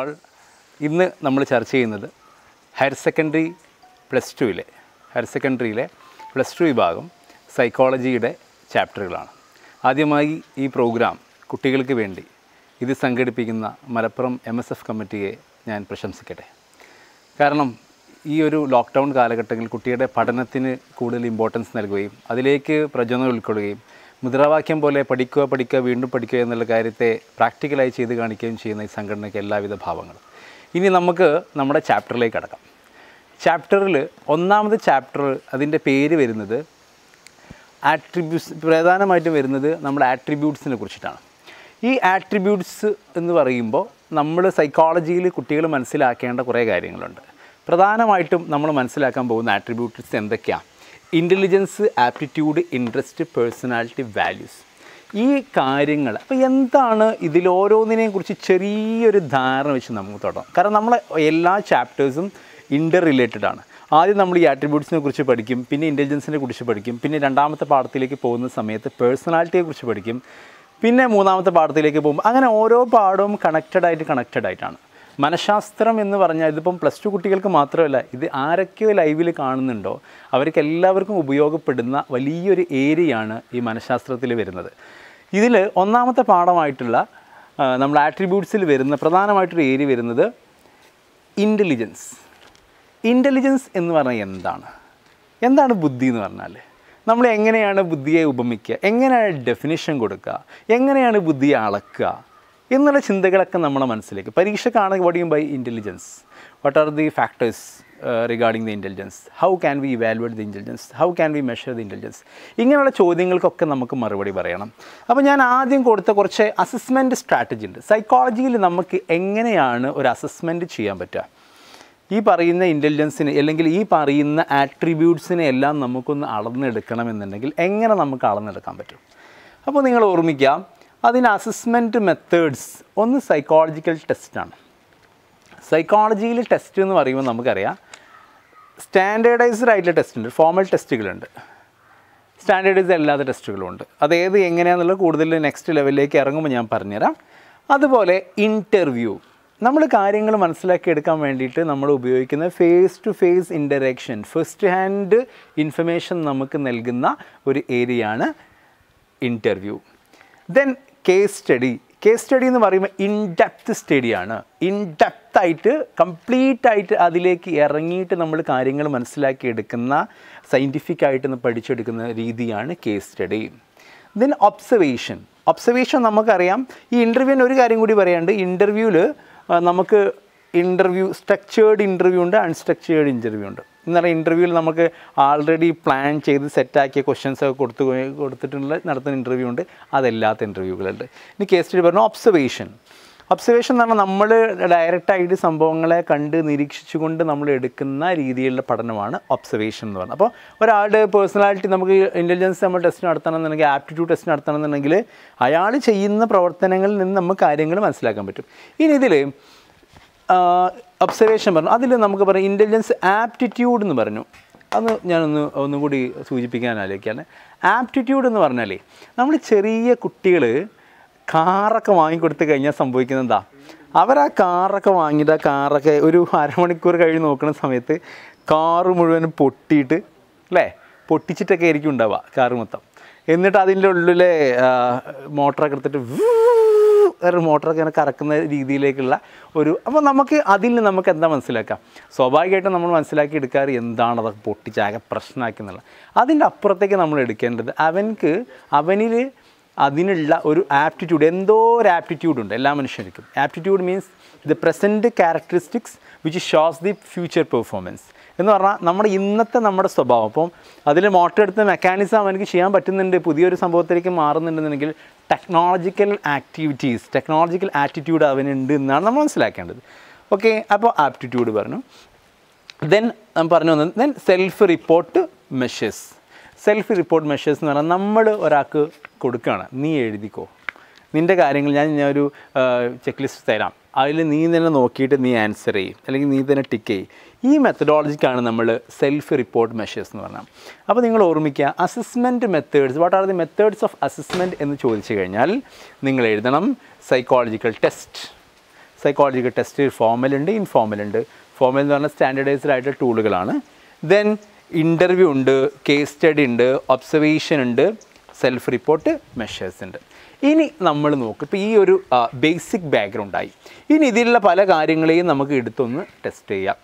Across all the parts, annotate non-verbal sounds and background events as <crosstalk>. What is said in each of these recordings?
ആൾ ഇന്ന് നമ്മൾ ചർച്ച ചെയ്യുന്നത് ഹയർ സെക്കൻഡറി പ്ലസ് ടുവിലെ ഹയർ സെക്കൻഡറിയിലെ പ്ലസ് ടു വിഭാഗം സൈക്കോളജിയുടെ ചാപ്റ്ററുകളാണ് ആദ്യമായി ഈ പ്രോഗ്രാം കുട്ടികൾക്ക് വേണ്ടി ഇത് സംഘടിപ്പിക്കുന്ന മലപ്പുറം എം എസ് എഫ് കമ്മിറ്റിയെ ഞാൻ പ്രശംസിക്കട്ടെ കാരണം ഈ ഒരു ലോക്ക്ഡൗൺ കാലഘട്ടങ്ങളിൽ കുട്ടിയുടെ പഠനത്തിന് കൂടുതൽ ഇമ്പോർട്ടൻസ് നൽകുകയും അതിലേക്ക് പ്രചോദനം ഉൾക്കൊള്ളുകയും മുദ്രാവാക്യം പോലെ പഠിക്കുക പഠിക്കുക വീണ്ടും പഠിക്കുക എന്നുള്ള കാര്യത്തെ പ്രാക്ടിക്കലായി ചെയ്ത് കാണിക്കുകയും ചെയ്യുന്ന ഈ സംഘടനയ്ക്ക് എല്ലാവിധ ഭാവങ്ങളും ഇനി നമുക്ക് നമ്മുടെ ചാപ്റ്ററിലേക്ക് അടക്കാം ചാപ്റ്ററിൽ ഒന്നാമത് ചാപ്റ്റർ അതിൻ്റെ പേര് വരുന്നത് ആട്രിബ്യൂട്ട്സ് പ്രധാനമായിട്ടും വരുന്നത് നമ്മുടെ ആട്രിബ്യൂട്ട്സിനെ കുറിച്ചിട്ടാണ് ഈ ആട്രിബ്യൂട്ട്സ് എന്ന് പറയുമ്പോൾ നമ്മൾ സൈക്കോളജിയിൽ കുട്ടികൾ മനസ്സിലാക്കേണ്ട കുറേ കാര്യങ്ങളുണ്ട് പ്രധാനമായിട്ടും നമ്മൾ മനസ്സിലാക്കാൻ പോകുന്ന ആട്രിബ്യൂട്ട്സ് എന്തൊക്കെയാണ് intelligence aptitude interest personality values ഈ കാര്യങ്ങൾ അപ്പോൾ എന്താണ് ഇതിൽ ഓരോന്നിനെയും കുറിച്ച് ചെറിയൊരു ധാരണ വെച്ച് നമുക്ക് തുടങ്ങാം കാരണം നമ്മളെ എല്ലാ ചാപ്റ്റേഴ്സും ഇൻ്റർ റിലേറ്റഡ് ആണ് ആദ്യം നമ്മൾ ഈ ആട്രിബ്യൂട്ട്സിനെ കുറിച്ച് പഠിക്കും പിന്നെ ഇൻ്റലിജൻസിനെ കുറിച്ച് പഠിക്കും പിന്നെ രണ്ടാമത്തെ പാഠത്തിലേക്ക് പോകുന്ന സമയത്ത് പേഴ്സണാലിറ്റിയെ കുറിച്ച് പഠിക്കും പിന്നെ മൂന്നാമത്തെ പാഠത്തിലേക്ക് പോകുമ്പോൾ അങ്ങനെ ഓരോ പാഠവും കണക്റ്റഡ് ആയിട്ട് കണക്റ്റഡ് ആയിട്ടാണ് മനഃശാസ്ത്രം എന്ന് പറഞ്ഞാൽ ഇതിപ്പം പ്ലസ് ടു കുട്ടികൾക്ക് മാത്രമല്ല ഇത് ആരൊക്കെ ലൈവിൽ കാണുന്നുണ്ടോ അവർക്ക് എല്ലാവർക്കും ഉപയോഗപ്പെടുന്ന വലിയൊരു ഏരിയയാണ് ഈ മനഃശാസ്ത്രത്തിൽ വരുന്നത് ഇതിൽ ഒന്നാമത്തെ പാഠമായിട്ടുള്ള നമ്മൾ ആട്രിബ്യൂട്ട്സിൽ വരുന്ന പ്രധാനമായിട്ടൊരു ഏരിയ വരുന്നത് ഇൻ്റലിജൻസ് ഇൻ്റലിജൻസ് എന്ന് പറഞ്ഞാൽ എന്താണ് എന്താണ് ബുദ്ധി എന്ന് പറഞ്ഞാൽ നമ്മൾ എങ്ങനെയാണ് ബുദ്ധിയെ ഉപമിക്കുക എങ്ങനെയാണ് ഡെഫിനിഷൻ കൊടുക്കുക എങ്ങനെയാണ് ബുദ്ധിയെ അളക്കുക എന്നുള്ള ചിന്തകളൊക്കെ നമ്മുടെ മനസ്സിലേക്ക് പരീക്ഷ കാണുക വടിയും by intelligence what are the factors regarding the intelligence how can we evaluate the intelligence how can we measure the intelligence ഇങ്ങനെയുള്ള ചോദ്യങ്ങൾക്കൊക്കെ നമുക്ക് മറുപടി പറയണം അപ്പോൾ ഞാൻ ആദ്യം കൊടുത്ത കുറച്ച് അസസ്മെൻറ്റ് സ്ട്രാറ്റജി ഉണ്ട് സൈക്കോളജിയിൽ നമുക്ക് എങ്ങനെയാണ് ഒരു അസസ്മെൻറ്റ് ചെയ്യാൻ പറ്റുക ഈ പറയുന്ന ഇൻ്റലിജൻസിനെ അല്ലെങ്കിൽ ഈ പറയുന്ന ആട്രിബ്യൂട്ട്സിനെ എല്ലാം നമുക്കൊന്ന് അളന്നെടുക്കണമെന്നുണ്ടെങ്കിൽ എങ്ങനെ നമുക്ക് അളന്നെടുക്കാൻ പറ്റും അപ്പോൾ നിങ്ങൾ ഓർമ്മിക്കാം അതിന് അസസ്മെൻറ്റ് മെത്തേഡ്സ് ഒന്ന് സൈക്കോളജിക്കൽ ടെസ്റ്റാണ് സൈക്കോളജിയിൽ ടെസ്റ്റ് എന്ന് പറയുമ്പോൾ നമുക്കറിയാം സ്റ്റാൻഡേർഡൈസ്ഡ് ആയിട്ടുള്ള ടെസ്റ്റ് ഉണ്ട് ഫോമൽ ടെസ്റ്റുകളുണ്ട് സ്റ്റാൻഡേർഡൈസ് അല്ലാത്ത ടെസ്റ്റുകളും ഉണ്ട് അതേത് എങ്ങനെയാണെന്നുള്ള കൂടുതൽ നെക്സ്റ്റ് ലെവലിലേക്ക് ഇറങ്ങുമ്പോൾ ഞാൻ പറഞ്ഞുതരാം അതുപോലെ ഇൻ്റർവ്യൂ നമ്മൾ കാര്യങ്ങൾ മനസ്സിലാക്കി എടുക്കാൻ വേണ്ടിയിട്ട് നമ്മൾ ഉപയോഗിക്കുന്ന face to face interaction first hand information നമുക്ക് നൽകുന്ന ഒരു ഏരിയയാണ് interview then case study case study എന്ന് പറയുമ്പോൾ ഇൻഡെപ്ത് സ്റ്റഡിയാണ് ഡെപ്ത് ആയിട്ട് കംപ്ലീറ്റ് ആയിട്ട് അതിലേക്ക് ഇറങ്ങിയിട്ട് നമ്മൾ കാര്യങ്ങൾ മനസ്സിലാക്കി എടുക്കുന്ന സയൻറ്റിഫിക് ആയിട്ട് പഠിച്ചെടുക്കുന്ന രീതിയാണ് case study then observation observation നമുക്കറിയാം ഈ ഇൻ്റർവ്യൂവിന് ഒരു കാര്യം കൂടി പറയാണ്ട് ഇൻ്റർവ്യൂവിൽ നമുക്ക് ഇൻ്റർവ്യൂ സ്ട്രക്ചേർഡ് ഇൻ്റർവ്യൂ ഉണ്ട് അൺസ്ട്രക്ചേർഡ് ഇൻ്റർവ്യൂ ഉണ്ട് എന്ന് പറയുന്ന ഇൻ്റർവ്യൂവിൽ നമുക്ക് ആൾറെഡി പ്ലാൻ ചെയ്ത് സെറ്റാക്കിയ ക്വസ്റ്റ്യൻസ് ഒക്കെ കൊടുത്ത് കൊടുത്തിട്ടുള്ള നടത്തുന്ന ഇൻ്റർവ്യൂ ഉണ്ട് അതല്ലാത്ത ഇൻ്റർവ്യൂകളുണ്ട് ഇനി കേസ് സ്റ്റഡി പറഞ്ഞു ഒബ്സർവേഷൻ ഒബ്സർവേഷൻ എന്ന് പറഞ്ഞാൽ നമ്മൾ ഡയറക്റ്റായിട്ട് സംഭവങ്ങളെ കണ്ട് നിരീക്ഷിച്ചുകൊണ്ട് നമ്മൾ എടുക്കുന്ന രീതിയിലുള്ള പഠനമാണ് ഒബ്സർവേഷൻ എന്ന് പറയുന്നത് അപ്പോൾ ഒരാളുടെ പേഴ്സണാലിറ്റി നമുക്ക് ഇൻ്റലിജൻസ് നമ്മൾ ടെസ്റ്റ് നടത്തണമെന്നുണ്ടെങ്കിൽ ആപ്റ്റിറ്റ്യൂഡ് ടെസ്റ്റ് നടത്തണമെന്നുണ്ടെങ്കിൽ അയാൾ ചെയ്യുന്ന പ്രവർത്തനങ്ങളിൽ നിന്ന് നമുക്ക് കാര്യങ്ങൾ മനസ്സിലാക്കാൻ പറ്റും ഇനി ഇതിൽ ഒബ്സർവേഷൻ പറഞ്ഞു അതിൽ നമുക്ക് പറയാം ഇൻ്റലിജൻസ് ആപ്റ്റിറ്റ്യൂഡ് എന്ന് പറഞ്ഞു അത് ഞാനൊന്ന് ഒന്നും കൂടി സൂചിപ്പിക്കാൻ ആലോചിക്കുകയാണ് ആപ്റ്റിറ്റ്യൂഡ് എന്ന് പറഞ്ഞാലേ നമ്മൾ ചെറിയ കുട്ടികൾ കാറൊക്കെ വാങ്ങിക്കൊടുത്ത് കഴിഞ്ഞാൽ സംഭവിക്കുന്നത് എന്താ അവർ ആ കാറൊക്കെ വാങ്ങിയിട്ട് ആ കാറൊക്കെ ഒരു അരമണിക്കൂർ കഴിഞ്ഞ് നോക്കുന്ന സമയത്ത് കാറ് മുഴുവൻ പൊട്ടിയിട്ട് അല്ലേ പൊട്ടിച്ചിട്ടൊക്കെ ആയിരിക്കും ഉണ്ടാവുക കാറ് മൊത്തം എന്നിട്ട് അതിൻ്റെ ഉള്ളിലെ മോട്ടറൊക്കെ എടുത്തിട്ട് ഒരു മോട്ടറൊക്കെ ഇങ്ങനെ കറക്കുന്ന രീതിയിലേക്കുള്ള ഒരു അപ്പോൾ നമുക്ക് അതിൽ നിന്ന് നമുക്ക് എന്താ മനസ്സിലാക്കാം സ്വാഭാവികമായിട്ടും നമ്മൾ മനസ്സിലാക്കി എടുക്കാറ് എന്താണ് അതൊക്കെ പൊട്ടിച്ചാകെ പ്രശ്നമാക്കി എന്നുള്ളത് അതിൻ്റെ അപ്പുറത്തേക്ക് നമ്മൾ എടുക്കേണ്ടത് അവൻക്ക് അവനിൽ അതിനുള്ള ഒരു ആപ്റ്റിറ്റ്യൂഡ് എന്തോ ഒരു ആപ്റ്റിറ്റ്യൂഡ് ഉണ്ട് എല്ലാ മനുഷ്യർക്കും aptitude means the present characteristics which shows the future performance എന്ന് പറഞ്ഞാൽ നമ്മുടെ ഇന്നത്തെ നമ്മുടെ സ്വഭാവം അപ്പം അതിൽ മോട്ടർ എടുത്ത് മെക്കാനിസം അവനക്ക് ചെയ്യാൻ പറ്റുന്നുണ്ട് പുതിയൊരു സംഭവത്തിലേക്ക് മാറുന്നുണ്ടെന്നുണ്ടെങ്കിൽ ടെക്നോളജിക്കൽ ആക്ടിവിറ്റീസ് ടെക്നോളജിക്കൽ ആറ്റിറ്റ്യൂഡ് അവനുണ്ട് എന്നാണ് നമ്മൾ മനസ്സിലാക്കേണ്ടത് ഓക്കെ അപ്പോൾ ആപ്റ്റിറ്റ്യൂഡ് പറഞ്ഞു ദെൻ പറഞ്ഞു വന്നത് then self report measures self report measures എന്ന് പറഞ്ഞാൽ നമ്മൾ ഒരാൾക്ക് കൊടുക്കുകയാണ് നീ എഴുതിക്കോ നിൻ്റെ കാര്യങ്ങൾ ഞാൻ ഞാൻ ഒരു ചെക്ക് ലിസ്റ്റ് തരാം അതിൽ നീ തന്നെ നോക്കിയിട്ട് നീ ആൻസർ ചെയ്യും അല്ലെങ്കിൽ നീ തന്നെ ടിക്ക് ചെയ്യും ഈ മെത്തഡോളജിക്കാണ് നമ്മൾ സെൽഫ് റിപ്പോർട്ട് മെഷേഴ്സ് എന്ന് പറഞ്ഞാൽ അപ്പോൾ നിങ്ങൾ ഓർമ്മിക്കുക assessment methods what are the methods of assessment എന്ന് ചോദിച്ചു കഴിഞ്ഞാൽ നിങ്ങൾ എഴുതണം സൈക്കോളജിക്കൽ ടെസ്റ്റ് സൈക്കോളജിക്കൽ ടെസ്റ്റ് ഫോമലുണ്ട് ഇൻഫോമലുണ്ട് ഫോമൽ എന്ന് പറഞ്ഞാൽ സ്റ്റാൻഡേർഡൈസ്ഡ് ആയിട്ടുള്ള ടൂളുകളാണ് ദെൻ ഇൻ്റർവ്യൂ ഉണ്ട് കേസ് സ്റ്റഡി ഉണ്ട് ഒബ്സർവേഷൻ ഉണ്ട് സെൽഫ് റിപ്പോർട്ട് മെഷേഴ്സ് ഉണ്ട് ഇനി നമ്മൾ നോക്കും ഇപ്പോൾ ഈ ഒരു ബേസിക് ബാക്ക്ഗ്രൗണ്ടായി ഇനി ഇതിലുള്ള പല കാര്യങ്ങളെയും നമുക്ക് എടുത്തൊന്ന് ടെസ്റ്റ് ചെയ്യാം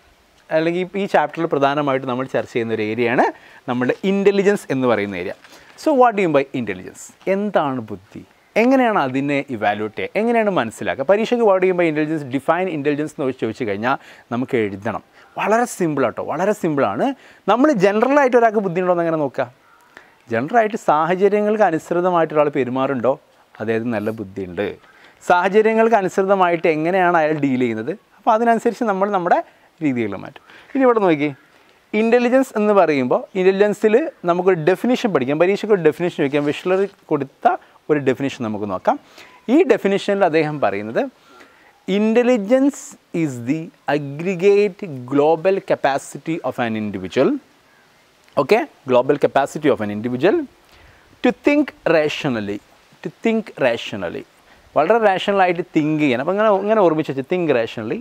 അല്ലെങ്കിൽ ഈ ചാപ്റ്ററിൽ പ്രധാനമായിട്ട് നമ്മൾ ചർച്ച ചെയ്യുന്ന ഒരു ഏരിയയാണ് നമ്മുടെ ഇൻ്റലിജൻസ് എന്ന് പറയുന്ന area so what do you mean by intelligence എന്താണ് ബുദ്ധി എങ്ങനെയാണ് അതിനെ ഇവാലുവേറ്റ് ചെയ്യുക എങ്ങനെയാണ് മനസ്സിലാക്കുക പരീക്ഷയ്ക്ക് വാർഡ് ചെയ്യുമ്പോൾ ഇൻ്റലിജൻസ് ഡിഫൈൻ ഇൻ്റലിജൻസ് എന്ന് ചോദിച്ചു കഴിഞ്ഞാൽ നമുക്ക് എഴുതണം വളരെ സിമ്പിളാട്ടോ വളരെ സിമ്പിളാണ് നമ്മൾ ജനറലായിട്ട് ഒരാൾക്ക് എന്ന് അങ്ങനെ നോക്കുക ജനറലായിട്ട് സാഹചര്യങ്ങൾക്ക് അനുസൃതമായിട്ട് ഒരാൾ പെരുമാറുണ്ടോ അതായത് നല്ല ബുദ്ധിയുണ്ട് സാഹചര്യങ്ങൾക്ക് അനുസൃതമായിട്ട് എങ്ങനെയാണ് അയാൾ ഡീൽ ചെയ്യുന്നത് അപ്പോൾ അതിനനുസരിച്ച് നമ്മൾ നമ്മുടെ രീതികൾ മാറ്റും ഇനി ഇവിടെ നോക്കി ഇൻ്റലിജൻസ് എന്ന് പറയുമ്പോൾ ഇൻ്റലിജൻസിൽ നമുക്കൊരു ഡെഫിനേഷൻ പഠിക്കാം പരീക്ഷയ്ക്ക് ഒരു ഡെഫിനേഷൻ ചോദിക്കാം വിഷ്ലറി കൊടുത്ത ഒരു ഡെഫിനേഷൻ നമുക്ക് നോക്കാം ഈ ഡെഫിനേഷനിൽ അദ്ദേഹം പറയുന്നത് intelligence is the aggregate global capacity of an individual okay global capacity of an individual to think rationally to think rationally വളരെ റേഷണലായിട്ട് തിങ്ക് ചെയ്യണം അപ്പോൾ അങ്ങനെ ഇങ്ങനെ ഓർമ്മിച്ച് വെച്ചാൽ തിങ്ക് റേഷണലി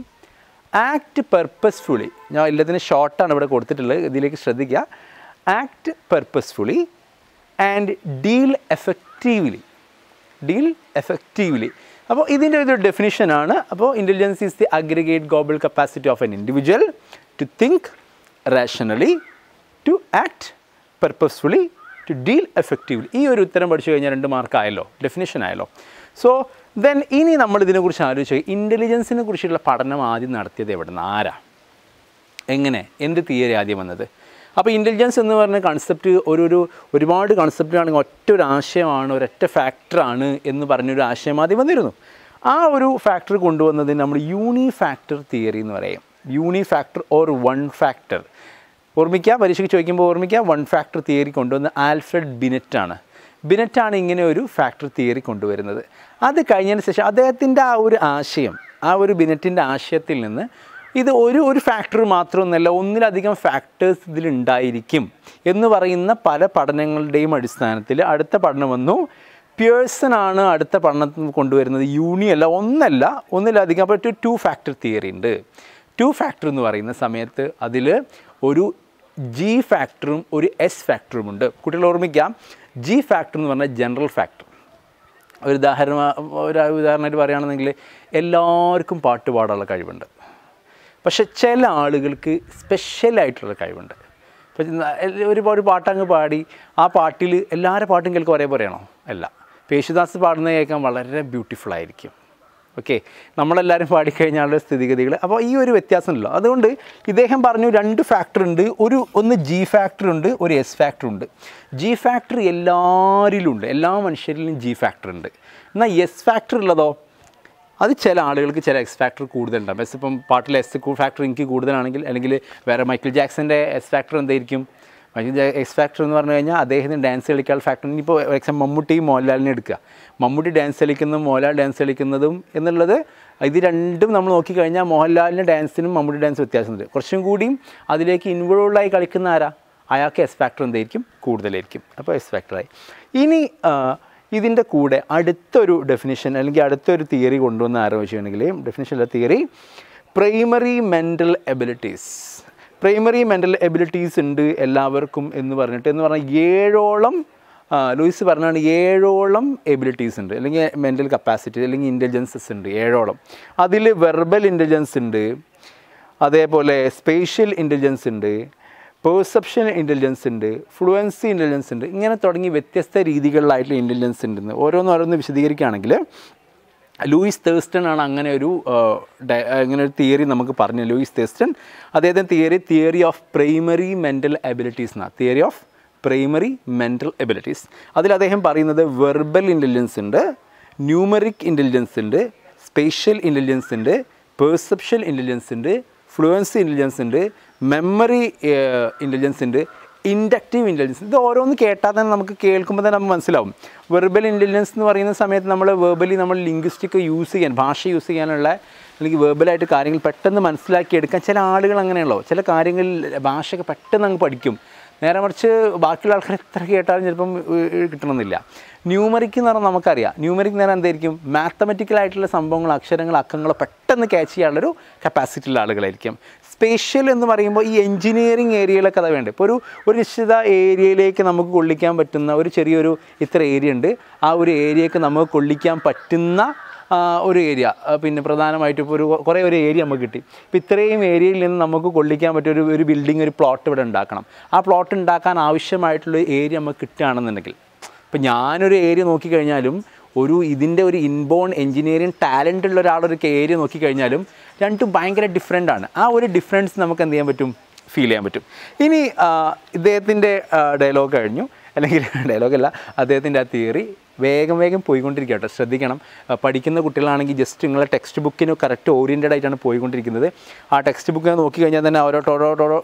ആക്ട് പെർപ്പസ്ഫുള്ളി ഞാൻ എല്ലാത്തിനും ഷോർട്ടാണ് ഇവിടെ കൊടുത്തിട്ടുള്ളത് ഇതിലേക്ക് ശ്രദ്ധിക്കുക act purposefully and deal effectively deal effectively അപ്പോൾ ഇതിൻ്റെ ഒരു ഡെഫിനിഷനാണ് അപ്പോൾ intelligence is the aggregate global capacity of an individual to think rationally to act purposefully to deal effectively ഈ ഒരു ഉത്തരം പഠിച്ചു കഴിഞ്ഞാൽ രണ്ട് മാർക്കായല്ലോ ഡെഫിനിഷൻ ആയല്ലോ സോ ദെൻ ഇനി നമ്മൾ ഇതിനെക്കുറിച്ച് ആലോചിച്ചു ഇൻ്റലിജൻസിനെ കുറിച്ചുള്ള പഠനം ആദ്യം നടത്തിയത് എവിടെ നിന്ന് ആരാ എങ്ങനെ എന്ത് തിയറി ആദ്യം വന്നത് അപ്പോൾ ഇൻ്റലിജൻസ് എന്ന് പറഞ്ഞ കൺസെപ്റ്റ് ഒരു ഒരു ഒരുപാട് കൺസെപ്റ്റിലാണെങ്കിൽ ഒറ്റ ഒരു ആശയമാണ് ഒരൊറ്റ ഫാക്ടറാണ് എന്ന് പറഞ്ഞൊരു ആശയം ആദ്യം വന്നിരുന്നു ആ ഒരു ഫാക്ടർ കൊണ്ടുവന്നതിന് നമ്മൾ യൂണി ഫാക്ടർ തിയറി എന്ന് പറയും uni factor or one factor ഓർമ്മിക്കുക പരീക്ഷയ്ക്ക് ചോദിക്കുമ്പോൾ ഓർമ്മിക്കുക വൺ ഫാക്ടർ തിയറി കൊണ്ടുവന്ന ആൽഫ്രഡ് ബിനറ്റാണ് ബിനറ്റാണ് ഇങ്ങനെ ഒരു ഫാക്ടർ തിയറി കൊണ്ടുവരുന്നത് അത് കഴിഞ്ഞതിന് ശേഷം അദ്ദേഹത്തിൻ്റെ ആ ഒരു ആശയം ആ ഒരു ബിനറ്റിൻ്റെ ആശയത്തിൽ നിന്ന് ഇത് ഒരു ഒരു ഫാക്ടർ മാത്രമൊന്നുമല്ല ഒന്നിലധികം ഫാക്ടേഴ്സ് ഇതിലുണ്ടായിരിക്കും എന്ന് പറയുന്ന പല പഠനങ്ങളുടെയും അടിസ്ഥാനത്തിൽ അടുത്ത പഠനം വന്നു പിയേഴ്സൺ ആണ് അടുത്ത പഠനത്തിൽ കൊണ്ടുവരുന്നത് യൂണിയല്ല ഒന്നല്ല ഒന്നിലധികം അപ്പോൾ ടു ടു ഫാക്ടർ തിയറി ഉണ്ട് ടു ഫാക്ടർ എന്ന് പറയുന്ന സമയത്ത് അതിൽ ഒരു ജി ഫാക്ടറും ഒരു എസ് ഫാക്ടറും ഉണ്ട് കുട്ടികൾ ഓർമ്മിക്കാം ജി ഫാക്ടർ എന്ന് പറഞ്ഞാൽ ജനറൽ ഫാക്ടർ ഒരു ഉദാഹരണ ഒരു ഉദാഹരണമായിട്ട് പറയുകയാണെന്നെങ്കിൽ എല്ലാവർക്കും പാട്ട് പാടാനുള്ള കഴിവുണ്ട് പക്ഷെ ചില ആളുകൾക്ക് സ്പെഷ്യലായിട്ടുള്ള കഴിവുണ്ട് ഇപ്പോൾ ഒരുപാട് പാട്ടങ്ങ് പാടി ആ പാട്ടിൽ എല്ലാവരുടെ പാട്ടും കേൾക്കും ഒരേപോലെയാണോ അല്ല പേശുദാസ് പാടുന്നത് കേൾക്കാൻ വളരെ ബ്യൂട്ടിഫുൾ ആയിരിക്കും ഓക്കെ നമ്മളെല്ലാവരും പാടിക്കഴിഞ്ഞാലുള്ള സ്ഥിതിഗതികൾ അപ്പോൾ ഈ ഒരു വ്യത്യാസമല്ലോ അതുകൊണ്ട് ഇദ്ദേഹം പറഞ്ഞു രണ്ട് ഫാക്ടർ ഉണ്ട് ഒരു ഒന്ന് ജി ഫാക്ടർ ഉണ്ട് ഒരു എസ് ഫാക്ടർ ഉണ്ട് ജി ഫാക്ടർ എല്ലാവരിലും ഉണ്ട് എല്ലാ മനുഷ്യരിലും ജി ഫാക്ടർ ഉണ്ട് എന്നാൽ എസ് ഫാക്ടർ ഉള്ളതോ അത് ചില ആളുകൾക്ക് ചില എക്സ് ഫാക്ടർ കൂടുതലുണ്ടാകും എസ് ഇപ്പം പാട്ടിലെ എസ് ഫാക്ടർ എനിക്ക് കൂടുതലാണെങ്കിൽ അല്ലെങ്കിൽ വേറെ മൈക്കിൾ ജാക്സൻ്റെ എസ് ഫാക്ടർ എന്തായിരിക്കും മജീദ് എക്സ് ഫാക്ടർ എന്ന് പറഞ്ഞു കഴിഞ്ഞാൽ അദ്ദേഹത്തിന് ഡാൻസ് കളിക്കാൻ ഫാക്ടർ ഇനിയിപ്പോൾ എക്സാം മമ്മൂട്ടി മോഹൻലാലിനെ എടുക്കുക മമ്മൂട്ടി ഡാൻസ് കളിക്കുന്നതും മോഹൻലാൽ ഡാൻസ് കളിക്കുന്നതും എന്നുള്ളത് ഇത് രണ്ടും നമ്മൾ നോക്കിക്കഴിഞ്ഞാൽ മോഹൻലാലിൻ്റെ ഡാൻസിനും മമ്മൂട്ടി ഡാൻസ് വ്യത്യാസമുണ്ട് കുറച്ചും കൂടിയും അതിലേക്ക് ഇൻവോൾവായി കളിക്കുന്ന ആരാ അയാൾക്ക് എസ് ഫാക്ടർ എന്തായിരിക്കും കൂടുതലായിരിക്കും അപ്പോൾ എസ് ഫാക്ടറായി ഇനി ഇതിൻ്റെ കൂടെ അടുത്തൊരു ഡെഫിനിഷൻ അല്ലെങ്കിൽ അടുത്തൊരു തിയറി കൊണ്ടുവന്ന് ആരംഭിച്ചിട്ടുണ്ടെങ്കിൽ ഡെഫിനിഷൻ അല്ല theory primary mental abilities primary mental abilities ഉണ്ട് എല്ലാവർക്കും എന്ന് പറഞ്ഞിട്ട് എന്ന് പറഞ്ഞാൽ ഏഴോളം ലൂയിസ് പറഞ്ഞാണ് ഏഴോളം എബിലിറ്റീസ് ഉണ്ട് അല്ലെങ്കിൽ മെൻ്റൽ കപ്പാസിറ്റി അല്ലെങ്കിൽ ഇൻ്റലിജൻസസ് ഉണ്ട് ഏഴോളം അതിൽ വെർബൽ ഇൻ്റലിജൻസ് ഉണ്ട് അതേപോലെ സ്പേഷ്യൽ ഇൻ്റലിജൻസ് ഉണ്ട് പേഴ്സെപ്ഷൻ ഇൻ്റലിജൻസ് ഉണ്ട് ഫ്ലുവൻസി ഇൻ്റലിജൻസ് ഉണ്ട് ഇങ്ങനെ തുടങ്ങി വ്യത്യസ്ത രീതികളിലായിട്ടുള്ള ഇൻ്റലിജൻസ് ഉണ്ടെന്ന് ഓരോന്നോരോന്ന് വിശദീകരിക്കുകയാണെങ്കിൽ ലൂയിസ് തേസ്റ്റൺ ആണ് അങ്ങനെ ഒരു അങ്ങനെ ഒരു തിയറി നമുക്ക് പറഞ്ഞു ലൂയിസ് തേസ്റ്റൺ അദ്ദേഹത്തിൻ്റെ theory theory of primary mental abilities എന്നാണ് theory of primary mental abilities അതിൽ അദ്ദേഹം പറയുന്നത് വെർബൽ ഇൻ്റലിജൻസ് ഉണ്ട് ന്യൂമറിക് ഇൻ്റലിജൻസ് ഉണ്ട് സ്പേഷ്യൽ ഇൻ്റലിജൻസ് ഉണ്ട് പേഴ്സെപ്ഷൽ ഇൻ്റലിജൻസ് ഉണ്ട് ഫ്ലുവൻസി ഇൻ്റലിജൻസ് ഉണ്ട് മെമ്മറി ഇൻ്റലിജൻസ് ഉണ്ട് ഇൻഡക്റ്റീവ് ഇൻ്റലിജൻസ് ഇത് ഓരോന്ന് കേട്ടാൽ തന്നെ നമുക്ക് കേൾക്കുമ്പോൾ തന്നെ നമുക്ക് മനസ്സിലാവും വെർബൽ ഇൻ്റലിജൻസ് എന്ന് പറയുന്ന സമയത്ത് നമ്മൾ വെർബലി നമ്മൾ ലിംഗ്വിസ്റ്റിക് യൂസ് ചെയ്യാൻ ഭാഷ യൂസ് ചെയ്യാനുള്ള അല്ലെങ്കിൽ വേർബലായിട്ട് കാര്യങ്ങൾ പെട്ടെന്ന് മനസ്സിലാക്കിയെടുക്കാൻ ചില ആളുകൾ അങ്ങനെയുള്ളൂ ചില കാര്യങ്ങളിൽ ഭാഷയൊക്കെ പെട്ടെന്ന് അങ്ങ് പഠിക്കും നേരെ മറിച്ച് ബാക്കിയുള്ള ആൾക്കാർ എത്ര കേട്ടാലും ചിലപ്പം കിട്ടണമെന്നില്ല ന്യൂമറിക് എന്ന് പറഞ്ഞാൽ നമുക്കറിയാം ന്യൂമറിക് നേരം എന്തായിരിക്കും മാത്തമെറ്റിക്കലായിട്ടുള്ള സംഭവങ്ങൾ അക്ഷരങ്ങൾ അക്കങ്ങൾ പെട്ടെന്ന് ക്യാച്ച് ചെയ്യാനുള്ളൊരു കപ്പാസിറ്റിയുള്ള ആളുകളായിരിക്കും സ്പേഷ്യൽ എന്ന് പറയുമ്പോൾ ഈ എൻജിനീയറിങ് ഏരിയയിലൊക്കെ അതാ വേണ്ടത് ഇപ്പോൾ ഒരു ഒരു നിശ്ചിത ഏരിയയിലേക്ക് നമുക്ക് കൊള്ളിക്കാൻ പറ്റുന്ന ഒരു ചെറിയൊരു ഇത്ര ഏരിയ ഉണ്ട് ആ ഒരു ഏരിയക്ക് നമുക്ക് കൊള്ളിക്കാൻ പറ്റുന്ന ഒരു ഏരിയ പിന്നെ പ്രധാനമായിട്ട് ഇപ്പോൾ ഒരു കുറേ ഒരു ഏരിയ നമുക്ക് കിട്ടി ഇപ്പോൾ ഇത്രയും ഏരിയയിൽ നിന്ന് നമുക്ക് കൊള്ളിക്കാൻ പറ്റിയ ഒരു ഒരു ബിൽഡിംഗ് ഒരു പ്ലോട്ട് ഇവിടെ ഉണ്ടാക്കണം ആ പ്ലോട്ട് ഉണ്ടാക്കാൻ ആവശ്യമായിട്ടുള്ള ഏരിയ നമുക്ക് കിട്ടുകയാണെന്നുണ്ടെങ്കിൽ ഇപ്പം ഞാനൊരു ഏരിയ നോക്കിക്കഴിഞ്ഞാലും ഒരു ഇതിൻ്റെ ഒരു ഇൻബോൺ എൻജിനീയറിങ് ടാലൻ്റ് ഉള്ള ഒരാളൊരു ഏരിയ നോക്കിക്കഴിഞ്ഞാലും രണ്ടും ഭയങ്കര ഡിഫറെൻ്റ് ആണ് ആ ഒരു ഡിഫറൻസ് നമുക്ക് എന്ത് ചെയ്യാൻ പറ്റും ഫീൽ ചെയ്യാൻ പറ്റും ഇനി ഇദ്ദേഹത്തിൻ്റെ ഡയലോഗ് കഴിഞ്ഞു അല്ലെങ്കിൽ ഡയലോഗല്ല <laughs> അദ്ദേഹത്തിൻ്റെ ആ തിയറി വേഗം വേഗം പോയിക്കൊണ്ടിരിക്കട്ടോ കേട്ടോ ശ്രദ്ധിക്കണം പഠിക്കുന്ന കുട്ടികളാണെങ്കിൽ ജസ്റ്റ് നിങ്ങളെ ടെക്സ്റ്റ് ബുക്കിന് കറക്റ്റ് ഓറിയൻറ്റഡ് ആയിട്ടാണ് പോയിക്കൊണ്ടിരിക്കുന്നത് ആ ടെക്സ്റ്റ് ബുക്കിനെ നോക്കിക്കഴിഞ്ഞാൽ തന്നെ ഓരോ ടോരോ ടോരോ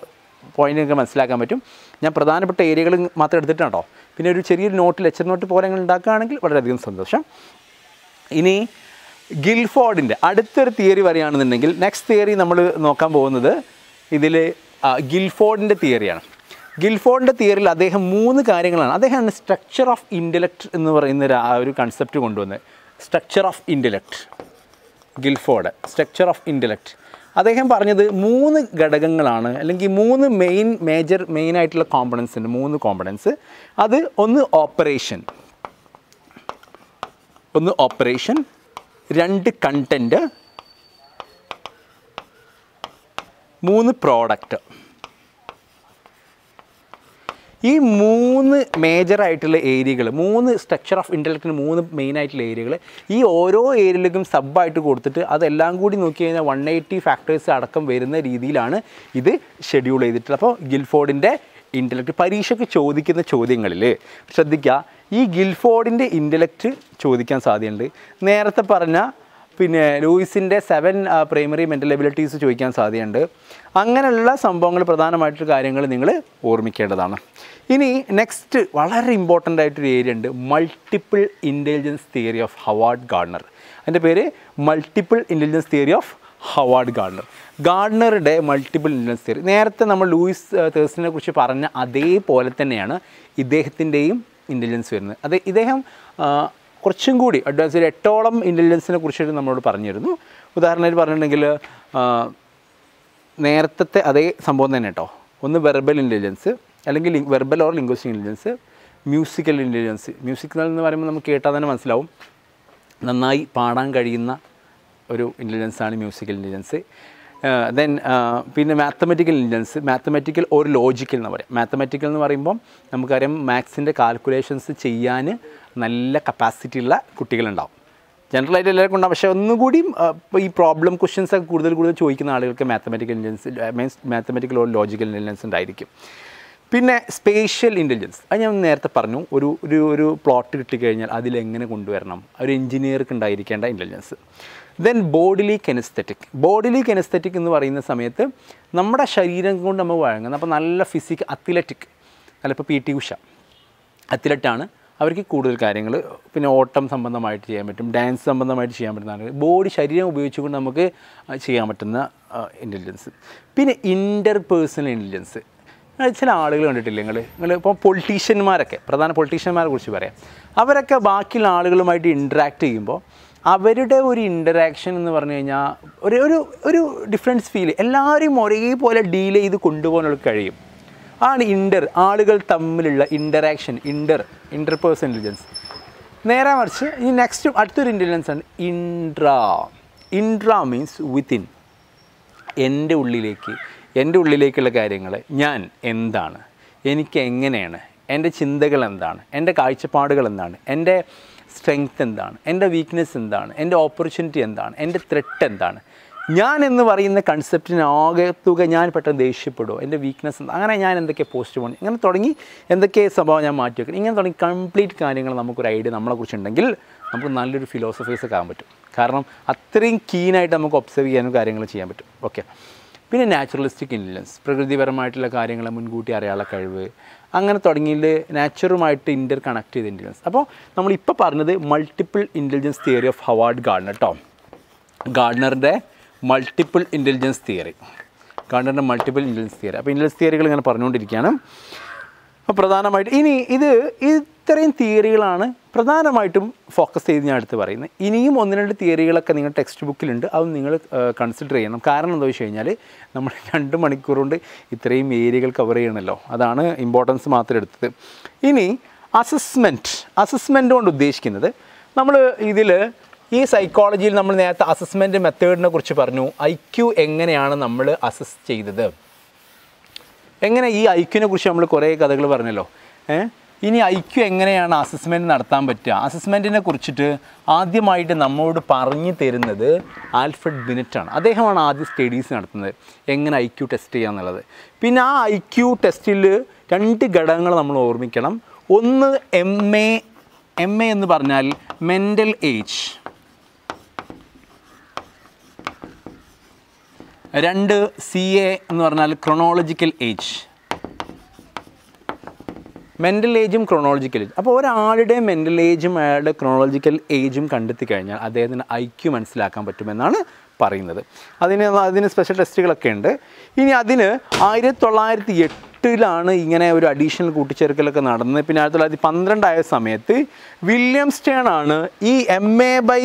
പോയിൻ്റ് നിങ്ങൾക്ക് മനസ്സിലാക്കാൻ പറ്റും ഞാൻ പ്രധാനപ്പെട്ട ഏരിയകൾ മാത്രം എടുത്തിട്ടുണ്ടോ പിന്നെ ഒരു ചെറിയൊരു നോട്ട് ലെക്ചർ നോട്ട് പോലെ അങ്ങനെ ഉണ്ടാക്കുകയാണെങ്കിൽ വളരെയധികം സന്തോഷം ഇനി ഗിൽഫോർഡിൻ്റെ അടുത്തൊരു തിയറി വരികയാണെന്നുണ്ടെങ്കിൽ നെക്സ്റ്റ് തിയറി നമ്മൾ നോക്കാൻ പോകുന്നത് ഇതിൽ ഗിൽഫോർഡിൻ്റെ തിയറിയാണ് ഗിൽഫോർഡിൻ്റെ തിയറിയിൽ അദ്ദേഹം മൂന്ന് കാര്യങ്ങളാണ് അദ്ദേഹമാണ് സ്ട്രക്ചർ ഓഫ് ഇൻ്റലക്ട് എന്ന് പറയുന്ന ഒരു കൺസെപ്റ്റ് കൊണ്ടുവന്നത് structure of intellect Guilford structure of intellect അദ്ദേഹം പറഞ്ഞത് മൂന്ന് ഘടകങ്ങളാണ് അല്ലെങ്കിൽ മൂന്ന് മെയിൻ മേജർ മെയിൻ ആയിട്ടുള്ള കോമ്പണൻസ് ഉണ്ട് മൂന്ന് കോമ്പണൻസ് അത് ഒന്ന് ഓപ്പറേഷൻ ഒന്ന് ഓപ്പറേഷൻ രണ്ട് കണ്ടൻറ്റ് മൂന്ന് പ്രോഡക്റ്റ് ഈ മൂന്ന് മേജറായിട്ടുള്ള ആയിട്ടുള്ള ഏരിയകൾ മൂന്ന് സ്ട്രക്ചർ ഓഫ് ഇൻ്റലക്റ്റിന് മൂന്ന് മെയിൻ ആയിട്ടുള്ള ഏരിയകൾ ഈ ഓരോ ഏരിയയിലേക്കും സബായിട്ട് കൊടുത്തിട്ട് അതെല്ലാം കൂടി നോക്കി കഴിഞ്ഞാൽ വൺ എയ്റ്റി ഫാക്ടേഴ്സ് അടക്കം വരുന്ന രീതിയിലാണ് ഇത് ഷെഡ്യൂൾ ചെയ്തിട്ടുള്ളത് അപ്പോൾ ഗിൽഫോർഡിൻ്റെ ഇൻ്റലക്റ്റ് പരീക്ഷയ്ക്ക് ചോദിക്കുന്ന ചോദ്യങ്ങളിൽ ശ്രദ്ധിക്കുക ഈ ഗിൽഫോർഡിൻ്റെ ഇൻ്റലക്റ്റ് ചോദിക്കാൻ സാധ്യതയുണ്ട് നേരത്തെ പറഞ്ഞ പിന്നെ ലൂയിസിൻ്റെ സെവൻ പ്രൈമറി മെൻ്റൽ എബിലിറ്റീസ് ചോദിക്കാൻ സാധ്യതയുണ്ട് അങ്ങനെയുള്ള സംഭവങ്ങൾ പ്രധാനമായിട്ടുള്ള കാര്യങ്ങൾ നിങ്ങൾ ഓർമ്മിക്കേണ്ടതാണ് ഇനി നെക്സ്റ്റ് വളരെ ഇമ്പോർട്ടൻ്റ് ആയിട്ടൊരു ഏരിയ ഉണ്ട് multiple intelligence theory of Howard Gardner അതിൻ്റെ പേര് multiple intelligence theory of Howard Gardner ഗാർഡനറുടെ മൾട്ടിപ്പിൾ ഇൻ്റലിജൻസ് തിയറി നേരത്തെ നമ്മൾ ലൂയിസ് തേഴ്സിനെ കുറിച്ച് പറഞ്ഞ അതേപോലെ തന്നെയാണ് ഇദ്ദേഹത്തിൻ്റെയും ഇൻ്റലിജൻസ് വരുന്നത് അതെ ഇദ്ദേഹം കുറച്ചും കൂടി അഡ്വാൻസ് ഒരു എട്ടോളം ഇൻ്റലിജൻസിനെ കുറിച്ചിട്ട് നമ്മളോട് പറഞ്ഞിരുന്നു ഉദാഹരണമായിട്ട് പറഞ്ഞിട്ടുണ്ടെങ്കിൽ നേരത്തെ അതേ സംഭവം തന്നെ കേട്ടോ ഒന്ന് വെർബൽ ഇൻ്റലിജൻസ് അല്ലെങ്കിൽ verbal or linguistic intelligence musical intelligence music എന്ന് പറയുമ്പോൾ നമുക്ക് കേട്ടാൽ തന്നെ മനസ്സിലാവും നന്നായി പാടാൻ കഴിയുന്ന ഒരു ഇൻ്റലിജൻസാണ് മ്യൂസിക്കൽ ഇൻ്റലിജൻസ് ദെൻ പിന്നെ മാത്തമെറ്റിക്കൽ ഇൻ്റലിജൻസ് മാത്തമെറ്റിക്കൽ ഒരു ലോജിക്കൽ എന്ന് പറയാം മാത്തമെറ്റിക്കൽ എന്ന് പറയുമ്പം നമുക്കറിയാം മാത്സിൻ്റെ കാൽക്കുലേഷൻസ് ചെയ്യാൻ നല്ല കപ്പാസിറ്റി ഉള്ള കുട്ടികളുണ്ടാവും ജനറലായിട്ട് എല്ലാവർക്കും ഉണ്ടാവും പക്ഷേ ഒന്നുകൂടി ഇപ്പോൾ ഈ പ്രോബ്ലം ക്വസ്റ്റ്യൻസ് ഒക്കെ കൂടുതൽ കൂടുതൽ ചോദിക്കുന്ന ആളുകൾക്ക് mathematical intelligence means mathematical or logical intelligence ഉണ്ടായിരിക്കും പിന്നെ സ്പേഷ്യൽ ഇൻ്റലിജൻസ് അത് ഞാൻ നേരത്തെ പറഞ്ഞു ഒരു ഒരു ഒരു പ്ലോട്ട് കിട്ടിക്കഴിഞ്ഞാൽ അതിലെങ്ങനെ കൊണ്ടുവരണം ഒരു എഞ്ചിനീയർക്ക് ഉണ്ടായിരിക്കേണ്ട intelligence then bodily kinesthetic bodily kinesthetic എന്ന് പറയുന്ന സമയത്ത് നമ്മുടെ ശരീരം കൊണ്ട് നമ്മൾ വഴങ്ങുന്നത് അപ്പോൾ നല്ല ഫിസിക് അത്ലറ്റിക് അല്ല ഇപ്പോൾ പി ടി ഉഷ അത്ലറ്റാണ് അവർക്ക് കൂടുതൽ കാര്യങ്ങൾ പിന്നെ ഓട്ടം സംബന്ധമായിട്ട് ചെയ്യാൻ പറ്റും ഡാൻസ് സംബന്ധമായിട്ട് ചെയ്യാൻ പറ്റുന്ന ബോഡി ശരീരം ഉപയോഗിച്ചുകൊണ്ട് നമുക്ക് ചെയ്യാൻ പറ്റുന്ന ഇൻ്റലിജൻസ് പിന്നെ ഇൻ്റർ പേഴ്സണൽ ഇൻ്റലിജൻസ് ചില ആളുകൾ കണ്ടിട്ടില്ല നിങ്ങൾ നിങ്ങൾ ഇപ്പോൾ പൊളിറ്റീഷ്യന്മാരൊക്കെ പ്രധാന പൊളിറ്റീഷ്യന്മാരെ കുറിച്ച് പറയാം അവരൊക്കെ ബാക്കിയുള്ള ആളുകളുമായിട്ട് ഇൻട്രാക്ട് ചെയ്യുമ്പോൾ അവരുടെ ഒരു ഇൻ്ററാക്ഷൻ എന്ന് പറഞ്ഞു കഴിഞ്ഞാൽ ഒരു ഒരു ഒരു ഡിഫറൻസ് ഫീൽ എല്ലാവരും ഒരേപോലെ ഡീൽ ചെയ്ത് കൊണ്ടുപോകാനുള്ള കഴിയും ആണ് ഇൻ്റർ ആളുകൾ തമ്മിലുള്ള ഇൻ്ററാക്ഷൻ ഇൻ്റർ ഇൻ്റർപേഴ്സൺ ഇൻ്റലിജൻസ് നേരെ മറിച്ച് ഈ നെക്സ്റ്റ് അടുത്തൊരു ഇൻ്റലിജൻസ് ആണ് ഇൻട്രാ ഇൻട്രാ മീൻസ് വിത്തിൻ എൻ്റെ ഉള്ളിലേക്ക് എൻ്റെ ഉള്ളിലേക്കുള്ള കാര്യങ്ങൾ ഞാൻ എന്താണ് എനിക്ക് എങ്ങനെയാണ് എൻ്റെ ചിന്തകൾ എന്താണ് എൻ്റെ കാഴ്ചപ്പാടുകൾ എന്താണ് എൻ്റെ സ്ട്രെങ്ത് എന്താണ് എൻ്റെ വീക്ക്നെസ് എന്താണ് എൻ്റെ ഓപ്പർച്യൂണിറ്റി എന്താണ് എൻ്റെ ത്രെട്ട് എന്താണ് ഞാൻ എന്ന് പറയുന്ന കൺസെപ്റ്റിനാകെ തുക ഞാൻ പെട്ടെന്ന് ദേഷ്യപ്പെടുമോ എൻ്റെ വീക്ക്നെസ് അങ്ങനെ ഞാൻ എന്തൊക്കെ പോസ്റ്റ് പോകണം ഇങ്ങനെ തുടങ്ങി എന്തൊക്കെ സ്വഭാവം ഞാൻ മാറ്റി വെക്കണം ഇങ്ങനെ തുടങ്ങി കംപ്ലീറ്റ് കാര്യങ്ങൾ നമുക്കൊരു ഐഡിയ നമ്മളെക്കുറിച്ച് ഉണ്ടെങ്കിൽ നമുക്ക് നല്ലൊരു ഫിലോസഫീസ് ആകാൻ പറ്റും കാരണം അത്രയും കീനായിട്ട് നമുക്ക് ഒബ്സർവ് ചെയ്യാനും കാര്യങ്ങൾ ചെയ്യാൻ പറ്റും ഓക്കെ പിന്നെ നാച്ചുറലിസ്റ്റിക് ഇൻ്റലിജൻസ് പ്രകൃതിപരമായിട്ടുള്ള കാര്യങ്ങളെ മുൻകൂട്ടി അറിയാനുള്ള കഴിവ് അങ്ങനെ തുടങ്ങിയിട്ട് നാച്ചുറുമായിട്ട് ഇൻ്റർ കണക്ട് ചെയ്ത ഇൻ്റലിജൻസ് അപ്പോൾ നമ്മളിപ്പോൾ പറഞ്ഞത് multiple intelligence theory of Howard Gardner കേട്ടോ ഗാർഡനറിൻ്റെ മൾട്ടിപ്പിൾ ഇൻ്റലിജൻസ് തിയറി ഗാർഡനറിൻ്റെ മൾട്ടിപ്പിൾ ഇൻ്റലിജൻസ് തിയറി അപ്പോൾ ഇൻ്റലിജൻസ് തിയറികൾ ഇങ്ങനെ പറഞ്ഞുകൊണ്ടിരിക്കുകയാണ് അപ്പോൾ പ്രധാനമായിട്ട് ഇനി ഇത് ഇത്രയും തിയറികളാണ് പ്രധാനമായിട്ടും ഫോക്കസ് ചെയ്ത് ഞാൻ അടുത്ത് പറയുന്നത് ഇനിയും ഒന്ന് രണ്ട് തിയറികളൊക്കെ നിങ്ങൾ ടെക്സ്റ്റ് ബുക്കിലുണ്ട് അത് നിങ്ങൾ കൺസിഡർ ചെയ്യണം കാരണം എന്താ വെച്ച് കഴിഞ്ഞാൽ നമ്മൾ <laughs> രണ്ട് മണിക്കൂർ കൊണ്ട് ഇത്രയും ഏരിയകൾ കവർ ചെയ്യണമല്ലോ അതാണ് ഇമ്പോർട്ടൻസ് മാത്രം എടുത്തത് ഇനി അസസ്മെൻറ്റ് അസസ്മെൻ്റ് കൊണ്ട് ഉദ്ദേശിക്കുന്നത് നമ്മൾ ഇതിൽ ഈ സൈക്കോളജിയിൽ നമ്മൾ നേരത്തെ അസസ്മെൻറ്റ് മെത്തേഡിനെ കുറിച്ച് പറഞ്ഞു ഐ ക്യു എങ്ങനെയാണ് നമ്മൾ അസസ് ചെയ്തത് എങ്ങനെ ഈ ഐക്യുവിനെ കുറിച്ച് നമ്മൾ കുറേ കഥകൾ പറഞ്ഞല്ലോ ഇനി ഐക്യു എങ്ങനെയാണ് അസസ്മെൻറ്റ് നടത്താൻ പറ്റുക അസസ്മെൻറ്റിനെ കുറിച്ചിട്ട് ആദ്യമായിട്ട് നമ്മോട് പറഞ്ഞു തരുന്നത് ആൽഫ്രഡ് ബിനറ്റാണ് അദ്ദേഹമാണ് ആദ്യ സ്റ്റഡീസ് നടത്തുന്നത് എങ്ങനെ ഐക്യു ടെസ്റ്റ് ചെയ്യുക എന്നുള്ളത് പിന്നെ ആ ഐക്യു ടെസ്റ്റിൽ രണ്ട് ഘടകങ്ങൾ നമ്മൾ ഓർമ്മിക്കണം ഒന്ന് എം എ എം എ എന്ന് പറഞ്ഞാൽ മെൻ്റൽ ഏജ് രണ്ട് സി എ എന്ന് പറഞ്ഞാൽ ക്രൊണോളജിക്കൽ ഏജ് മെൻ്റൽ ഏജും ക്രൊണോളജിക്കൽ ഏജ് അപ്പോൾ ഒരാളുടെ മെൻ്റൽ ഏജും അയാളുടെ ക്രൊണോളജിക്കൽ ഏജും കണ്ടെത്തി കഴിഞ്ഞാൽ അദ്ദേഹത്തിന് ഐ ക്യു മനസ്സിലാക്കാൻ പറ്റുമെന്നാണ് പറയുന്നത് അതിന് അതിന് സ്പെഷ്യൽ ടെസ്റ്റുകളൊക്കെ ഉണ്ട് ഇനി അതിന് ആയിരത്തി തൊള്ളായിരത്തി എട്ടിലാണ് ഇങ്ങനെ ഒരു അഡീഷണൽ കൂട്ടിച്ചേർക്കലൊക്കെ നടന്നത് പിന്നെ ആയിരത്തി തൊള്ളായിരത്തി പന്ത്രണ്ടായ സമയത്ത് വില്യം സ്റ്റേൺ ആണ് ഈ M A by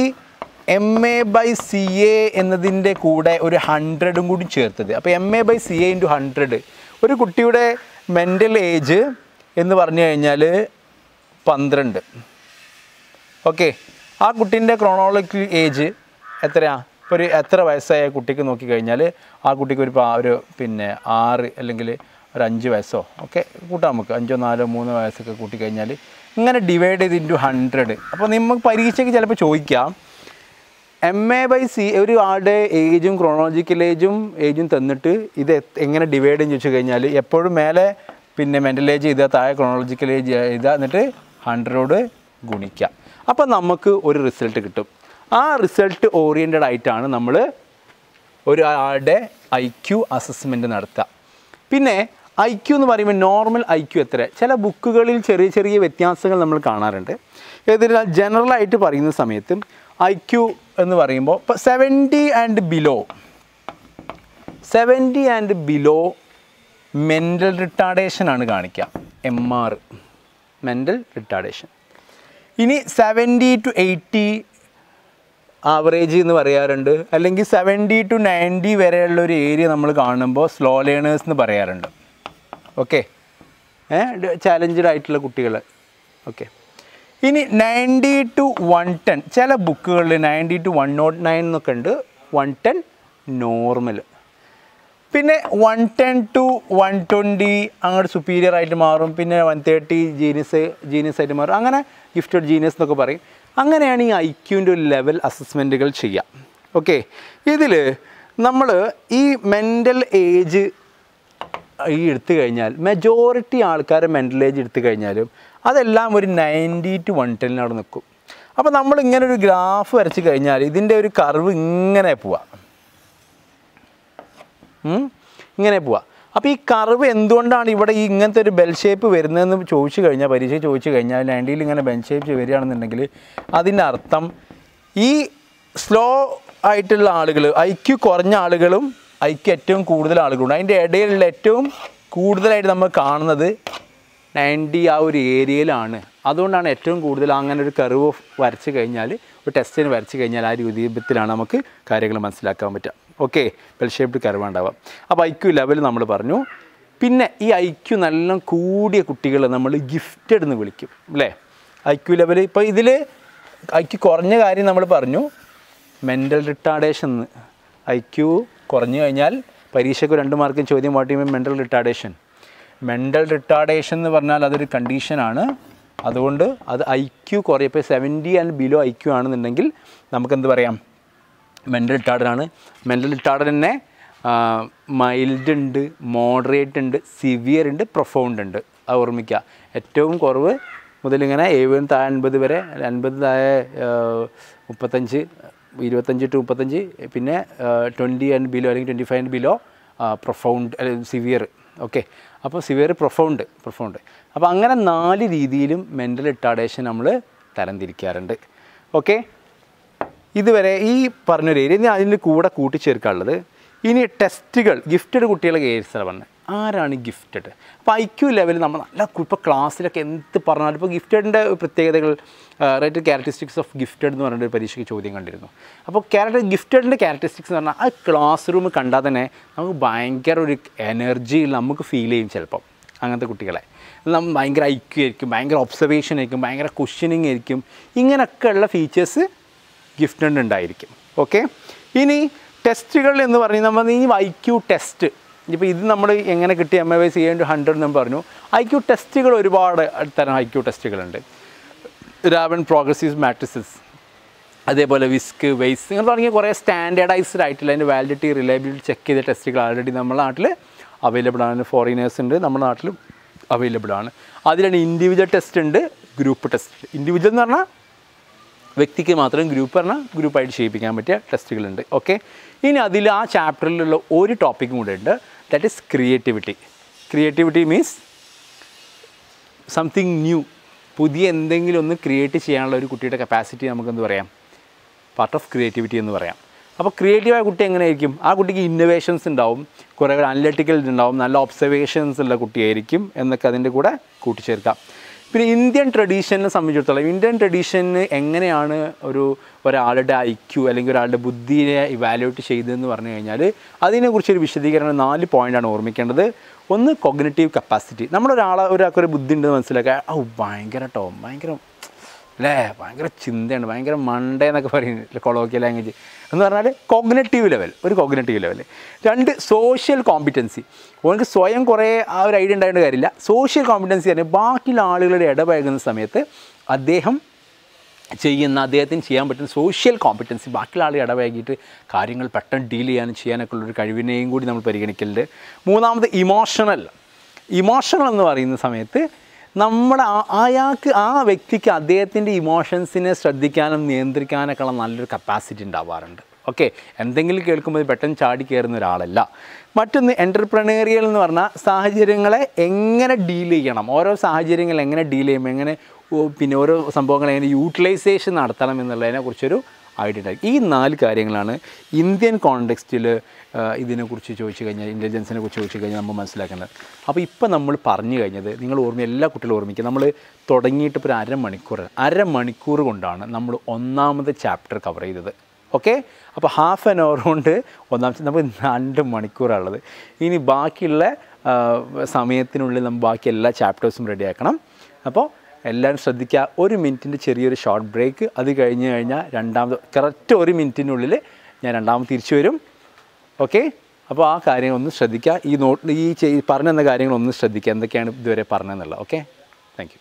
M A by C A എന്നതിൻ്റെ കൂടെ ഒരു ഹൺഡ്രഡും കൂടി ചേർത്തത് അപ്പോൾ M A by C A into hundred ഒരു കുട്ടിയുടെ മെൻ്റൽ ഏജ് എന്ന് പറഞ്ഞു കഴിഞ്ഞാൽ പന്ത്രണ്ട് ഓക്കെ ആ കുട്ടീൻ്റെ ക്രോണോളജിക്കൽ ഏജ് എത്രയാണ് ഇപ്പോൾ ഒരു എത്ര വയസ്സായ കുട്ടിക്ക് നോക്കിക്കഴിഞ്ഞാൽ ആ കുട്ടിക്ക് ഒരു ഒരു പിന്നെ ആറ് അല്ലെങ്കിൽ ഒരു അഞ്ച് വയസ്സോ ഓക്കെ കൂട്ടാം നമുക്ക് അഞ്ചോ നാലോ മൂന്നോ വയസ്സൊക്കെ കൂട്ടിക്കഴിഞ്ഞാൽ ഇങ്ങനെ ഡിവൈഡ് ചെയ്ത് ഇൻറ്റു ഹൺഡ്രഡ് അപ്പോൾ നിങ്ങൾക്ക് പരീക്ഷയ്ക്ക് ചിലപ്പോൾ ചോദിക്കാം എം എ ബൈ സി ഒരു ആളുടെ ഏജും ക്രോണോളജിക്കൽ ഏജും ഏജും തന്നിട്ട് ഇത് എങ്ങനെ ഡിവൈഡ് ചെയ്യുന്ന ചോദിച്ചു കഴിഞ്ഞാൽ എപ്പോഴും മേലെ പിന്നെ മെൻ്റൽ ഏജ് ചെയ്താൽ താഴെ ക്രോണോളജിക്കൽ ഏജ് ചെയ്താൽ എന്നിട്ട് ഹൺഡ്രഡോട് ഗുണിക്കാം അപ്പോൾ നമുക്ക് ഒരു റിസൾട്ട് കിട്ടും ആ റിസൾട്ട് ഓറിയൻറ്റഡ് ആയിട്ടാണ് നമ്മൾ ആളുടെ ഐ ക്യു അസസ്മെൻ്റ് നടത്തുക പിന്നെ ഐ ക്യു എന്ന് പറയുമ്പോൾ നോർമൽ ഐ ക്യു എത്ര ചില ബുക്കുകളിൽ ചെറിയ ചെറിയ വ്യത്യാസങ്ങൾ നമ്മൾ കാണാറുണ്ട് എതിരാൽ ജനറലായിട്ട് പറയുന്ന സമയത്തും ഐ ക്യു എന്ന് പറയുമ്പോൾ ഇപ്പോൾ seventy and below seventy and below mental റിട്ടാഡേഷനാണ് കാണിക്കുക എം ആർ മെൻ്റൽ റിട്ടാഡേഷൻ ഇനി സെവൻറ്റി ടു എയ്റ്റി ആവറേജ് എന്ന് പറയാറുണ്ട് അല്ലെങ്കിൽ സെവൻറ്റി ടു നയൻറ്റി വരെയുള്ള ഒരു ഏരിയ നമ്മൾ കാണുമ്പോൾ സ്ലോ ലേണേഴ്സ് എന്ന് പറയാറുണ്ട് ഓക്കെ ചാലഞ്ചഡ് ആയിട്ടുള്ള കുട്ടികൾ ഓക്കെ ഇനി നയൻറ്റി ടു വൺ ടെൻ ചില ബുക്കുകളിൽ ninety to one not nine എന്നൊക്കെ ഉണ്ട് വൺ ടെൻ നോർമൽ പിന്നെ one ten to one twenty അങ്ങോട്ട് സുപ്പീരിയർ ആയിട്ട് മാറും പിന്നെ വൺ തേർട്ടി ജീനിയസ് ജീനിയസ് ആയിട്ട് മാറും അങ്ങനെ ഗിഫ്റ്റഡ് ജീനിയസ് എന്നൊക്കെ പറയും അങ്ങനെയാണ് ഈ ഐ ക്യുവിൻ്റെ ഒരു ലെവൽ അസസ്മെൻറ്റുകൾ ചെയ്യുക ഓക്കെ ഇതിൽ നമ്മൾ ഈ മെൻ്റൽ ഏജ് ഈ എടുത്തു കഴിഞ്ഞാൽ മെജോറിറ്റി ആൾക്കാരെ മെൻ്റൽ ഏജ് എടുത്തു കഴിഞ്ഞാലും അതെല്ലാം ഒരു നയൻറ്റി ടു വൺ ടെന്നിനോട് നിൽക്കും അപ്പോൾ നമ്മൾ ഇങ്ങനെ ഒരു ഗ്രാഫ് വരച്ച് കഴിഞ്ഞാൽ ഇതിൻ്റെ ഒരു കർവ് ഇങ്ങനെ പോവാം ഇങ്ങനെ പോവാം അപ്പോൾ ഈ കർവ് എന്തുകൊണ്ടാണ് ഇവിടെ ഈ ഇങ്ങനത്തെ ഒരു ബെൽ ഷേപ്പ് വരുന്നതെന്ന് ചോദിച്ചു കഴിഞ്ഞാൽ പരീക്ഷ ചോദിച്ചു കഴിഞ്ഞാൽ ലൈൻഡിയിൽ ഇങ്ങനെ ബെൽ ഷേപ്പ് വരികയാണെന്നുണ്ടെങ്കിൽ അതിൻ്റെ അർത്ഥം ഈ സ്ലോ ആയിട്ടുള്ള ആളുകൾ ഐക്യു കുറഞ്ഞ ആളുകളും ഐക്യു ഏറ്റവും കൂടുതൽ ആളുകളുണ്ട് അതിൻ്റെ ഇടയിലുള്ള ഏറ്റവും കൂടുതലായിട്ട് നമ്മൾ കാണുന്നത് നയൻറ്റി ആ ഒരു ഏരിയയിലാണ് അതുകൊണ്ടാണ് ഏറ്റവും കൂടുതൽ അങ്ങനെ ഒരു കർവ് വരച്ച് കഴിഞ്ഞാൽ ഒരു ടെസ്റ്റിന് വരച്ച് കഴിഞ്ഞാൽ ആ രൂപത്തിലാണ് നമുക്ക് കാര്യങ്ങൾ മനസ്സിലാക്കാൻ പറ്റുക ഓക്കെ വെൽ ഷേപ്ഡ് ഉണ്ടാവുക അപ്പോൾ ഐക്യു ലെവൽ നമ്മൾ പറഞ്ഞു പിന്നെ ഈ ഐക്യു നല്ല കൂടിയ കുട്ടികളെ നമ്മൾ ഗിഫ്റ്റഡ് എന്ന് വിളിക്കും അല്ലേ ഐക്യു ലെവൽ ഇപ്പോൾ ഇതിൽ ഐക്യു കുറഞ്ഞ കാര്യം നമ്മൾ പറഞ്ഞു മെൻ്റൽ റിട്ടാർഡേഷൻ ഐക്യു കുറഞ്ഞു കഴിഞ്ഞാൽ പരീക്ഷയ്ക്ക് രണ്ട് മാർക്കും ചോദ്യം വാട്ടിയുമ്പോൾ മെൻ്റൽ റിട്ടാർഡേഷൻ മെൻ്റൽ റിട്ടാർഡേഷൻ എന്ന് പറഞ്ഞാൽ അതൊരു കണ്ടീഷനാണ് അതുകൊണ്ട് അത് ഐ ക്യു കുറയും ഇപ്പോൾ seventy and below I Q ആണെന്നുണ്ടെങ്കിൽ നമുക്കെന്ത് പറയാം മെൻ്റൽ റിട്ടാർഡാണ് മെൻ്റൽ റിട്ടാർഡ് തന്നെ മൈൽഡ് ഉണ്ട് മോഡറേറ്റ് ഉണ്ട് സിവിയർ ഉണ്ട് പ്രൊഫൗണ്ട് ഉണ്ട് അത് ഓർമ്മിക്കുക ഏറ്റവും കുറവ് മുതലിങ്ങനെ എഴുപത് താഴെ അൻപത് വരെ അൻപത് താഴെ മുപ്പത്തഞ്ച് ഇരുപത്തഞ്ച് ടു മുപ്പത്തഞ്ച് പിന്നെ ട്വൻറ്റി ആൻഡ് ബിലോ അല്ലെങ്കിൽ twenty five and below profound severe okay അപ്പോൾ സിവിയർ പ്രൊഫൗണ്ട് പ്രൊഫൗണ്ട് അപ്പോൾ അങ്ങനെ നാല് രീതിയിലും മെൻ്റൽ റിട്ടാർഡേഷൻ നമ്മൾ തരംതിരിക്കാറുണ്ട് ഓക്കെ ഇതുവരെ ഈ പറഞ്ഞൊരു ഏരിയ ഇനി അതിൻ്റെ കൂടെ കൂട്ടിച്ചേർക്കാനുള്ളത് ഇനി ടെസ്റ്റുകൾ ഗിഫ്റ്റഡ് കുട്ടികളെ കേസാണ് പറഞ്ഞത് ആരാണ് ഗിഫ്റ്റഡ് അപ്പോൾ ഐ ക്യു ലെവൽ നമ്മൾ നല്ല ഇപ്പോൾ ക്ലാസ്സിലൊക്കെ എന്ത് പറഞ്ഞാലും ഇപ്പോൾ ഗിഫ്റ്റഡിൻ്റെ പ്രത്യേകതകൾ റൈറ്റ് ക്യാരക്ടറിസ്റ്റിക്സ് ഓഫ് ഗിഫ്റ്റഡ് എന്ന് പറഞ്ഞൊരു പരീക്ഷയ്ക്ക് ചോദ്യം കണ്ടിരുന്നു അപ്പോൾ ക്യാരക്ടർ ഗിഫ്റ്റഡിൻ്റെ ക്യാരക്ടറിസ്റ്റിക്സ് എന്ന് പറഞ്ഞാൽ ആ ക്ലാസ് റൂം കണ്ടാൽ തന്നെ നമുക്ക് ഭയങ്കര ഒരു എനർജി നമുക്ക് ഫീൽ ചെയ്യും ചിലപ്പം അങ്ങനത്തെ കുട്ടികളെ നമ്മൾ ഭയങ്കര ഐക്യു ആയിരിക്കും ഭയങ്കര ഒബ്സർവേഷൻ ആയിരിക്കും ഭയങ്കര ക്വസ്റ്റ്യനിങ് ആയിരിക്കും ഇങ്ങനെയൊക്കെയുള്ള ഫീച്ചേഴ്സ് ഗിഫ്റ്റഡ് ഉണ്ടായിരിക്കും ഓക്കെ ഇനി ടെസ്റ്റുകൾ എന്ന് പറഞ്ഞ് നമ്മൾ ഇനി ഐ ക്യു ടെസ്റ്റ് ഇപ്പോൾ ഇത് നമ്മൾ എങ്ങനെ കിട്ടി M A Y C hundred എന്ന് പറഞ്ഞു ഐ ക്യു ടെസ്റ്റുകൾ ഒരുപാട് തരം I Q ടെസ്റ്റുകളുണ്ട് Ravan progressive matrices അതേപോലെ വിസ്ക് വെയ്സ് നിങ്ങൾ തുടങ്ങിയ കുറേ സ്റ്റാൻഡേർഡൈസ്ഡ് ആയിട്ടുള്ള അതിൻ്റെ വാലിഡിറ്റി റിലയബിലിറ്റി ചെക്ക് ചെയ്ത ടെസ്റ്റുകൾ ആൾറെഡി നമ്മുടെ നാട്ടിൽ അവൈലബിൾ ആണ് ഫോറിനേഴ്സ് ഉണ്ട് നമ്മുടെ നാട്ടിലും അവൈലബിൾ ആണ് അതിലാണ് ഇൻഡിവിജ്വൽ ടെസ്റ്റ് ഉണ്ട് ഗ്രൂപ്പ് ടെസ്റ്റ് ഇൻഡിവിജ്വൽ എന്ന് പറഞ്ഞാൽ വ്യക്തിക്ക് മാത്രം ഗ്രൂപ്പ് പറഞ്ഞാൽ ഗ്രൂപ്പായിട്ട് ചെയ്യിപ്പിക്കാൻ പറ്റിയ ടെസ്റ്റുകളുണ്ട് ഓക്കെ ഇനി അതിൽ ആ ചാപ്റ്ററിലുള്ള ഒരു ടോപ്പിക്കും കൂടെ ഉണ്ട് that is creativity creativity means something new പുതിയ എന്തെങ്കിലും ഒന്ന് ക്രിയേറ്റ് ചെയ്യാനുള്ള ഒരു കുട്ടിയുടെ കപ്പാസിറ്റി നമുക്കെന്ത് പറയാം പാർട്ട് ഓഫ് ക്രിയേറ്റിവിറ്റി എന്ന് പറയാം അപ്പോൾ ക്രിയേറ്റീവായ കുട്ടി എങ്ങനെയായിരിക്കും ആ കുട്ടിക്ക് ഇന്നോവേഷൻസ് ഉണ്ടാവും കുറേ അനലറ്റിക്കൽ ഉണ്ടാവും നല്ല ഒബ്സർവേഷൻസ് ഉള്ള കുട്ടിയായിരിക്കും എന്നൊക്കെ അതിൻ്റെ കൂടെ കൂട്ടിച്ചേർക്കാം പിന്നെ ഇന്ത്യൻ ട്രഡീഷനെ സംബന്ധിച്ചിടത്തോളം ഇന്ത്യൻ ട്രഡീഷന് എങ്ങനെയാണ് ഒരു ഒരാളുടെ ഐക്യു അല്ലെങ്കിൽ ഒരാളുടെ ബുദ്ധിയെ ഇവാലുവേറ്റ് ചെയ്തതെന്ന് പറഞ്ഞു കഴിഞ്ഞാൽ അതിനെക്കുറിച്ചൊരു വിശദീകരണം നാല് പോയിൻ്റാണ് ഓർമ്മിക്കേണ്ടത് ഒന്ന് കൊഗ്നറ്റീവ് കപ്പാസിറ്റി നമ്മളൊരാളെ ഒരാൾക്ക് ഒരു ബുദ്ധി ഉണ്ടെന്ന് മനസ്സിലാക്കുക ഔ ഭയങ്കര ടോം ഭയങ്കര അല്ലേ ഭയങ്കര ചിന്തയാണ് ഭയങ്കര മണ്ട എന്നൊക്കെ പറയുന്നത് കൊളോക്കിയ ലാംഗ്വേജ് എന്ന് പറഞ്ഞാൽ കോഗ്നറ്റീവ് ലെവൽ ഒരു കോഗ്നറ്റീവ് ലെവൽ രണ്ട് സോഷ്യൽ കോമ്പിറ്റൻസി ഓനക്ക് സ്വയം കുറേ ആ ഒരു ഐഡിയ ഉണ്ടായിട്ട് കാര്യമില്ല സോഷ്യൽ കോമ്പിറ്റൻസി പറഞ്ഞാൽ ബാക്കിയുള്ള ആളുകളുടെ ഇടപഴകുന്ന സമയത്ത് അദ്ദേഹം ചെയ്യുന്ന അദ്ദേഹത്തിന് ചെയ്യാൻ പറ്റുന്ന സോഷ്യൽ കോമ്പറ്റൻസി ബാക്കിയുള്ള ആൾ ഇടവേകിയിട്ട് കാര്യങ്ങൾ പെട്ടെന്ന് ഡീൽ ചെയ്യാനും ചെയ്യാനൊക്കെ ഉള്ളൊരു കഴിവിനെയും കൂടി നമ്മൾ പരിഗണിക്കലുണ്ട് മൂന്നാമത് ഇമോഷണൽ ഇമോഷണൽ എന്ന് പറയുന്ന സമയത്ത് നമ്മുടെ അയാൾക്ക് ആ വ്യക്തിക്ക് അദ്ദേഹത്തിൻ്റെ ഇമോഷൻസിനെ ശ്രദ്ധിക്കാനും നിയന്ത്രിക്കാനൊക്കെയുള്ള നല്ലൊരു കപ്പാസിറ്റി ഉണ്ടാവാറുണ്ട് ഓക്കെ എന്തെങ്കിലും കേൾക്കുമ്പോൾ പെട്ടെന്ന് ചാടി കയറുന്ന ഒരാളല്ല മറ്റൊന്ന് എൻ്റർപ്രണേറിയൽ എന്ന് പറഞ്ഞാൽ സാഹചര്യങ്ങളെ എങ്ങനെ ഡീൽ ചെയ്യണം ഓരോ സാഹചര്യങ്ങളെ എങ്ങനെ ഡീൽ ചെയ്യും എങ്ങനെ പിന്നെ ഓരോ സംഭവങ്ങൾ എങ്ങനെ യൂട്ടിലൈസേഷൻ നടത്തണം കുറിച്ചൊരു ഐഡിയ ഉണ്ടായി ഈ നാല് കാര്യങ്ങളാണ് ഇന്ത്യൻ കോണ്ടെക്സ്റ്റിൽ ഇതിനെക്കുറിച്ച് ചോദിച്ചു കഴിഞ്ഞാൽ ഇൻ്റലിജൻസിനെ കുറിച്ച് ചോദിച്ചു കഴിഞ്ഞാൽ നമ്മൾ മനസ്സിലാക്കേണ്ടത് അപ്പോൾ ഇപ്പോൾ നമ്മൾ പറഞ്ഞു കഴിഞ്ഞത് നിങ്ങൾ ഓർമ്മ എല്ലാ കുട്ടികളും ഓർമ്മിക്കുക നമ്മൾ തുടങ്ങിയിട്ട് ഇപ്പോൾ ഒരു അരമണിക്കൂർ അരമണിക്കൂർ കൊണ്ടാണ് നമ്മൾ ഒന്നാമത് ചാപ്റ്റർ കവർ ചെയ്തത് ഓക്കെ അപ്പോൾ ഹാഫ് ആൻ അവർ കൊണ്ട് ഒന്നാം നമുക്ക് രണ്ട് മണിക്കൂറാണുള്ളത് ഇനി ബാക്കിയുള്ള സമയത്തിനുള്ളിൽ നമ്മൾ ബാക്കി എല്ലാ ചാപ്റ്റേഴ്സും റെഡിയാക്കണം അപ്പോൾ എല്ലാവരും ശ്രദ്ധിക്കുക ഒരു മിനിറ്റിൻ്റെ ചെറിയൊരു ഷോർട്ട് ബ്രേക്ക് അത് കഴിഞ്ഞ് കഴിഞ്ഞാൽ രണ്ടാമത് കറക്റ്റ് ഒരു മിനിറ്റിനുള്ളിൽ ഞാൻ രണ്ടാമത് തിരിച്ചു വരും ഓക്കെ അപ്പോൾ ആ കാര്യങ്ങളൊന്നും ഒന്ന് ശ്രദ്ധിക്കുക ഈ നോട്ട് ഈ പറഞ്ഞ കാര്യങ്ങളൊന്നും ശ്രദ്ധിക്കുക എന്തൊക്കെയാണ് ഇതുവരെ പറഞ്ഞതെന്നുള്ളത് ഓക്കെ താങ്ക്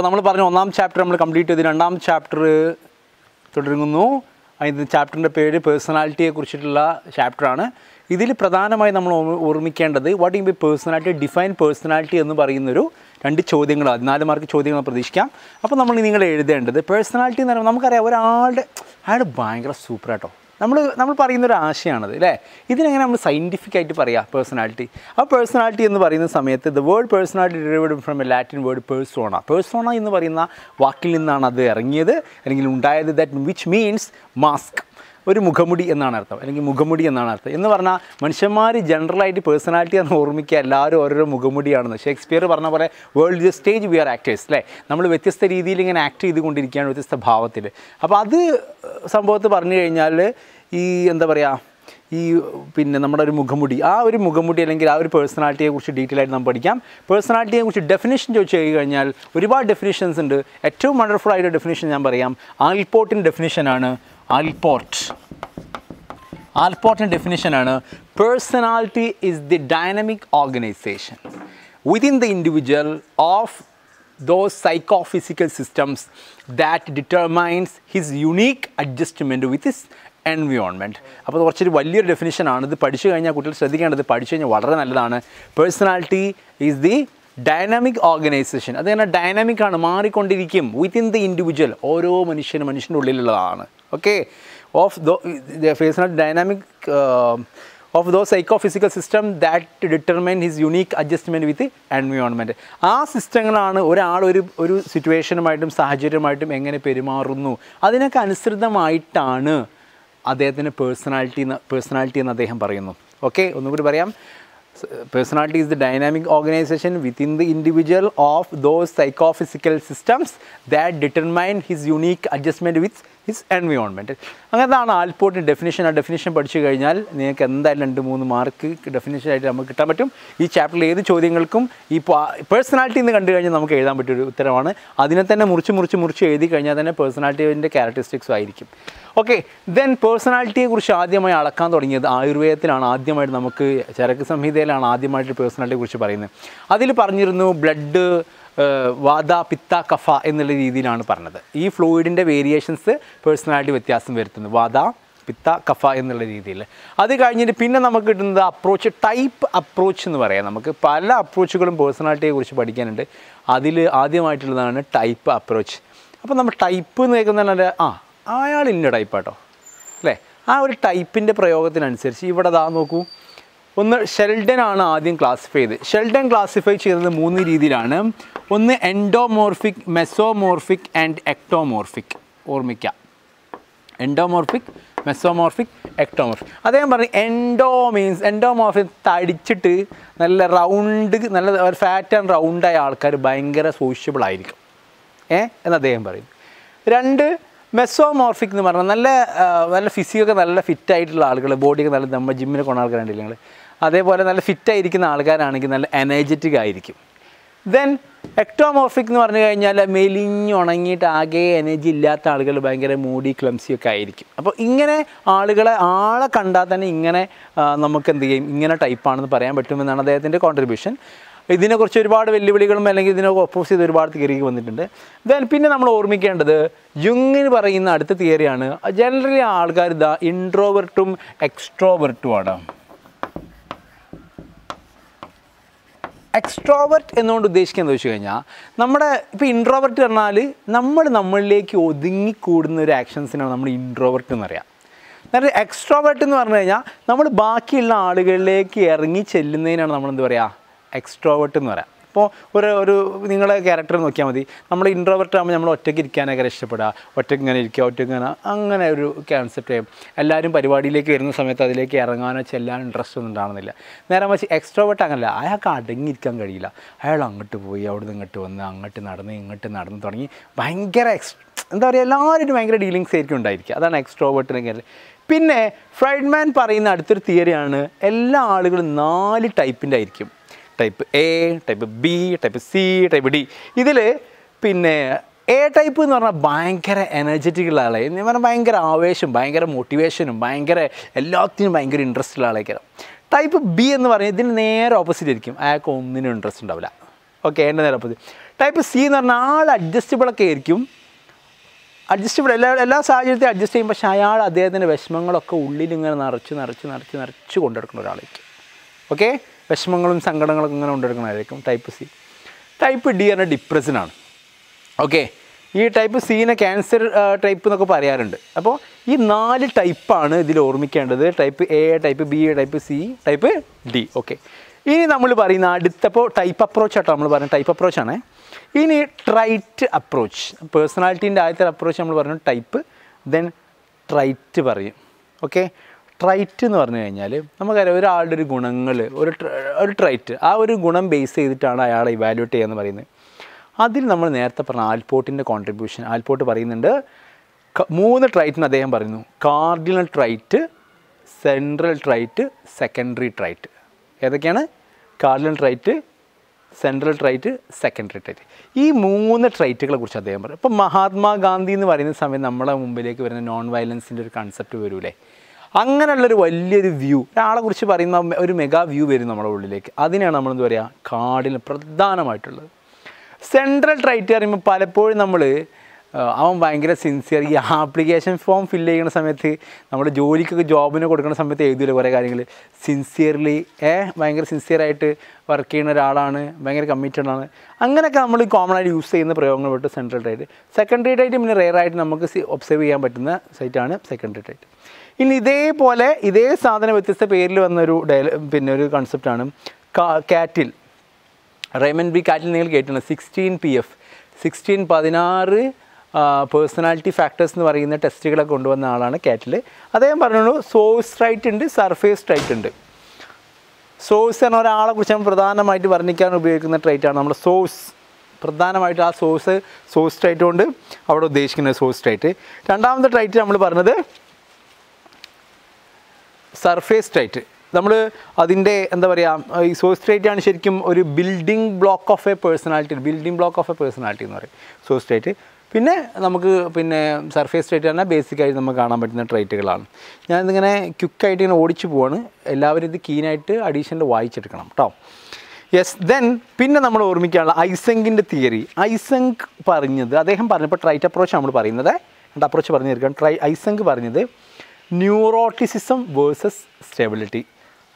അപ്പോൾ നമ്മൾ പറഞ്ഞു ഒന്നാം ചാപ്റ്റർ നമ്മൾ കംപ്ലീറ്റ് ചെയ്ത് രണ്ടാം ചാപ്റ്റർ തുടരുന്നു ഇത് ചാപ്റ്ററിൻ്റെ പേര് പേഴ്സണാലിറ്റിയെ കുറിച്ചിട്ടുള്ള ചാപ്റ്ററാണ് ഇതിൽ പ്രധാനമായി നമ്മൾ ഓർമ്മിക്കേണ്ടത് വാട്ട് ഈ ബി പേഴ്സണാലിറ്റി ഡിഫൈൻ പേഴ്സണാലിറ്റി എന്ന് പറയുന്നൊരു രണ്ട് ചോദ്യങ്ങളാണ് നാല് മാർക്ക് ചോദ്യങ്ങൾ പ്രതീക്ഷിക്കാം അപ്പോൾ നമ്മൾ നിങ്ങൾ എഴുതേണ്ടത് പേഴ്സണാലിറ്റി എന്ന് പറയുമ്പോൾ നമുക്കറിയാം ഒരാളുടെ അയാൾ ഭയങ്കര സൂപ്പറായിട്ടോ നമ്മൾ നമ്മൾ പറയുന്ന ഒരു ആശയമാണത് അല്ലേ ഇതിനെങ്ങനെ നമ്മൾ സയൻറ്റിഫിക് ആയിട്ട് പറയുക പേഴ്സണാലിറ്റി ആ പേഴ്സണാലിറ്റി എന്ന് പറയുന്ന സമയത്ത് the word personality derived from a Latin word persona persona എന്ന് പറയുന്ന വാക്കിൽ നിന്നാണ് അത് ഇറങ്ങിയത് അല്ലെങ്കിൽ ഉണ്ടായത് ദാറ്റ് വിച്ച് മീൻസ് മാസ്ക് ഒരു മുഖമുടി എന്നാണ് അർത്ഥം അല്ലെങ്കിൽ മുഖമുടി എന്നാണ് അർത്ഥം എന്ന് പറഞ്ഞാൽ മനുഷ്യന്മാർ ജനറലായിട്ട് പേഴ്സണാലിറ്റി എന്ന് ഓർമ്മിക്കുക എല്ലാവരും ഓരോരോ മുഖമുടിയാണെന്ന് ഷേക്സ്പിയർ പറഞ്ഞ പോലെ world stage we are actors അല്ലേ നമ്മൾ വ്യത്യസ്ത രീതിയിൽ ഇങ്ങനെ ആക്ട് ചെയ്തുകൊണ്ടിരിക്കുകയാണ് വ്യത്യസ്ത ഭാവത്തിൽ അപ്പോൾ അത് സംഭവത്ത് പറഞ്ഞു കഴിഞ്ഞാൽ ഈ എന്താ പറയുക ഈ പിന്നെ നമ്മുടെ ഒരു മുഖമുടി ആ ഒരു മുഖമുടി അല്ലെങ്കിൽ ആ ഒരു പേഴ്സണാലിറ്റിയെക്കുറിച്ച് ഡീറ്റെയിൽ ആയിട്ട് നമ്മൾ പഠിക്കാം പേഴ്സണാലിറ്റിയെക്കുറിച്ച് ഡെഫിനേഷൻ ചോദിച്ചു കഴിഞ്ഞാൽ ഒരുപാട് ഡെഫിനേഷൻസ് ഉണ്ട് ഏറ്റവും വണ്ടർഫുൾ ആയിട്ടുള്ള ഡെഫിനേഷൻ ഞാൻ പറയാം ആൽപോട്ടിൻ്റെ ഡെഫിനേഷനാണ് ആൽപോർട്ട് ആൽപോർട്ടിൻ്റെ ഡെഫിനിഷനാണ് personality is the dynamic organization within the individual of psychophysical systems that determines his unique adjustment with his environment അപ്പോൾ അത് കുറച്ചൊരു വലിയൊരു ഡെഫിനിഷനാണ് ഇത് പഠിച്ചു കഴിഞ്ഞാൽ കുട്ടികൾ ശ്രദ്ധിക്കേണ്ടത് പഠിച്ചു കഴിഞ്ഞാൽ വളരെ നല്ലതാണ് personality is the dynamic organization അത് തന്നെ ഡൈനാമിക് ആണ് മാറിക്കൊണ്ടിരിക്കും വിത്തിൻ ദി ഇൻഡിവിജ്വൽ ഓരോ മനുഷ്യനും മനുഷ്യൻ്റെ ഉള്ളിലുള്ളതാണ് okay, of the, the Freisnel dynamic uh, of those psychophysical system that determine his unique adjustment with environment ആ സിസ്റ്റങ്ങളാണ് ഒരാൾ ഒരു ഒരു സിറ്റുവേഷനുമായിട്ടും സാഹചര്യമായിട്ടും എങ്ങനെ പെരുമാറുന്നു അതിനൊക്കെ അനുസൃതമായിട്ടാണ് അദ്ദേഹത്തിൻ്റെ പേഴ്സണാലിറ്റി എന്ന് പേഴ്സണാലിറ്റി എന്ന് അദ്ദേഹം പറയുന്നു ഓക്കെ ഒന്നുകൂടി പറയാം personality is the dynamic organization within the individual of those psychophysical systems that determine his unique adjustment with is environment അങ്ങനത്താണ് ആൽപോർട്ടിൻ്റെ ഡെഫിനേഷൻ ആ ഡെഫിനേഷൻ പഠിച്ചു കഴിഞ്ഞാൽ നിങ്ങൾക്ക് എന്തായാലും രണ്ട് മൂന്ന് മാർക്ക് ആയിട്ട് നമുക്ക് കിട്ടാൻ പറ്റും ഈ ചാപ്റ്ററിൽ ഏത് ചോദ്യങ്ങൾക്കും ഈ പേഴ്സണാലിറ്റി എന്ന് കണ്ടു കഴിഞ്ഞാൽ നമുക്ക് എഴുതാൻ പറ്റിയൊരു ഉത്തരമാണ് അതിനെ തന്നെ മുറിച്ച് മുറിച്ച് മുറിച്ച് എഴുതി കഴിഞ്ഞാൽ തന്നെ പേഴ്സണാലിറ്റിൻ്റെ ക്യാരക്ടറിസ്റ്റിക്സും ആയിരിക്കും ഓക്കെ ദെൻ പേഴ്സണാലിറ്റിയെക്കുറിച്ച് ആദ്യമായി അളക്കാൻ തുടങ്ങിയത് ആയുർവേദത്തിലാണ് ആദ്യമായിട്ട് നമുക്ക് ചരക്ക് സംഹിതയിലാണ് ആദ്യമായിട്ട് പേഴ്സണാലിറ്റിയെക്കുറിച്ച് പറയുന്നത് അതിൽ പറഞ്ഞിരുന്നു ബ്ലഡ് വാദ പിത്ത കഫ എന്നുള്ള രീതിയിലാണ് പറഞ്ഞത് ഈ ഫ്ലൂയിഡിൻ്റെ വേരിയേഷൻസ് പേഴ്സണാലിറ്റി വ്യത്യാസം വരുത്തുന്നു വാദ പിത്ത കഫ എന്നുള്ള രീതിയിൽ അത് കഴിഞ്ഞിട്ട് പിന്നെ നമുക്ക് കിട്ടുന്നത് അപ്രോച്ച് ടൈപ്പ് അപ്രോച്ച് എന്ന് പറയാം നമുക്ക് പല അപ്രോച്ചുകളും പേഴ്സണാലിറ്റിയെ കുറിച്ച് പഠിക്കാനുണ്ട് അതിൽ ആദ്യമായിട്ടുള്ളതാണ് ടൈപ്പ് അപ്രോച്ച് അപ്പോൾ നമ്മൾ ടൈപ്പ് എന്ന് കേൾക്കുന്നതല്ല ആ അയാൾ ഇന്ന ടൈപ്പാട്ടോ അല്ലേ ആ ഒരു ടൈപ്പിൻ്റെ പ്രയോഗത്തിനനുസരിച്ച് ഇവിടെ അതാ നോക്കൂ ഒന്ന് ഷെൽഡൻ ആണ് ആദ്യം ക്ലാസിഫൈ ചെയ്ത് ഷെൽഡൻ ക്ലാസിഫൈ ചെയ്തത് മൂന്ന് രീതിയിലാണ് ഒന്ന് എൻഡോമോർഫിക് മെസോമോർഫിക് ആൻഡ് എക്ടോമോർഫിക് ഓർമ്മിക്കാം എൻഡോമോർഫിക് മെസോമോർഫിക് എക്ടോമോർഫിക് അദ്ദേഹം പറഞ്ഞു എൻഡോ മീൻസ് എൻഡോമോർഫിക് തടിച്ചിട്ട് നല്ല റൗണ്ട് നല്ല ഫാറ്റ് ആൻഡ് റൗണ്ടായ ആൾക്കാർ ഭയങ്കര സോഷ്യബിൾ ആയിരിക്കും ഏ എന്ന് അദ്ദേഹം പറയും രണ്ട് മെസോമോർഫിക് എന്ന് പറഞ്ഞാൽ നല്ല നല്ല ഫിസിക്കൊക്കെ നല്ല ഫിറ്റ് ആയിട്ടുള്ള ആളുകൾ ബോഡിയൊക്കെ നല്ല നമ്മൾ ജിമ്മിൽ കൊണ്ട ആൾക്കാരുണ്ടല്ലോ അതേപോലെ നല്ല ഫിറ്റായിരിക്കുന്ന ആൾക്കാരാണെങ്കിൽ നല്ല എനർജറ്റിക് ആയിരിക്കും ദെൻ എക്ടോമോർഫിക് എന്ന് പറഞ്ഞു കഴിഞ്ഞാൽ മെലിഞ്ഞുണങ്ങിയിട്ട് ആകെ എനർജി ഇല്ലാത്ത ആളുകൾ ഭയങ്കര മൂടി ക്ലംസി ഒക്കെ ആയിരിക്കും അപ്പോൾ ഇങ്ങനെ ആളുകളെ ആളെ കണ്ടാൽ തന്നെ ഇങ്ങനെ നമുക്ക് എന്ത് ചെയ്യും ഇങ്ങനെ ടൈപ്പാണെന്ന് പറയാൻ പറ്റുമെന്നാണ് അദ്ദേഹത്തിൻ്റെ കോൺട്രിബ്യൂഷൻ ഇതിനെക്കുറിച്ച് ഒരുപാട് വെല്ലുവിളികളും അല്ലെങ്കിൽ ഇതിനൊക്കെ ഒപ്പോസ് ചെയ്ത് ഒരുപാട് തിയറിക്ക് വന്നിട്ടുണ്ട് ദെൻ പിന്നെ നമ്മൾ ഓർമ്മിക്കേണ്ടത് ജുങ്ങിന് പറയുന്ന അടുത്ത തിയറിയാണ് ജനറലി ആൾക്കാർ ഇതാ ഇൻട്രോവെർട്ടും എക്സ്ട്രോവെർട്ടും ആണ് എക്സ്ട്രോവർട്ട് എന്നുകൊണ്ട് ഉദ്ദേശിക്കുക എന്താ വെച്ച് കഴിഞ്ഞാൽ നമ്മുടെ ഇപ്പോൾ ഇൻട്രോവർട്ട് പറഞ്ഞാൽ നമ്മൾ നമ്മളിലേക്ക് ഒതുങ്ങിക്കൂടുന്ന ഒരു ആക്ഷൻസിനാണ് നമ്മൾ ഇൻട്രോവർട്ട് എന്ന് പറയാം നേരെ എക്സ്ട്രോവർട്ട് എന്ന് പറഞ്ഞു കഴിഞ്ഞാൽ നമ്മൾ ബാക്കിയുള്ള ആളുകളിലേക്ക് ഇറങ്ങി ചെല്ലുന്നതിനാണ് നമ്മൾ എന്ത് പറയുക എക്സ്ട്രോവർട്ട് എന്ന് പറയാം അപ്പോൾ ഒരു ഒരു നിങ്ങളെ ക്യാരക്ടർ നോക്കിയാൽ മതി നമ്മൾ ഇൻട്രോവേർട്ട് ആകുമ്പോൾ നമ്മൾ ഒറ്റയ്ക്ക് ഇരിക്കാനൊക്കെ രക്ഷപ്പെടുക ഒറ്റയ്ക്ക് ഇങ്ങനെ ഇരിക്കുക ഒറ്റയ്ക്ക് ഇങ്ങനെ അങ്ങനെ ഒരു കൺസെപ്റ്റ് ചെയ്യും എല്ലാവരും പരിപാടിയിലേക്ക് വരുന്ന സമയത്ത് അതിലേക്ക് ഇറങ്ങാനോ ചെല്ലാനോ ഇൻട്രസ്റ്റ് ഒന്നും ഉണ്ടാകുന്നില്ല നേരെ മറിച്ച് എക്സ്ട്രോവേർട്ട് അങ്ങനല്ല അയാൾക്ക് അടങ്ങിയിരിക്കാൻ കഴിയില്ല അയാൾ അങ്ങോട്ട് പോയി അവിടുന്ന് ഇങ്ങോട്ട് വന്ന് അങ്ങോട്ട് നടന്ന് ഇങ്ങോട്ട് നടന്ന് തുടങ്ങി ഭയങ്കര എക്സ് എന്താ പറയുക എല്ലാവരും ഭയങ്കര ഡീലിങ്സ് ആയിരിക്കും ഉണ്ടായിരിക്കുക അതാണ് എക്സ്ട്രോവേർട്ടിനെ കയറി പിന്നെ ഫ്രൈഡ്മാൻ പറയുന്ന അടുത്തൊരു തിയറിയാണ് എല്ലാ ആളുകളും നാല് ടൈപ്പിൻ്റെ ആയിരിക്കും type A type B type C type D ഇതിൽ പിന്നെ എ ടൈപ്പ് എന്ന് പറഞ്ഞാൽ ഭയങ്കര എനർജറ്റിക്കുള്ള ആളെ എന്ന് പറഞ്ഞാൽ ഭയങ്കര ആവേശം ഭയങ്കര മോട്ടിവേഷനും ഭയങ്കര എല്ലാത്തിനും ഭയങ്കര ഇൻട്രസ്റ്റ് ഉള്ള ആളേക്കാരം ടൈപ്പ് ബി എന്ന് പറഞ്ഞാൽ ഇതിന് നേരെ ഓപ്പോസിറ്റ് ആയിരിക്കും അയാൾക്ക് ഒന്നിനും ഇൻട്രസ്റ്റ് ഉണ്ടാവില്ല ഓക്കെ എൻ്റെ നേരെ ഓപ്പോസിറ്റ് ടൈപ്പ് സി എന്ന് പറഞ്ഞാൽ ആൾ അഡ്ജസ്റ്റബിളൊക്കെ ആയിരിക്കും അഡ്ജസ്റ്റബിൾ എല്ലാ എല്ലാ സാഹചര്യത്തിലും അഡ്ജസ്റ്റ് ചെയ്യും പക്ഷേ അയാൾ അദ്ദേഹത്തിൻ്റെ വിഷമങ്ങളൊക്കെ ഉള്ളിലിങ്ങനെ നിറച്ച് നിറച്ച് നിറച്ച് നിറച്ച് കൊണ്ടെടുക്കുന്ന ഒരാളായിരിക്കും ഓക്കെ വിഷമങ്ങളും സങ്കടങ്ങളും ഇങ്ങനെ കൊണ്ടെടുക്കണമായിരിക്കും ടൈപ്പ് സി ടൈപ്പ് ഡി എന്ന ഡിപ്രഷനാണ് ഓക്കെ ഈ ടൈപ്പ് സീനെ ക്യാൻസർ ടൈപ്പ് എന്നൊക്കെ പറയാറുണ്ട് അപ്പോൾ ഈ നാല് ടൈപ്പാണ് ഇതിൽ ഓർമ്മിക്കേണ്ടത് type A type B type C type D okay ഇനി നമ്മൾ പറയുന്ന അടുത്തപ്പോൾ ടൈപ്പ് അപ്രോച്ച് ആട്ടോ നമ്മൾ പറയുന്നത് ടൈപ്പ് അപ്രോച്ചാണ് ഇനി ട്രൈറ്റ് അപ്രോച്ച് പേഴ്സണാലിറ്റീൻ്റെ ആദ്യത്തെ അപ്രോച്ച് നമ്മൾ പറഞ്ഞു ടൈപ്പ് ദെൻ ട്രൈറ്റ് പറയും ഓക്കെ ട്രൈറ്റ് എന്ന് പറഞ്ഞു കഴിഞ്ഞാൽ നമുക്കറിയാം ഒരാളുടെ ഒരു ഗുണങ്ങൾ ഒരു ഒരു ട്രൈറ്റ് ആ ഒരു ഗുണം ബേസ് ചെയ്തിട്ടാണ് അയാളെ ഇവാലുവേറ്റ് എന്ന് പറയുന്നത് അതിൽ നമ്മൾ നേരത്തെ പറഞ്ഞ ആൽപോട്ടിൻ്റെ കോൺട്രിബ്യൂഷൻ ആൽപോട്ട് പറയുന്നുണ്ട് മൂന്ന് ട്രൈറ്റിന് അദ്ദേഹം പറയുന്നു cardinal trait central trait secondary trait ഏതൊക്കെയാണ് cardinal trait central trait secondary trait ഈ മൂന്ന് ട്രൈറ്റുകളെ കുറിച്ച് അദ്ദേഹം പറയും ഇപ്പം മഹാത്മാഗാന്ധി എന്ന് പറയുന്ന സമയം നമ്മുടെ മുമ്പിലേക്ക് വരുന്ന നോൺ വയലൻസിൻ്റെ ഒരു കൺസെപ്റ്റ് വരൂലേ അങ്ങനെയുള്ളൊരു വലിയൊരു വ്യൂ ഒരാളെ കുറിച്ച് പറയുന്ന ഒരു മെഗാ വ്യൂ വരും നമ്മുടെ ഉള്ളിലേക്ക് അതിനെയാണ് നമ്മളെന്ത് പറയുക കാടിന് പ്രധാനമായിട്ടുള്ളത് സെൻട്രൽ ട്രൈറ്റ് പറയുമ്പോൾ പലപ്പോഴും നമ്മൾ അവൻ ഭയങ്കര സിൻസിയർ ഈ ആപ്ലിക്കേഷൻ ഫോം ഫില്ല് ചെയ്യുന്ന സമയത്ത് നമ്മൾ ജോലിക്കൊക്കെ ജോബിന് കൊടുക്കുന്ന സമയത്ത് എഴുതിയില്ല കുറേ കാര്യങ്ങൾ സിൻസിയർലി ഏ ഭയങ്കര സിൻസിയറായിട്ട് വർക്ക് ചെയ്യുന്ന ഒരാളാണ് ഭയങ്കര കമ്മിറ്റഡ് ആണ് അങ്ങനെയൊക്കെ നമ്മൾ കോമൺ ആയിട്ട് യൂസ് ചെയ്യുന്ന പ്രയോഗങ്ങൾ പെട്ട് സെൻട്രൽ ടൈറ്റ് സെക്കൻഡറി ടൈറ്റ് പിന്നെ ആയിട്ട് നമുക്ക് ഒബ്സർവ് ചെയ്യാൻ പറ്റുന്ന സൈറ്റാണ് സെക്കൻഡറി ടൈറ്റ് ഇനി ഇതേപോലെ ഇതേ സാധനം വ്യത്യസ്ത പേരിൽ വന്നൊരു ഡയല പിന്നെ ഒരു കൺസെപ്റ്റാണ് കാറ്റിൽ റേമൻ ബി കാറ്റിൽ നിങ്ങൾ കേട്ടിട്ടുണ്ട് സിക്സ്റ്റീൻ പി എഫ് സിക്സ്റ്റീൻ പതിനാറ് പേഴ്സണാലിറ്റി ഫാക്ടേഴ്സ് എന്ന് പറയുന്ന ടെസ്റ്റുകളെ കൊണ്ടുവന്ന ആളാണ് കാറ്റിൽ അദ്ദേഹം പറഞ്ഞു സോഴ്സ് റൈറ്റ് ഉണ്ട് സർഫേസ് റൈറ്റ് ഉണ്ട് സോഴ്സ് എന്ന ഒരാളെ കുറിച്ച് നമ്മൾ പ്രധാനമായിട്ട് വർണ്ണിക്കാൻ ഉപയോഗിക്കുന്ന ട്രൈറ്റാണ് നമ്മുടെ സോഴ്സ് പ്രധാനമായിട്ട് ആ സോഴ്സ് സോഴ്സ് ട്രൈറ്റ് കൊണ്ട് അവിടെ ഉദ്ദേശിക്കുന്നത് സോഴ്സ് ട്രൈറ്റ് രണ്ടാമത്തെ ട്രൈറ്റ് നമ്മൾ പറഞ്ഞത് സർഫേസ് ടൈറ്റ് നമ്മൾ അതിൻ്റെ എന്താ പറയുക ഈ സോസ്റ്റേറ്റ് ആണ് ശരിക്കും ഒരു building block of a personality building block of a personality എന്ന് പറയും സോസ്റ്റേറ്റ് പിന്നെ നമുക്ക് പിന്നെ സർഫേസ് ട്രേറ്റ് തന്നെ ബേസിക്കായിട്ട് നമുക്ക് കാണാൻ പറ്റുന്ന ട്രേറ്റുകളാണ് ഞാനിതിങ്ങനെ ക്വിക്കായിട്ട് ഇങ്ങനെ ഓടിച്ചു പോവാണ് എല്ലാവരും ഇത് കീനായിട്ട് അഡീഷനിൽ വായിച്ചെടുക്കണം കേട്ടോ യെസ് ദെൻ പിന്നെ നമ്മൾ ഓർമ്മിക്കാനുള്ള ഐസെങ്കിൻ്റെ തിയറി ഐസെങ്ക് പറഞ്ഞത് അദ്ദേഹം പറഞ്ഞപ്പോൾ ട്രൈറ്റ് അപ്രോച്ച് നമ്മൾ പറയുന്നത് അപ്രോച്ച് പറഞ്ഞു ട്രൈ ഐസെങ്ക് പറഞ്ഞത് ന്യൂറോട്ടിസിസം വേഴ്സസ് സ്റ്റെബിലിറ്റി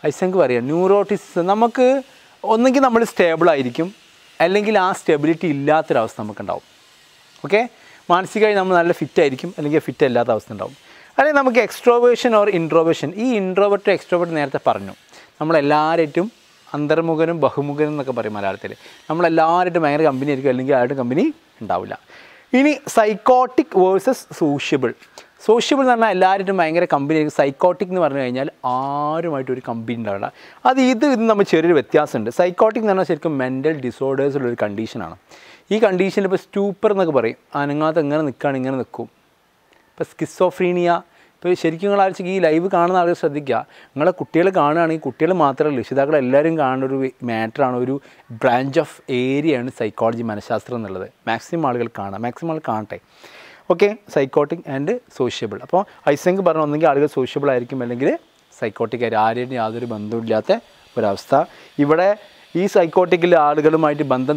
ഐസങ്ക് പറയാം ന്യൂറോട്ടിസിസം നമുക്ക് ഒന്നെങ്കിൽ നമ്മൾ സ്റ്റേബിളായിരിക്കും അല്ലെങ്കിൽ ആ സ്റ്റെബിലിറ്റി ഇല്ലാത്തൊരവസ്ഥ നമുക്കുണ്ടാവും ഓക്കെ മാനസികമായി നമ്മൾ നല്ല ഫിറ്റ് ആയിരിക്കും അല്ലെങ്കിൽ ഫിറ്റ് അല്ലാത്ത അവസ്ഥ ഉണ്ടാവും അല്ലെങ്കിൽ നമുക്ക് എക്സ്ട്രോവേഷൻ ഓർ ഇൻട്രോവേഷൻ ഈ ഇൻട്രോവേർട്ട് എക്സ്ട്രോവേർട്ട് നേരത്തെ പറഞ്ഞു നമ്മളെല്ലാവരായിട്ടും അന്തർമുഖനും ബഹുമുഖനും എന്നൊക്കെ പറയും മലയാളത്തിൽ നമ്മളെല്ലാവരായിട്ടും ഭയങ്കര കമ്പനി ആയിരിക്കും അല്ലെങ്കിൽ ആരുടെ കമ്പനി ഉണ്ടാവില്ല ഇനി സൈക്കോട്ടിക് വേഴ്സസ് സൂഷ്യബിൾ സോഷ്യബിൾ എന്ന് പറഞ്ഞാൽ എല്ലാവരും ഭയങ്കര കമ്പനി സൈക്കോട്ടിക് എന്ന് പറഞ്ഞു കഴിഞ്ഞാൽ ആരുമായിട്ട് ഒരു കമ്പനി ഉണ്ടാവില്ല അത് ഇത് ഇത് നമ്മൾ ചെറിയൊരു വ്യത്യാസമുണ്ട് സൈക്കോട്ടിക് എന്ന് പറഞ്ഞാൽ ശരിക്കും മെൻ്റൽ ഡിസോർഡേഴ്സ് ഉള്ളൊരു കണ്ടീഷനാണ് ഈ കണ്ടീഷനിൽ ഇപ്പോൾ സ്റ്റൂപ്പർ എന്നൊക്കെ പറയും അനങ്ങാത്ത ഇങ്ങനെ നിൽക്കുകയാണ് ഇങ്ങനെ നിൽക്കും ഇപ്പോൾ സ്കിസോഫ്രീനിയ ഇപ്പോൾ ശരിക്കും നിങ്ങൾ ആലോചിച്ച് ഈ ലൈവ് കാണുന്ന ആളുകൾ ശ്രദ്ധിക്കുക നിങ്ങളെ കുട്ടികൾ കാണുകയാണെങ്കിൽ കുട്ടികൾ മാത്രമല്ല രക്ഷിതാക്കൾ എല്ലാവരും കാണുന്ന ഒരു മാറ്ററാണ് ഒരു ബ്രാഞ്ച് ഓഫ് ഏരിയയാണ് സൈക്കോളജി മനഃശാസ്ത്രം എന്നുള്ളത് മാക്സിമം ആളുകൾ കാണുക മാക്സിമം ആൾ കാണട്ടെ ഓക്കെ സൈക്കോട്ടിക് ആൻഡ് സോഷ്യബിൾ അപ്പോൾ ഐസെങ്ക് പറഞ്ഞ ഒന്നെങ്കിൽ ആളുകൾ സോഷ്യബിൾ ആയിരിക്കും അല്ലെങ്കിൽ സൈക്കോട്ടിക് ആയിരിക്കും ആരുടെയും യാതൊരു ബന്ധമില്ലാത്ത ഒരവസ്ഥ ഇവിടെ ഈ സൈക്കോട്ടിക്കിൽ ആളുകളുമായിട്ട് ബന്ധം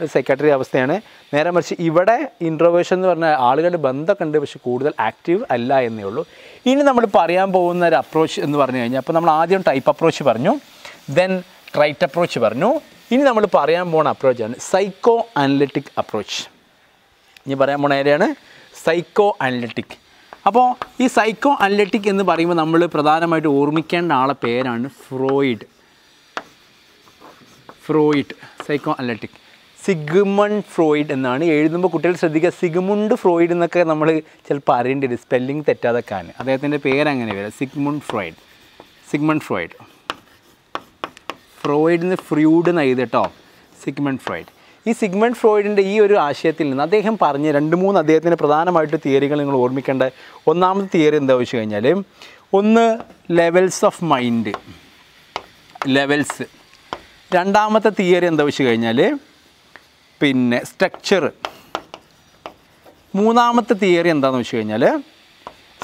ഒരു സെക്രട്ടറി അവസ്ഥയാണ് നേരെ മറിച്ച് ഇവിടെ ഇൻട്രോവേഷൻ എന്ന് പറഞ്ഞാൽ ആളുകളുടെ ബന്ധമൊക്കെ ഉണ്ട് പക്ഷെ കൂടുതൽ ആക്റ്റീവ് അല്ല എന്നേ ഉള്ളൂ ഇനി നമ്മൾ പറയാൻ പോകുന്ന ഒരു അപ്രോച്ച് എന്ന് പറഞ്ഞു കഴിഞ്ഞാൽ അപ്പോൾ നമ്മൾ ആദ്യം ടൈപ്പ് അപ്രോച്ച് പറഞ്ഞു ദെൻ ട്രൈറ്റ് അപ്രോച്ച് പറഞ്ഞു ഇനി നമ്മൾ പറയാൻ പോകുന്ന അപ്രോച്ചാണ് സൈക്കോ അനലിറ്റിക് അപ്രോച്ച് ഇനി പറയാൻ പോണ ഏരിയാണ് സൈക്കോ അനലറ്റിക് അപ്പോൾ ഈ സൈക്കോ അനലറ്റിക് എന്ന് പറയുമ്പോൾ നമ്മൾ പ്രധാനമായിട്ട് ഓർമ്മിക്കേണ്ട ആളെ പേരാണ് Freud Freud psychoanalytic Sigmund Freud എന്നാണ് എഴുതുമ്പോൾ കുട്ടികൾ ശ്രദ്ധിക്കുക സിഗ്മുണ്ട് ഫ്രോയിഡ് എന്നൊക്കെ നമ്മൾ ചിലപ്പോൾ അറിയേണ്ടി വരും സ്പെല്ലിംഗ് തെറ്റാതൊക്കെയാണ് അദ്ദേഹത്തിൻ്റെ പേര് അങ്ങനെ വരാം സിഗ്മുണ്ട് ഫ്രോയിഡ് സിഗ്മണ്ട് ഫ്രോയിഡ് ഫ്രോയിഡിന് ഫ്രൂഡ് എന്ന് എഴുതി കേട്ടോ സിഗ്മണ്ട് ഫ്രോയിഡ് ഈ സിഗ്മെൻറ്റ് ഫ്രോയിഡിൻ്റെ ഈ ഒരു ആശയത്തിൽ നിന്ന് അദ്ദേഹം പറഞ്ഞ് രണ്ട് മൂന്ന് അദ്ദേഹത്തിൻ്റെ പ്രധാനമായിട്ട് തിയറികൾ നിങ്ങൾ ഓർമ്മിക്കേണ്ട ഒന്നാമത്തെ തിയറി എന്താ വെച്ച് കഴിഞ്ഞാൽ ഒന്ന് ലെവൽസ് ഓഫ് മൈൻഡ് ലെവൽസ് രണ്ടാമത്തെ തിയറി എന്താ വെച്ച് കഴിഞ്ഞാൽ പിന്നെ സ്ട്രക്ചർ മൂന്നാമത്തെ തിയറി എന്താണെന്ന് വെച്ച് കഴിഞ്ഞാൽ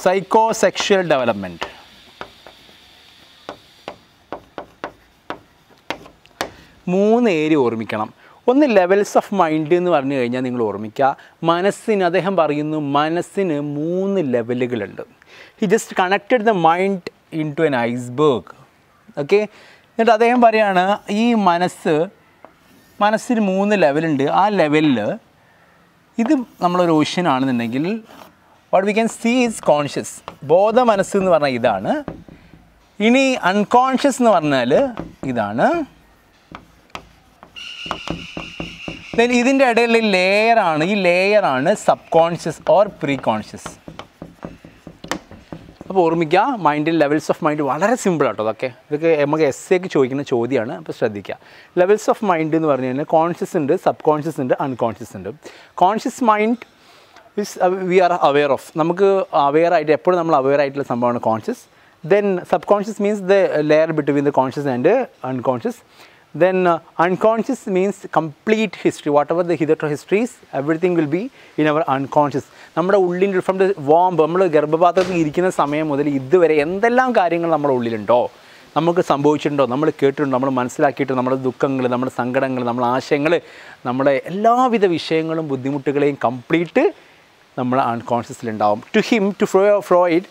സൈക്കോ സെക്ഷൽ ഡെവലപ്മെൻറ്റ് മൂന്ന് ഏരിയ ഓർമ്മിക്കണം ഒന്ന് ലെവൽസ് ഓഫ് മൈൻഡ് എന്ന് പറഞ്ഞു കഴിഞ്ഞാൽ നിങ്ങൾ ഓർമ്മിക്കുക മനസ്സിന് അദ്ദേഹം പറയുന്നു മനസ്സിന് മൂന്ന് ലെവലുകളുണ്ട് he just connected the mind into an iceberg okay എന്നിട്ട് അദ്ദേഹം പറയുകയാണ് ഈ മനസ്സ് മനസ്സിന് മൂന്ന് ലെവലുണ്ട് ആ ലെവലിൽ ഇത് നമ്മളൊരു ഓഷ്യൻ ആണെന്നുണ്ടെങ്കിൽ what we can see is conscious ബോധ മനസ്സ് എന്ന് പറഞ്ഞാൽ ഇതാണ് ഇനി അൺകോൺഷ്യസ് എന്ന് പറഞ്ഞാൽ ഇതാണ് ദെൻ ഇതിൻ്റെ ഇടയിലെ ലെയറാണ് ഈ ലെയറാണ് subconscious or preconscious അപ്പോൾ ഓർമ്മിക്കുക മൈൻഡിൽ ലെവൽസ് ഓഫ് മൈൻഡ് വളരെ സിമ്പിൾ ആട്ടോ അതൊക്കെ ഇതൊക്കെ നമുക്ക് എസ് എക്ക് ചോദിക്കുന്ന ചോദ്യമാണ് അപ്പോൾ ശ്രദ്ധിക്കുക ലെവൽസ് ഓഫ് മൈൻഡ് എന്ന് പറഞ്ഞു കഴിഞ്ഞാൽ കോൺഷ്യസ് ഉണ്ട് സബ് കോൺഷ്യസ് ഉണ്ട് അൺകോൺഷ്യസ് ഉണ്ട് conscious mind which we are aware of നമുക്ക് അവെയർ ആയിട്ട് എപ്പോഴും നമ്മൾ അവെയർ ആയിട്ടുള്ള സംഭവമാണ് conscious then subconscious means the layer between the conscious and unconscious then uh, unconscious means complete history whatever the hitherto history is everything will be in our unconscious നമ്മുടെ ഉള്ളിൻ്റെ from the womb നമ്മൾ ഗർഭപാത്രത്തിൽ ഇരിക്കുന്ന സമയം മുതൽ ഇതുവരെ എന്തെല്ലാം കാര്യങ്ങൾ നമ്മുടെ ഉള്ളിലുണ്ടോ നമുക്ക് സംഭവിച്ചിട്ടുണ്ടോ നമ്മൾ കേട്ടിട്ടുണ്ടോ നമ്മൾ മനസ്സിലാക്കിയിട്ട് നമ്മുടെ ദുഃഖങ്ങൾ നമ്മുടെ സങ്കടങ്ങൾ നമ്മുടെ ആശയങ്ങൾ നമ്മുടെ എല്ലാവിധ വിഷയങ്ങളും ബുദ്ധിമുട്ടുകളെയും കംപ്ലീറ്റ് നമ്മൾ അൺകോൺഷ്യസിലുണ്ടാവും to him to Fro Freud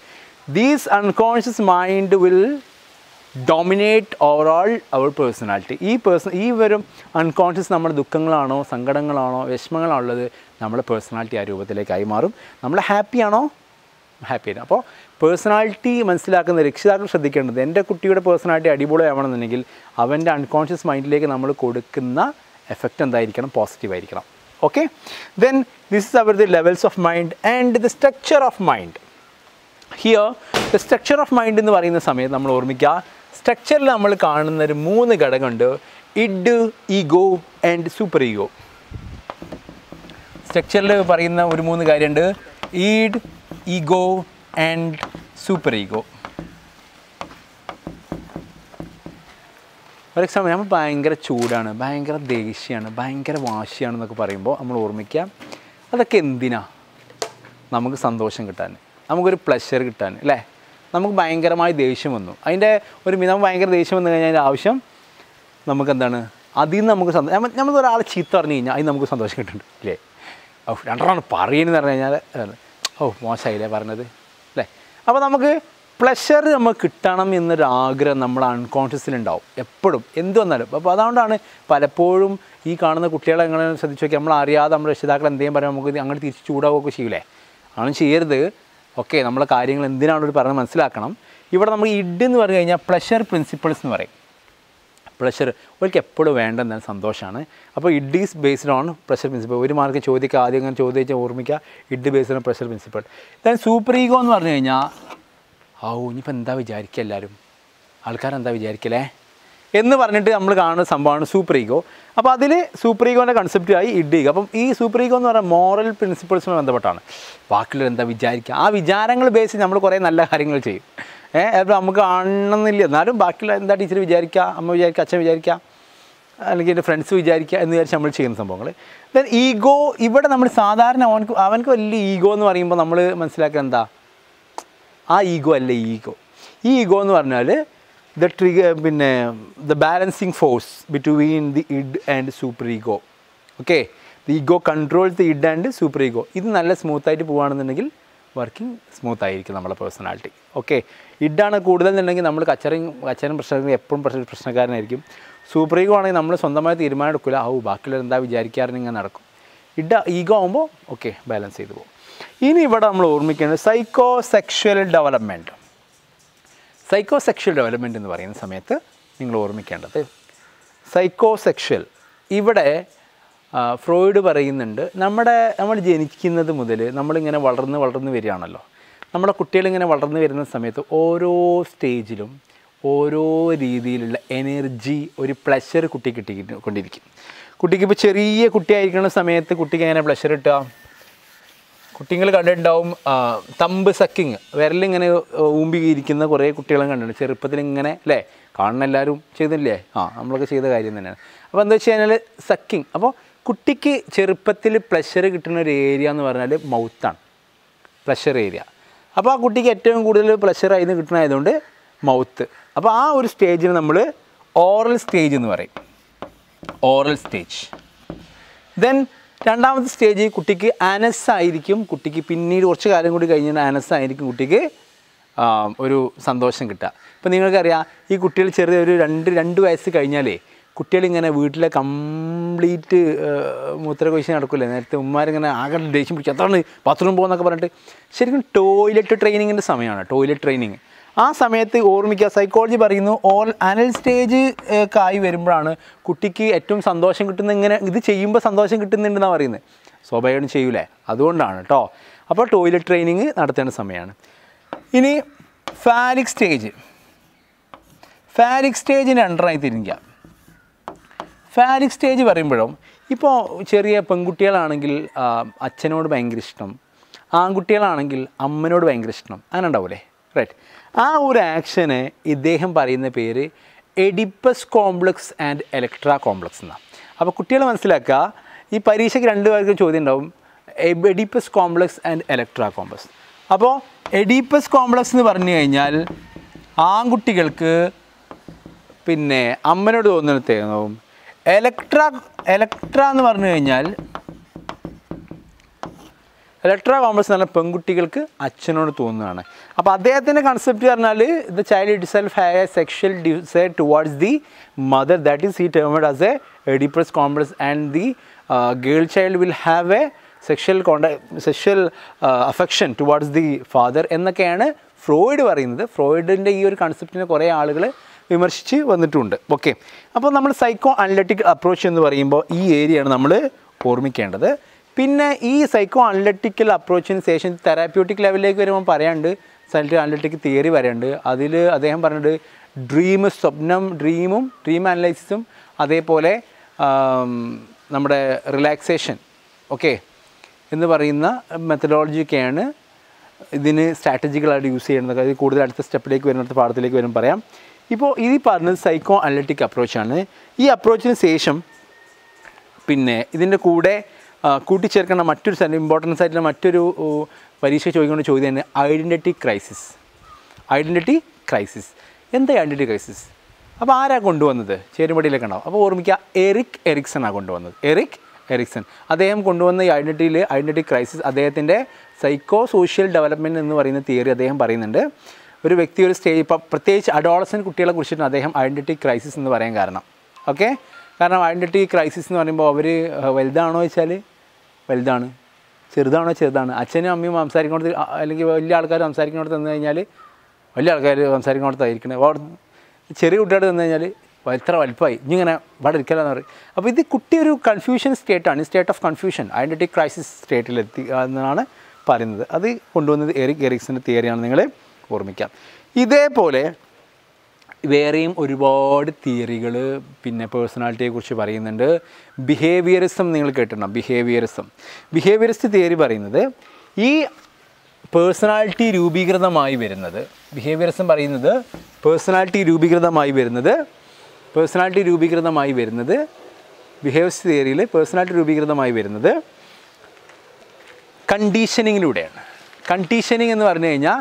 these unconscious mind will dominate overall our personality ഈ പേഴ്സൺ ഈ വരും അൺകോൺഷ്യസ് നമ്മുടെ ദുഃഖങ്ങളാണോ സങ്കടങ്ങളാണോ വിഷമങ്ങളാണോ ഉള്ളത് നമ്മുടെ പേഴ്സണാലിറ്റി ആ രൂപത്തിലേക്ക് മാറും നമ്മൾ ഹാപ്പിയാണോ ഹാപ്പിയാണ് അപ്പോൾ പേഴ്സണാലിറ്റി മനസ്സിലാക്കുന്ന രക്ഷിതാക്കൾ ശ്രദ്ധിക്കേണ്ടത് എൻ്റെ കുട്ടിയുടെ പേഴ്സണാലിറ്റി അടിപൊളിയാവണമെന്നുണ്ടെങ്കിൽ അവൻ്റെ അൺകോൺഷ്യസ് മൈൻഡിലേക്ക് നമ്മൾ കൊടുക്കുന്ന എഫക്റ്റ് എന്തായിരിക്കണം പോസിറ്റീവ് ആയിരിക്കണം okay then this is our the levels of mind and the structure of mind here the structure of mind എന്ന് പറയുന്ന സമയത്ത് നമ്മൾ ഓർമ്മിക്കുക സ്ട്രക്ചറിൽ നമ്മൾ കാണുന്ന ഒരു മൂന്ന് ഘടകമുണ്ട് id ego and superego സ്ട്രക്ചറിൽ പറയുന്ന ഒരു മൂന്ന് കാര്യമുണ്ട് id ego and superego for example നമ്മൾ ഭയങ്കര ചൂടാണ് ഭയങ്കര ദേഷ്യമാണ് ഭയങ്കര വാശിയാണെന്നൊക്കെ പറയുമ്പോൾ നമ്മൾ ഓർമ്മിക്കാം അതൊക്കെ എന്തിനാ നമുക്ക് സന്തോഷം കിട്ടാൻ നമുക്കൊരു പ്ലഷർ കിട്ടാൻ അല്ലേ നമുക്ക് ഭയങ്കരമായി ദേഷ്യം വന്നു അതിൻ്റെ ഒരു നമുക്ക് ഭയങ്കര ദേഷ്യം വന്നു കഴിഞ്ഞാൽ ആവശ്യം നമുക്കെന്താണ് അതിൽ നിന്ന് നമുക്ക് സന്തോഷം നമ്മൾ ഒരാളെ ചീത്ത പറഞ്ഞു കഴിഞ്ഞാൽ അതിന് നമുക്ക് സന്തോഷം കിട്ടുന്നുണ്ട് അല്ലേ ഓ രണ്ടെണ്ണം പറയുന്നത് പറഞ്ഞു കഴിഞ്ഞാൽ ഓ മോശമായില്ലേ പറഞ്ഞത് അല്ലേ അപ്പോൾ നമുക്ക് പ്ലഷർ നമുക്ക് കിട്ടണം എന്നൊരു ആഗ്രഹം നമ്മുടെ അൺകോൺഷ്യസിലുണ്ടാവും എപ്പോഴും എന്ത് വന്നാലും അപ്പോൾ അതുകൊണ്ടാണ് പലപ്പോഴും ഈ കാണുന്ന കുട്ടികളെ എങ്ങനെ ശ്രദ്ധിച്ചു നോക്കി നമ്മൾ അറിയാതെ നമ്മുടെ രക്ഷിതാക്കൾ എന്തെങ്കിലും പറയാം നമുക്ക് അങ്ങനെ തിരിച്ച് ചൂടാവുകയൊക്കെ ചെയ്യൂലേ അങ്ങനെ ചെയ്യരുത് ഓക്കെ നമ്മൾ കാര്യങ്ങൾ എന്തിനാണ് ഒരു പറഞ്ഞ് മനസ്സിലാക്കണം ഇവിടെ നമ്മൾ ഇഡ് എന്ന് പറഞ്ഞു കഴിഞ്ഞാൽ പ്ലഷർ പ്രിൻസിപ്പിൾസ് എന്ന് പറയും പ്രഷർ ഒരിക്കലും എപ്പോഴും വേണ്ട സന്തോഷമാണ് അപ്പോൾ id is based on pressure principle ഒരു മാർക്ക് ചോദിക്കുക ആദ്യം അങ്ങനെ ചോദിച്ച ഓർമ്മിക്കുക id based on pressure principle then superego എന്ന് പറഞ്ഞു കഴിഞ്ഞാൽ ഔ ഇനിയിപ്പോൾ എന്താ വിചാരിക്കുക എല്ലാവരും ആൾക്കാരെന്താ വിചാരിക്കലേ എന്ന് പറഞ്ഞിട്ട് നമ്മൾ കാണുന്ന സംഭവമാണ് സൂപ്പർ ഈഗോ അപ്പോൾ അതിൽ സൂപ്പർ ഈഗോൻ്റെ കൺസെപ്റ്റായി ഇഡീഗോ അപ്പം ഈ സൂപ്പർ ഈഗോ എന്ന് പറഞ്ഞാൽ മോറൽ പ്രിൻസിപ്പിൾസുമായി ബന്ധപ്പെട്ടാണ് ബാക്കിയുള്ളവർ എന്താ വിചാരിക്കുക ആ വിചാരങ്ങൾ ബേസ് നമ്മൾ കുറേ നല്ല കാര്യങ്ങൾ ചെയ്യും ഏഹ് അപ്പോൾ നമുക്ക് കാണണമെന്നില്ല എന്നാലും ബാക്കിയുള്ള എന്താ ടീച്ചർ വിചാരിക്കുക അമ്മ വിചാരിക്കുക അച്ഛൻ വിചാരിക്കുക അല്ലെങ്കിൽ എൻ്റെ ഫ്രണ്ട്സ് വിചാരിക്കുക എന്ന് വിചാരിച്ച് നമ്മൾ ചെയ്യുന്ന സംഭവങ്ങൾ ദെൻ ഈഗോ ഇവിടെ നമ്മൾ സാധാരണ അവനക്ക് അവനക്ക് വലിയ ഈഗോ എന്ന് പറയുമ്പോൾ നമ്മൾ മനസ്സിലാക്കുക എന്താ ആ ഈഗോ അല്ല ഈഗോ ഈ ഈഗോ എന്ന് പറഞ്ഞാൽ ദ ട്രിഗർ പിന്നെ the balancing force between the id and superego okay the ego controls the id and superego ഇത് നല്ല സ്മൂത്തായിട്ട് പോവുകയാണെന്നുണ്ടെങ്കിൽ വർക്കിംഗ് സ്മൂത്ത് ആയിരിക്കും നമ്മുടെ പേഴ്സണാലിറ്റി ഓക്കെ ഇഡാണ് കൂടുതലെന്നുണ്ടെങ്കിൽ നമ്മൾ കച്ചറിങ് കച്ചറും പ്രശ്നം എപ്പോഴും പ്രശ്നക്കാരനായിരിക്കും സൂപ്പർ ഈഗോ ആണെങ്കിൽ നമ്മൾ സ്വന്തമായി തീരുമാനം എടുക്കില്ല ആവും ബാക്കിയുള്ളവർ എന്താ വിചാരിക്കാറുണ്ട് ഇങ്ങനെ നടക്കും ഇഡ ഈഗോ ആകുമ്പോൾ ഓക്കെ ബാലൻസ് ചെയ്തു പോകും ഇനി ഇവിടെ നമ്മൾ ഓർമ്മിക്കേണ്ടത് psychosexual development psychosexual development എന്ന് പറയുന്ന സമയത്ത് നിങ്ങൾ ഓർമ്മിക്കേണ്ടത് സൈക്കോ സെക്ഷൽ ഇവിടെ ഫ്രോയിഡ് പറയുന്നുണ്ട് നമ്മുടെ നമ്മൾ ജനിക്കുന്നത് മുതൽ നമ്മളിങ്ങനെ വളർന്ന് വളർന്ന് വരികയാണല്ലോ നമ്മുടെ കുട്ടികളിങ്ങനെ വളർന്നു വരുന്ന സമയത്ത് ഓരോ സ്റ്റേജിലും ഓരോ രീതിയിലുള്ള എനർജി ഒരു പ്ലഷർ കുട്ടി കിട്ടി കൊണ്ടിരിക്കും കുട്ടിക്കിപ്പോൾ ചെറിയ കുട്ടിയായിരിക്കുന്ന സമയത്ത് കുട്ടിക്ക് എങ്ങനെ പ്ലഷർ കിട്ടുക കുട്ടികൾ കണ്ടിട്ടുണ്ടാവും തമ്പ് സക്കിങ് വിരലിങ്ങനെ ഊമ്പിയിരിക്കുന്ന കുറേ കുട്ടികളും കണ്ടിട്ടുണ്ട് ചെറുപ്പത്തിൽ ഇങ്ങനെ അല്ലേ കാണുന്ന എല്ലാവരും ചെയ്തില്ലേ ആ നമ്മളൊക്കെ ചെയ്ത കാര്യം തന്നെയാണ് അപ്പോൾ എന്താ വെച്ച് കഴിഞ്ഞാൽ സക്കിങ് അപ്പോൾ കുട്ടിക്ക് ചെറുപ്പത്തിൽ പ്ലഷർ കിട്ടുന്ന ഒരു ഏരിയ എന്ന് പറഞ്ഞാൽ മൗത്താണ് പ്ലഷർ ഏരിയ അപ്പോൾ ആ കുട്ടിക്ക് ഏറ്റവും കൂടുതൽ പ്ലഷർ ആയിരുന്നു കിട്ടണമായതുകൊണ്ട് മൗത്ത് അപ്പോൾ ആ ഒരു സ്റ്റേജിന് നമ്മൾ ഓറൽ സ്റ്റേജ് എന്ന് പറയും ഓറൽ സ്റ്റേജ് ദെൻ രണ്ടാമത്തെ സ്റ്റേജ് കുട്ടിക്ക് ആനസ് ആയിരിക്കും കുട്ടിക്ക് പിന്നീട് കുറച്ച് കാലം കൂടി കഴിഞ്ഞാൽ ആനസ് ആയിരിക്കും കുട്ടിക്ക് ഒരു സന്തോഷം കിട്ടുക ഇപ്പം നിങ്ങൾക്കറിയാം ഈ കുട്ടികൾ ചെറിയ ഒരു രണ്ട് രണ്ട് വയസ്സ് കഴിഞ്ഞാലേ കുട്ടികളിങ്ങനെ വീട്ടിലെ കംപ്ലീറ്റ് മൂത്രകൊഴിച്ച് നടക്കില്ലേ നേരത്തെ ഉമ്മാരിങ്ങനെ ആകെ ദേഷ്യം പിടിച്ചു അതാണ് ബാത്റൂം പോകുന്നൊക്കെ പറഞ്ഞിട്ട് ശരിക്കും ടോയ്ലറ്റ് ട്രെയിനിങ്ങിൻ്റെ സമയമാണ് ടോയ്ലറ്റ് ട്രെയിനിങ് ആ സമയത്ത് ഓർമ്മിക്കുക സൈക്കോളജി പറയുന്നു ഓൾ അനൽ സ്റ്റേജ് ആയി വരുമ്പോഴാണ് കുട്ടിക്ക് ഏറ്റവും സന്തോഷം കിട്ടുന്ന ഇങ്ങനെ ഇത് ചെയ്യുമ്പോൾ സന്തോഷം കിട്ടുന്നുണ്ടെന്നാണ് പറയുന്നത് സ്വാഭാവികം ചെയ്യൂലേ അതുകൊണ്ടാണ് കേട്ടോ അപ്പോൾ ടോയ്ലറ്റ് ട്രെയിനിങ് നടത്തേണ്ട സമയമാണ് ഇനി ഫാലിക് സ്റ്റേജ് ഫാലിക് സ്റ്റേജിന് അണ്ടറായി തിരിക്കുക ഫാലിക് സ്റ്റേജ് പറയുമ്പോഴും ഇപ്പോൾ ചെറിയ പെൺകുട്ടികളാണെങ്കിൽ അച്ഛനോട് ഭയങ്കര ഇഷ്ടം ആൺകുട്ടികളാണെങ്കിൽ അമ്മനോട് ഭയങ്കര ഇഷ്ടം അങ്ങനെ ഉണ്ടാവൂലേ റൈറ്റ് ആ ഒരു ആക്ഷനെ ഇദ്ദേഹം പറയുന്ന പേര് Oedipus complex and Electra complex എന്നാണ് അപ്പോൾ കുട്ടികൾ മനസ്സിലാക്കുക ഈ പരീക്ഷയ്ക്ക് രണ്ട് പേർക്ക് ചോദ്യം ഉണ്ടാവും Oedipus complex and Electra complex അപ്പോൾ എഡിപ്പസ് കോംപ്ലക്സ് എന്ന് പറഞ്ഞു കഴിഞ്ഞാൽ ആൺകുട്ടികൾക്ക് പിന്നെ അമ്മനോട് തോന്നുന്ന എലക്ട്ര എലക്ട്ര എന്ന് പറഞ്ഞു കഴിഞ്ഞാൽ ഇലക്ട്രോ കോംപ്ലക്സ് എന്ന് പറഞ്ഞാൽ പെൺകുട്ടികൾക്ക് അച്ഛനോട് തോന്നുന്നതാണ് അപ്പോൾ അദ്ദേഹത്തിൻ്റെ കൺസെപ്റ്റ് പറഞ്ഞാൽ the child itself have a sexual desire towards the mother that is ഈ termed as a Oedipus complex and the girl child will have a sexual കോണ്ട sexual affection towards the father എന്നൊക്കെയാണ് Freud പറയുന്നത് ഫ്രോയിഡിൻ്റെ ഈ ഒരു കൺസെപ്റ്റിനെ കുറേ ആളുകൾ വിമർശിച്ച് വന്നിട്ടുണ്ട് ഓക്കെ അപ്പോൾ നമ്മൾ സൈക്കോ അനലറ്റിക് അപ്രോച്ച് എന്ന് പറയുമ്പോൾ ഈ ഏരിയയാണ് നമ്മൾ ഓർമ്മിക്കേണ്ടത് പിന്നെ ഈ സൈക്കോ അനലറ്റിക്കൽ അപ്രോച്ചിന് ശേഷം തെറാപ്യൂട്ടിക് ലെവലിലേക്ക് വരുമ്പോൾ പറയാണ്ട് സൈക്കോ അനലറ്റിക് തിയറി വരെയുണ്ട് അതിൽ അദ്ദേഹം പറഞ്ഞിട്ട് ഡ്രീം സ്വപ്നം ഡ്രീമും ഡ്രീം അനലൈസിസും അതേപോലെ നമ്മുടെ റിലാക്സേഷൻ ഓക്കെ എന്ന് പറയുന്ന മെത്തഡോളജിയൊക്കെയാണ് ഇതിന് സ്ട്രാറ്റജികളായിട്ട് യൂസ് ചെയ്യുന്നത് അതായത് കൂടുതൽ അടുത്ത സ്റ്റെപ്പിലേക്ക് വരുന്ന അടുത്ത പാഠത്തിലേക്ക് വരും പറയാം ഇപ്പോൾ ഈ പറഞ്ഞത് സൈക്കോ അനലറ്റിക് അപ്രോച്ചാണ് ഈ അപ്രോച്ചിന് ശേഷം പിന്നെ ഇതിൻ്റെ കൂടെ കൂട്ടിച്ചേർക്കുന്ന മറ്റൊരു ഇമ്പോർട്ടൻസ് ആയിട്ടുള്ള മറ്റൊരു പരീക്ഷ ചോദിക്കുന്ന ചോദ്യം തന്നെ ഐഡൻറ്റിറ്റി ക്രൈസിസ് ഐഡൻറ്റിറ്റി ക്രൈസിസ് എന്താ ഐഡൻറ്റിറ്റി ക്രൈസിസ് അപ്പോൾ ആരാ കൊണ്ടുവന്നത് ചേരുമ്പടിയിലൊക്കെ ഉണ്ടാവും അപ്പോൾ ഓർമ്മിക്കുക എറിക് ആണ് കൊണ്ടുവന്നത് എറിക് എറിക്സൺ അദ്ദേഹം കൊണ്ടുവന്ന ഈ ഐഡൻറ്റിറ്റിയിൽ ഐഡൻറ്റിറ്റി ക്രൈസിസ് അദ്ദേഹത്തിൻ്റെ സൈക്കോ സോഷ്യൽ ഡെവലപ്മെൻറ്റ് എന്ന് പറയുന്ന തിയറി അദ്ദേഹം പറയുന്നുണ്ട് ഒരു വ്യക്തി ഒരു സ്റ്റേജ് ഇപ്പം പ്രത്യേകിച്ച് അഡോളസൻ കുട്ടികളെ കുറിച്ചിട്ട് അദ്ദേഹം ഐഡൻറ്റിറ്റി ക്രൈസിസ് എന്ന് പറയാൻ കാരണം ഓക്കെ കാരണം ഐഡൻറ്റിറ്റി ക്രൈസിസ് എന്ന് പറയുമ്പോൾ അവർ വലുതാണോ വെച്ചാൽ വലുതാണ് ചെറുതാണോ ചെറുതാണ് അച്ഛനും അമ്മയും സംസാരിക്കുന്നിടത്ത് അല്ലെങ്കിൽ വലിയ ആൾക്കാർ സംസാരിക്കുന്നിടത്ത് തന്നു കഴിഞ്ഞാൽ വലിയ ആൾക്കാർ സംസാരിക്കുന്നിടത്തായിരിക്കണേ ചെറിയ കുട്ടിയോട് തന്നു കഴിഞ്ഞാൽ എത്ര വലുപ്പമായി ഇങ്ങനെ ഇവിടെ ഇരിക്കലെന്ന് പറയും അപ്പോൾ ഇത് കുട്ടി ഒരു കൺഫ്യൂഷൻ സ്റ്റേറ്റാണ് state of confusion identity crisis സ്റ്റേറ്റിലെത്തി എന്നാണ് പറയുന്നത് അത് കൊണ്ടുവന്നത് എറിക് എറിക്സിൻ്റെ തിയറിയാണ് നിങ്ങൾ ഓർമ്മിക്കാം ഇതേപോലെ വേറെയും ഒരുപാട് തിയറികൾ പിന്നെ പേഴ്സണാലിറ്റിയെക്കുറിച്ച് പറയുന്നുണ്ട് ബിഹേവിയറിസം നിങ്ങൾ കേട്ടിട്ടുണ്ടോ ബിഹേവിയറിസം ബിഹേവിയറിസ്റ്റ് തിയറി പറയുന്നത് ഈ പേഴ്സണാലിറ്റി രൂപീകൃതമായി വരുന്നത് ബിഹേവിയറിസം പറയുന്നത് പേഴ്സണാലിറ്റി രൂപീകൃതമായി വരുന്നത് പേഴ്സണാലിറ്റി രൂപീകൃതമായി വരുന്നത് ബിഹേവിയറിസ്റ്റ് തിയറിയിൽ പേഴ്സണാലിറ്റി രൂപീകൃതമായി വരുന്നത് കണ്ടീഷനിങ്ങിലൂടെയാണ് കണ്ടീഷനിങ് എന്ന് പറഞ്ഞു കഴിഞ്ഞാൽ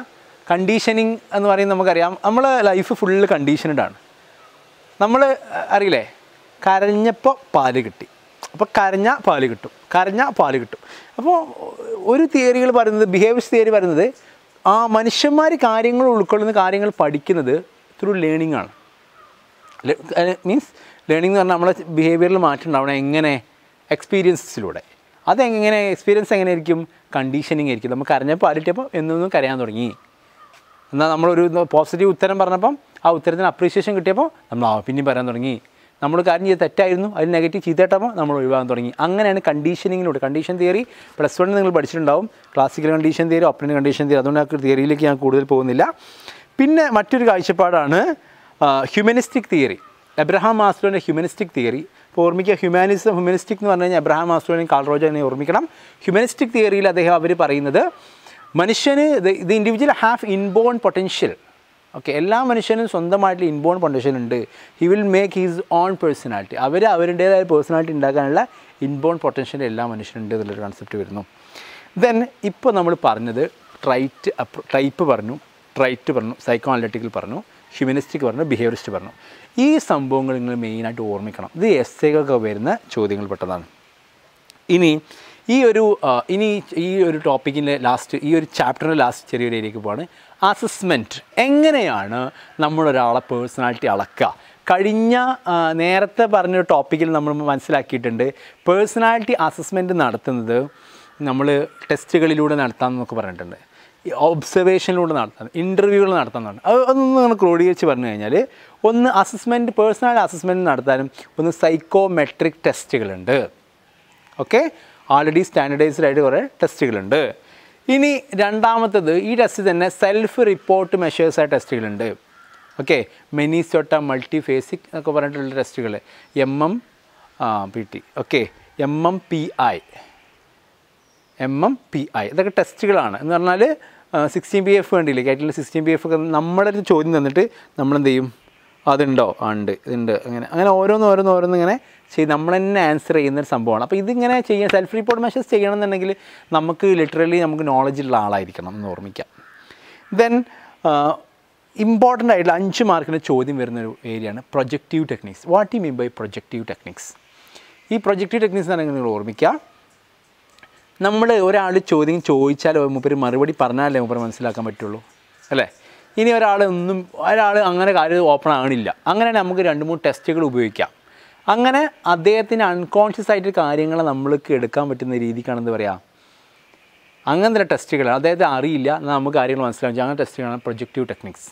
കണ്ടീഷനിങ് എന്ന് പറയുന്നത് നമുക്കറിയാം നമ്മളെ ലൈഫ് ഫുള്ള് കണ്ടീഷൻഡ് ആണ് നമ്മൾ അറിയില്ലേ കരഞ്ഞപ്പോൾ പാല് കിട്ടി അപ്പോൾ കരഞ്ഞ പാല് കിട്ടും കരഞ്ഞ പാല് കിട്ടും അപ്പോൾ ഒരു തിയറികൾ പറയുന്നത് ബിഹേവിയർസ് തിയറി പറയുന്നത് ആ മനുഷ്യന്മാർ കാര്യങ്ങൾ ഉൾക്കൊള്ളുന്ന കാര്യങ്ങൾ പഠിക്കുന്നത് ത്രൂ ലേണിംഗ് ആണ് മീൻസ് ലേണിംഗ് എന്ന് പറഞ്ഞാൽ നമ്മളെ ബിഹേവിയറിൽ മാറ്റം ഉണ്ടാവണം എങ്ങനെ എക്സ്പീരിയൻസിലൂടെ അതെങ്ങനെ എക്സ്പീരിയൻസ് എങ്ങനെ ആയിരിക്കും കണ്ടീഷനിങ് ആയിരിക്കും നമുക്ക് അറിഞ്ഞപ്പോൾ അലിറ്റപ്പോൾ എന്നൊന്നും കരയാൻ തുടങ്ങി എന്നാൽ നമ്മളൊരു പോസിറ്റീവ് ഉത്തരം പറഞ്ഞപ്പം ആ ഉത്തരത്തിന് അപ്രീസിയേഷൻ കിട്ടിയപ്പോൾ നമ്മൾ ആ പിന്നെയും പറയാൻ തുടങ്ങി നമ്മൾ കാര്യം ചെയ്ത് തെറ്റായിരുന്നു അതിൽ നെഗറ്റീവ് ചെയ്തിട്ടപ്പോൾ നമ്മൾ ഒഴിവാകാൻ തുടങ്ങി അങ്ങനെയാണ് കണ്ടീഷനിങ്ങിലൂടെ കണ്ടീഷൻ തിയറി പ്ലസ് വണ്ണിൽ നിങ്ങൾ പഠിച്ചിട്ടുണ്ടാവും classical condition theory operant condition theory അതുകൊണ്ട് ആ തിയറിയിലേക്ക് ഞാൻ കൂടുതൽ പോകുന്നില്ല പിന്നെ മറ്റൊരു കാഴ്ചപ്പാടാണ് ഹ്യൂമനിസ്റ്റിക് തിയറി എബ്രഹാം മാസ്ലോൻ്റെ ഹ്യൂമനിസ്റ്റിക് തിയറി ഇപ്പോൾ ഓർമ്മിക്കുക ഹ്യൂമാനിസം ഹ്യൂമനിസ്റ്റിക് എന്ന് പറഞ്ഞു കഴിഞ്ഞാൽ എബ്രഹാം മാസ്ലോനെയും കാൾ റോജനെയും ഓർമ്മിക്കണം ഹ്യൂമനിസ്റ്റിക് തിയറിയിൽ അദ്ദേഹം അവർ പറയുന്നത് മനുഷ്യന് the individual have inborn potential okay എല്ലാ മനുഷ്യനും സ്വന്തമായിട്ടുള്ള ഇൻബോൺ പൊട്ടൻഷ്യൽ ഉണ്ട് he will make his own personality അവർ അവരുടേതായ പേഴ്സണാലിറ്റി ഉണ്ടാക്കാനുള്ള ഇൻബോൺ പൊട്ടൻഷ്യൽ എല്ലാ മനുഷ്യനുണ്ട് എന്നുള്ളൊരു കൺസെപ്റ്റ് വരുന്നു ദെൻ ഇപ്പോൾ നമ്മൾ പറഞ്ഞത് ട്രൈറ്റ് ടൈപ്പ് പറഞ്ഞു ട്രൈറ്റ് പറഞ്ഞു സൈക്കോ അനലറ്റിക്കൽ പറഞ്ഞു ഹ്യൂമനിസ്റ്റിക് പറഞ്ഞു ബിഹേവിയറിസ്റ്റ് പറഞ്ഞു ഈ സംഭവങ്ങൾ നിങ്ങൾ മെയിനായിട്ട് ഓർമ്മിക്കണം ഇത് എസ് എകൾക്ക് വരുന്ന ചോദ്യങ്ങൾ പെട്ടതാണ് ഇനി ഈ ഒരു ഇനി ഈ ഒരു ടോപ്പിക്കിൻ്റെ ലാസ്റ്റ് ഈ ഒരു ചാപ്റ്ററിൻ്റെ ലാസ്റ്റ് ചെറിയൊരു ഏരിയക്ക് പോവാണ് അസസ്മെൻറ്റ് എങ്ങനെയാണ് നമ്മളൊരാളെ പേഴ്സണാലിറ്റി അളക്കുക കഴിഞ്ഞ നേരത്തെ പറഞ്ഞൊരു ടോപ്പിക്കിൽ നമ്മൾ മനസ്സിലാക്കിയിട്ടുണ്ട് പേഴ്സണാലിറ്റി അസസ്മെൻറ്റ് നടത്തുന്നത് നമ്മൾ ടെസ്റ്റുകളിലൂടെ നടത്താമെന്നൊക്കെ പറഞ്ഞിട്ടുണ്ട് ഒബ്സർവേഷനിലൂടെ നടത്താം ഇൻ്റർവ്യൂകൾ നടത്താമെന്നാണ് അത് അതൊന്ന് നിങ്ങൾ ക്രോഡീകരിച്ച് പറഞ്ഞു കഴിഞ്ഞാൽ ഒന്ന് അസസ്മെൻറ്റ് പേഴ്സണൽ അസസ്മെൻറ്റ് നടത്താനും ഒന്ന് സൈക്കോമെട്രിക് ടെസ്റ്റുകളുണ്ട് ഓക്കെ ഓൾറെഡി സ്റ്റാൻഡേർഡൈസ്ഡ് ആയിട്ട് കുറേ ടെസ്റ്റുകളുണ്ട് ഇനി രണ്ടാമത്തത് ഈ ടെസ്റ്റ് തന്നെ സെൽഫ് റിപ്പോർട്ട് മെഷേഴ്സ് ആയ ടെസ്റ്റുകളുണ്ട് ഓക്കെ മെനിസോട്ട മൾട്ടി ഫേസിക് എന്നൊക്കെ പറഞ്ഞിട്ടുള്ള ടെസ്റ്റുകൾ M M P T okay M M P I M M P I ഇതൊക്കെ ടെസ്റ്റുകളാണ് എന്ന് പറഞ്ഞാൽ സിക്സ്റ്റീൻ പി എഫ് വേണ്ടിയില്ല കേട്ടില്ല സിക്സ്റ്റീൻ പി എഫ് ഒക്കെ നമ്മുടെ ചോദ്യം തന്നിട്ട് നമ്മളെന്ത് ചെയ്യും അതുണ്ടോ ഉണ്ട് ഇതുണ്ട് അങ്ങനെ അങ്ങനെ ഓരോന്ന് ഓരോന്ന് ഓരോന്ന് ഇങ്ങനെ ചെയ്ത് നമ്മൾ തന്നെ ആൻസർ ചെയ്യുന്നൊരു സംഭവമാണ് അപ്പോൾ ഇതിങ്ങനെ ചെയ്യാൻ സെൽഫ് റിപ്പോർട്ട് മെഷേഴ്സ് ചെയ്യണമെന്നുണ്ടെങ്കിൽ നമുക്ക് ലിറ്ററലി നമുക്ക് ഉള്ള ആളായിരിക്കണം എന്ന് ഓർമ്മിക്കാം ദെൻ ഇമ്പോർട്ടൻ്റ് ആയിട്ടുള്ള അഞ്ച് മാർക്കിൻ്റെ ചോദ്യം വരുന്ന ഒരു ഏരിയയാണ് projective techniques what you mean by projective techniques ഈ പ്രൊജക്റ്റീവ് ടെക്നിക്സ് എന്ന് നിങ്ങൾ ഓർമ്മിക്കുക നമ്മൾ ഒരാൾ ചോദ്യം ചോദിച്ചാൽ മൂപ്പര് മറുപടി പറഞ്ഞാലേ മൂപ്പര് മനസ്സിലാക്കാൻ പറ്റുള്ളൂ അല്ലേ ഇനി ഒരാൾ ഒന്നും ഒരാൾ അങ്ങനെ കാര്യം ഓപ്പൺ ആകണില്ല അങ്ങനെ നമുക്ക് രണ്ട് മൂന്ന് ടെസ്റ്റുകൾ ഉപയോഗിക്കാം അങ്ങനെ അദ്ദേഹത്തിന് അൺകോൺഷ്യസ് ആയിട്ട് കാര്യങ്ങൾ നമ്മൾക്ക് എടുക്കാൻ പറ്റുന്ന രീതിക്കാണെന്ന് പറയാം അങ്ങനെ ടെസ്റ്റുകൾ അദ്ദേഹത്തെ അറിയില്ല നമുക്ക് കാര്യങ്ങൾ മനസ്സിലാവും അങ്ങനെ ടെസ്റ്റുകളാണ് പ്രൊജക്റ്റീവ് ടെക്നിക്സ്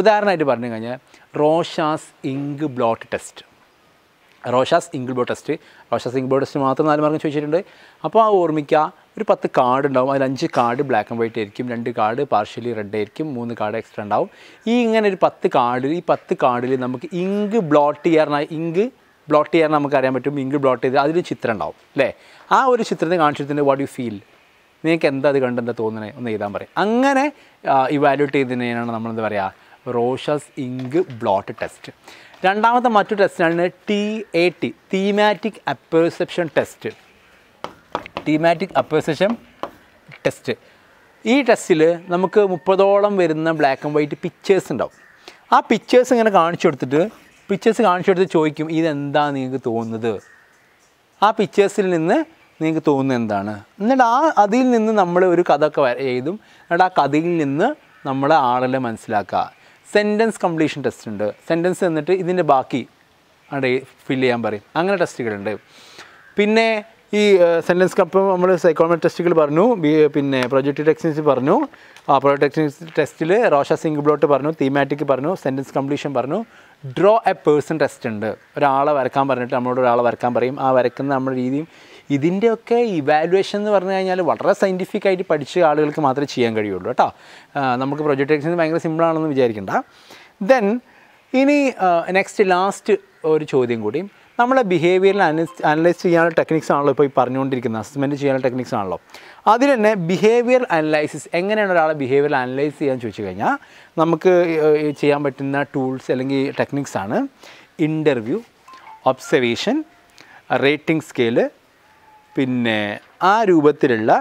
ഉദാഹരണമായിട്ട് പറഞ്ഞു കഴിഞ്ഞാൽ Rorschach ink blot test Rorschach ink blot test Rorschach ink blot test മാത്രം നാല് മാർക്കും ചോദിച്ചിട്ടുണ്ട് അപ്പോൾ ആ ഓർമ്മിക്കുക ഒരു പത്ത് കാർഡ് ഉണ്ടാവും അതിൽ അഞ്ച് കാർഡ് ബ്ലാക്ക് ആൻഡ് വൈറ്റ് ആയിരിക്കും രണ്ട് കാർഡ് പാർഷ്യലി റെഡ് ആയിരിക്കും മൂന്ന് കാർഡ് എക്സ്ട്രാ ഉണ്ടാവും ഈ ഇങ്ങനെ ഒരു പത്ത് കാർഡിൽ ഈ പത്ത് കാർഡിൽ നമുക്ക് ഇങ്ക് ബ്ലോട്ട് ചെയ്യാറുണ്ടായി ഇങ്ക് ബ്ലോട്ട് ചെയ്യാൻ നമുക്കറിയാൻ പറ്റും ഇങ്ക് ബ്ലോട്ട് ചെയ്ത് അതിൽ ചിത്രം ഉണ്ടാവും അല്ലേ ആ ഒരു ചിത്രത്തിന് കാണിച്ചിട്ട് വാട്ട് യു ഫീൽ നിങ്ങൾക്ക് എന്താ അത് കണ്ടെന്താ തോന്നണേ ഒന്ന് എഴുതാൻ പറയും അങ്ങനെ ഇവാലുവേറ്റ് ചെയ്തതിനാണ് നമ്മളെന്താ പറയുക റോഷസ് ഇങ്ക് ബ്ലോട്ട് ടെസ്റ്റ് രണ്ടാമത്തെ മറ്റു ടെസ്റ്റാണ് T A T thematic apperception test thematic apperception test ഈ ടെസ്റ്റിൽ നമുക്ക് മുപ്പതോളം വരുന്ന ബ്ലാക്ക് ആൻഡ് വൈറ്റ് പിക്ചേഴ്സ് ഉണ്ടാവും ആ പിക്ചേഴ്സ് ഇങ്ങനെ കാണിച്ചു കൊടുത്തിട്ട് പിക്ചേഴ്സ് കാണിച്ചെടുത്ത് ചോദിക്കും ഇതെന്താ നിങ്ങൾക്ക് തോന്നുന്നത് ആ പിക്ചേഴ്സിൽ നിന്ന് നിങ്ങൾക്ക് തോന്നുന്നത് എന്താണ് എന്നിട്ട് ആ അതിൽ നിന്ന് നമ്മൾ ഒരു കഥ ഒക്കെ എഴുതും എന്നിട്ട് ആ കഥയിൽ നിന്ന് നമ്മൾ ആളെ മനസ്സിലാക്കുക സെൻറ്റൻസ് കംപ്ലീഷൻ ടെസ്റ്റ് ഉണ്ട് സെൻറ്റൻസ് എന്നിട്ട് ഇതിൻ്റെ ബാക്കി അവിടെ ഫില്ല് ചെയ്യാൻ പറയും അങ്ങനെ ടെസ്റ്റുകളുണ്ട് പിന്നെ ഈ സെൻറ്റൻസ് കപ്പ് നമ്മൾ സൈക്കോളമിക് ടെസ്റ്റുകൾ പറഞ്ഞു പിന്നെ പ്രൊജക്റ്റീവ് ടെക്നിക്സ് പറഞ്ഞു ആ പ്രൊജക്ട് ടെക്നിക്സ് ടെസ്റ്റിൽ റോഷ സിംഗ് ബ്ലോട്ട് പറഞ്ഞു തീമാറ്റിക് പറഞ്ഞു സെൻറ്റൻസ് കംപ്ലീഷൻ പറഞ്ഞു ഡ്രോ എ പേഴ്സൺ ടെസ്റ്റ് ഉണ്ട് ഒരാളെ വരക്കാൻ പറഞ്ഞിട്ട് നമ്മളോട് ഒരാളെ വരക്കാൻ പറയും ആ വരക്കുന്ന നമ്മുടെ രീതിയും ഇതിൻ്റെയൊക്കെ ഇവാലുവേഷൻ എന്ന് പറഞ്ഞു കഴിഞ്ഞാൽ വളരെ സയൻറ്റിഫിക് ആയിട്ട് പഠിച്ച ആളുകൾക്ക് മാത്രമേ ചെയ്യാൻ കഴിയുള്ളൂ കേട്ടോ നമുക്ക് പ്രൊജക്ട് എക്സിന് ഭയങ്കര സിമ്പിളാണെന്ന് വിചാരിക്കേണ്ട ദെൻ ഇനി നെക്സ്റ്റ് ലാസ്റ്റ് ഒരു ചോദ്യം കൂടി നമ്മളെ ബിഹേവിയറിൽ അനലൈസ് ചെയ്യാനുള്ള ടെക്നിക്സ് ആണല്ലോ ഇപ്പോൾ ഈ പറഞ്ഞുകൊണ്ടിരിക്കുന്നത് അസസ്മെൻറ്റ് ചെയ്യാനുള്ള ടെക്നിക്സ് ആണല്ലോ അതിൽ തന്നെ ബിഹേവിയർ അനലൈസിസ് എങ്ങനെയാണ് ഒരാളെ ബിഹേവിയർ അനലൈസ് ചെയ്യാൻ ചോദിച്ചു കഴിഞ്ഞാൽ നമുക്ക് ചെയ്യാൻ പറ്റുന്ന ടൂൾസ് അല്ലെങ്കിൽ ടെക്നിക്സ് ആണ് ഇൻ്റർവ്യൂ ഒബ്സർവേഷൻ റേറ്റിംഗ് സ്കെയില് പിന്നെ ആ രൂപത്തിലുള്ള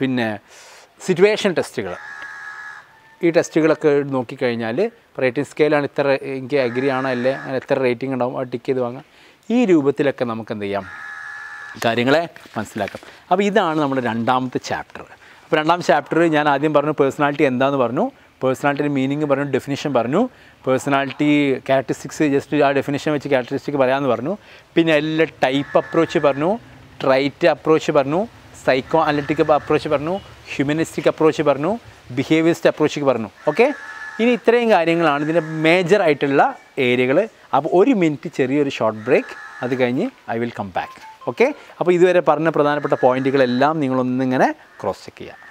പിന്നെ സിറ്റുവേഷൻ ടെസ്റ്റുകൾ ഈ ടെസ്റ്റുകളൊക്കെ നോക്കിക്കഴിഞ്ഞാൽ റേറ്റിംഗ് സ്കെയിലാണ് ഇത്ര എനിക്ക് അഗ്രി ആണോ അല്ലേ അങ്ങനെ എത്ര റേറ്റിംഗ് ഉണ്ടാവും അത് ടിക്ക് ചെയ്ത് വാങ്ങാം ഈ രൂപത്തിലൊക്കെ നമുക്ക് എന്ത് ചെയ്യാം കാര്യങ്ങളെ മനസ്സിലാക്കാം അപ്പോൾ ഇതാണ് നമ്മുടെ രണ്ടാമത്തെ ചാപ്റ്റർ അപ്പോൾ രണ്ടാം ചാപ്റ്റർ ഞാൻ ആദ്യം പറഞ്ഞു പേഴ്സണാലിറ്റി എന്താന്ന് പറഞ്ഞു പേഴ്സണാലിറ്റിയുടെ മീനിങ് പറഞ്ഞു ഡെഫിനിഷൻ പറഞ്ഞു പേഴ്സണാലിറ്റി ക്യാരക്ടറിസ്റ്റിക്സ് ജസ്റ്റ് ആ ഡെഫിനിഷൻ വെച്ച് ക്യാരക്ടറിസ്റ്റിക് പറയാമെന്ന് പറഞ്ഞു പിന്നെ എല്ലാ ടൈപ്പ് അപ്രോച്ച് പറഞ്ഞു ട്രൈറ്റ് അപ്രോച്ച് പറഞ്ഞു സൈക്കോ അനലിറ്റിക് അപ്രോച്ച് പറഞ്ഞു ഹ്യൂമനിസ്റ്റിക് അപ്രോച്ച് പറഞ്ഞു ബിഹേവിയറിസ്റ്റ് അപ്രോച്ചൊക്കെ പറഞ്ഞു ഓക്കെ ഇനി ഇത്രയും കാര്യങ്ങളാണ് ഇതിൻ്റെ മേജർ ആയിട്ടുള്ള ഏരിയകൾ അപ്പോൾ ഒരു മിനിറ്റ് ചെറിയൊരു ഷോർട്ട് ബ്രേക്ക് അത് കഴിഞ്ഞ് I will come back okay അപ്പോൾ ഇതുവരെ പറഞ്ഞ പ്രധാനപ്പെട്ട പോയിന്റുകളെല്ലാം നിങ്ങളൊന്നിങ്ങനെ ക്രോസ് ചെക്ക് ചെയ്യുക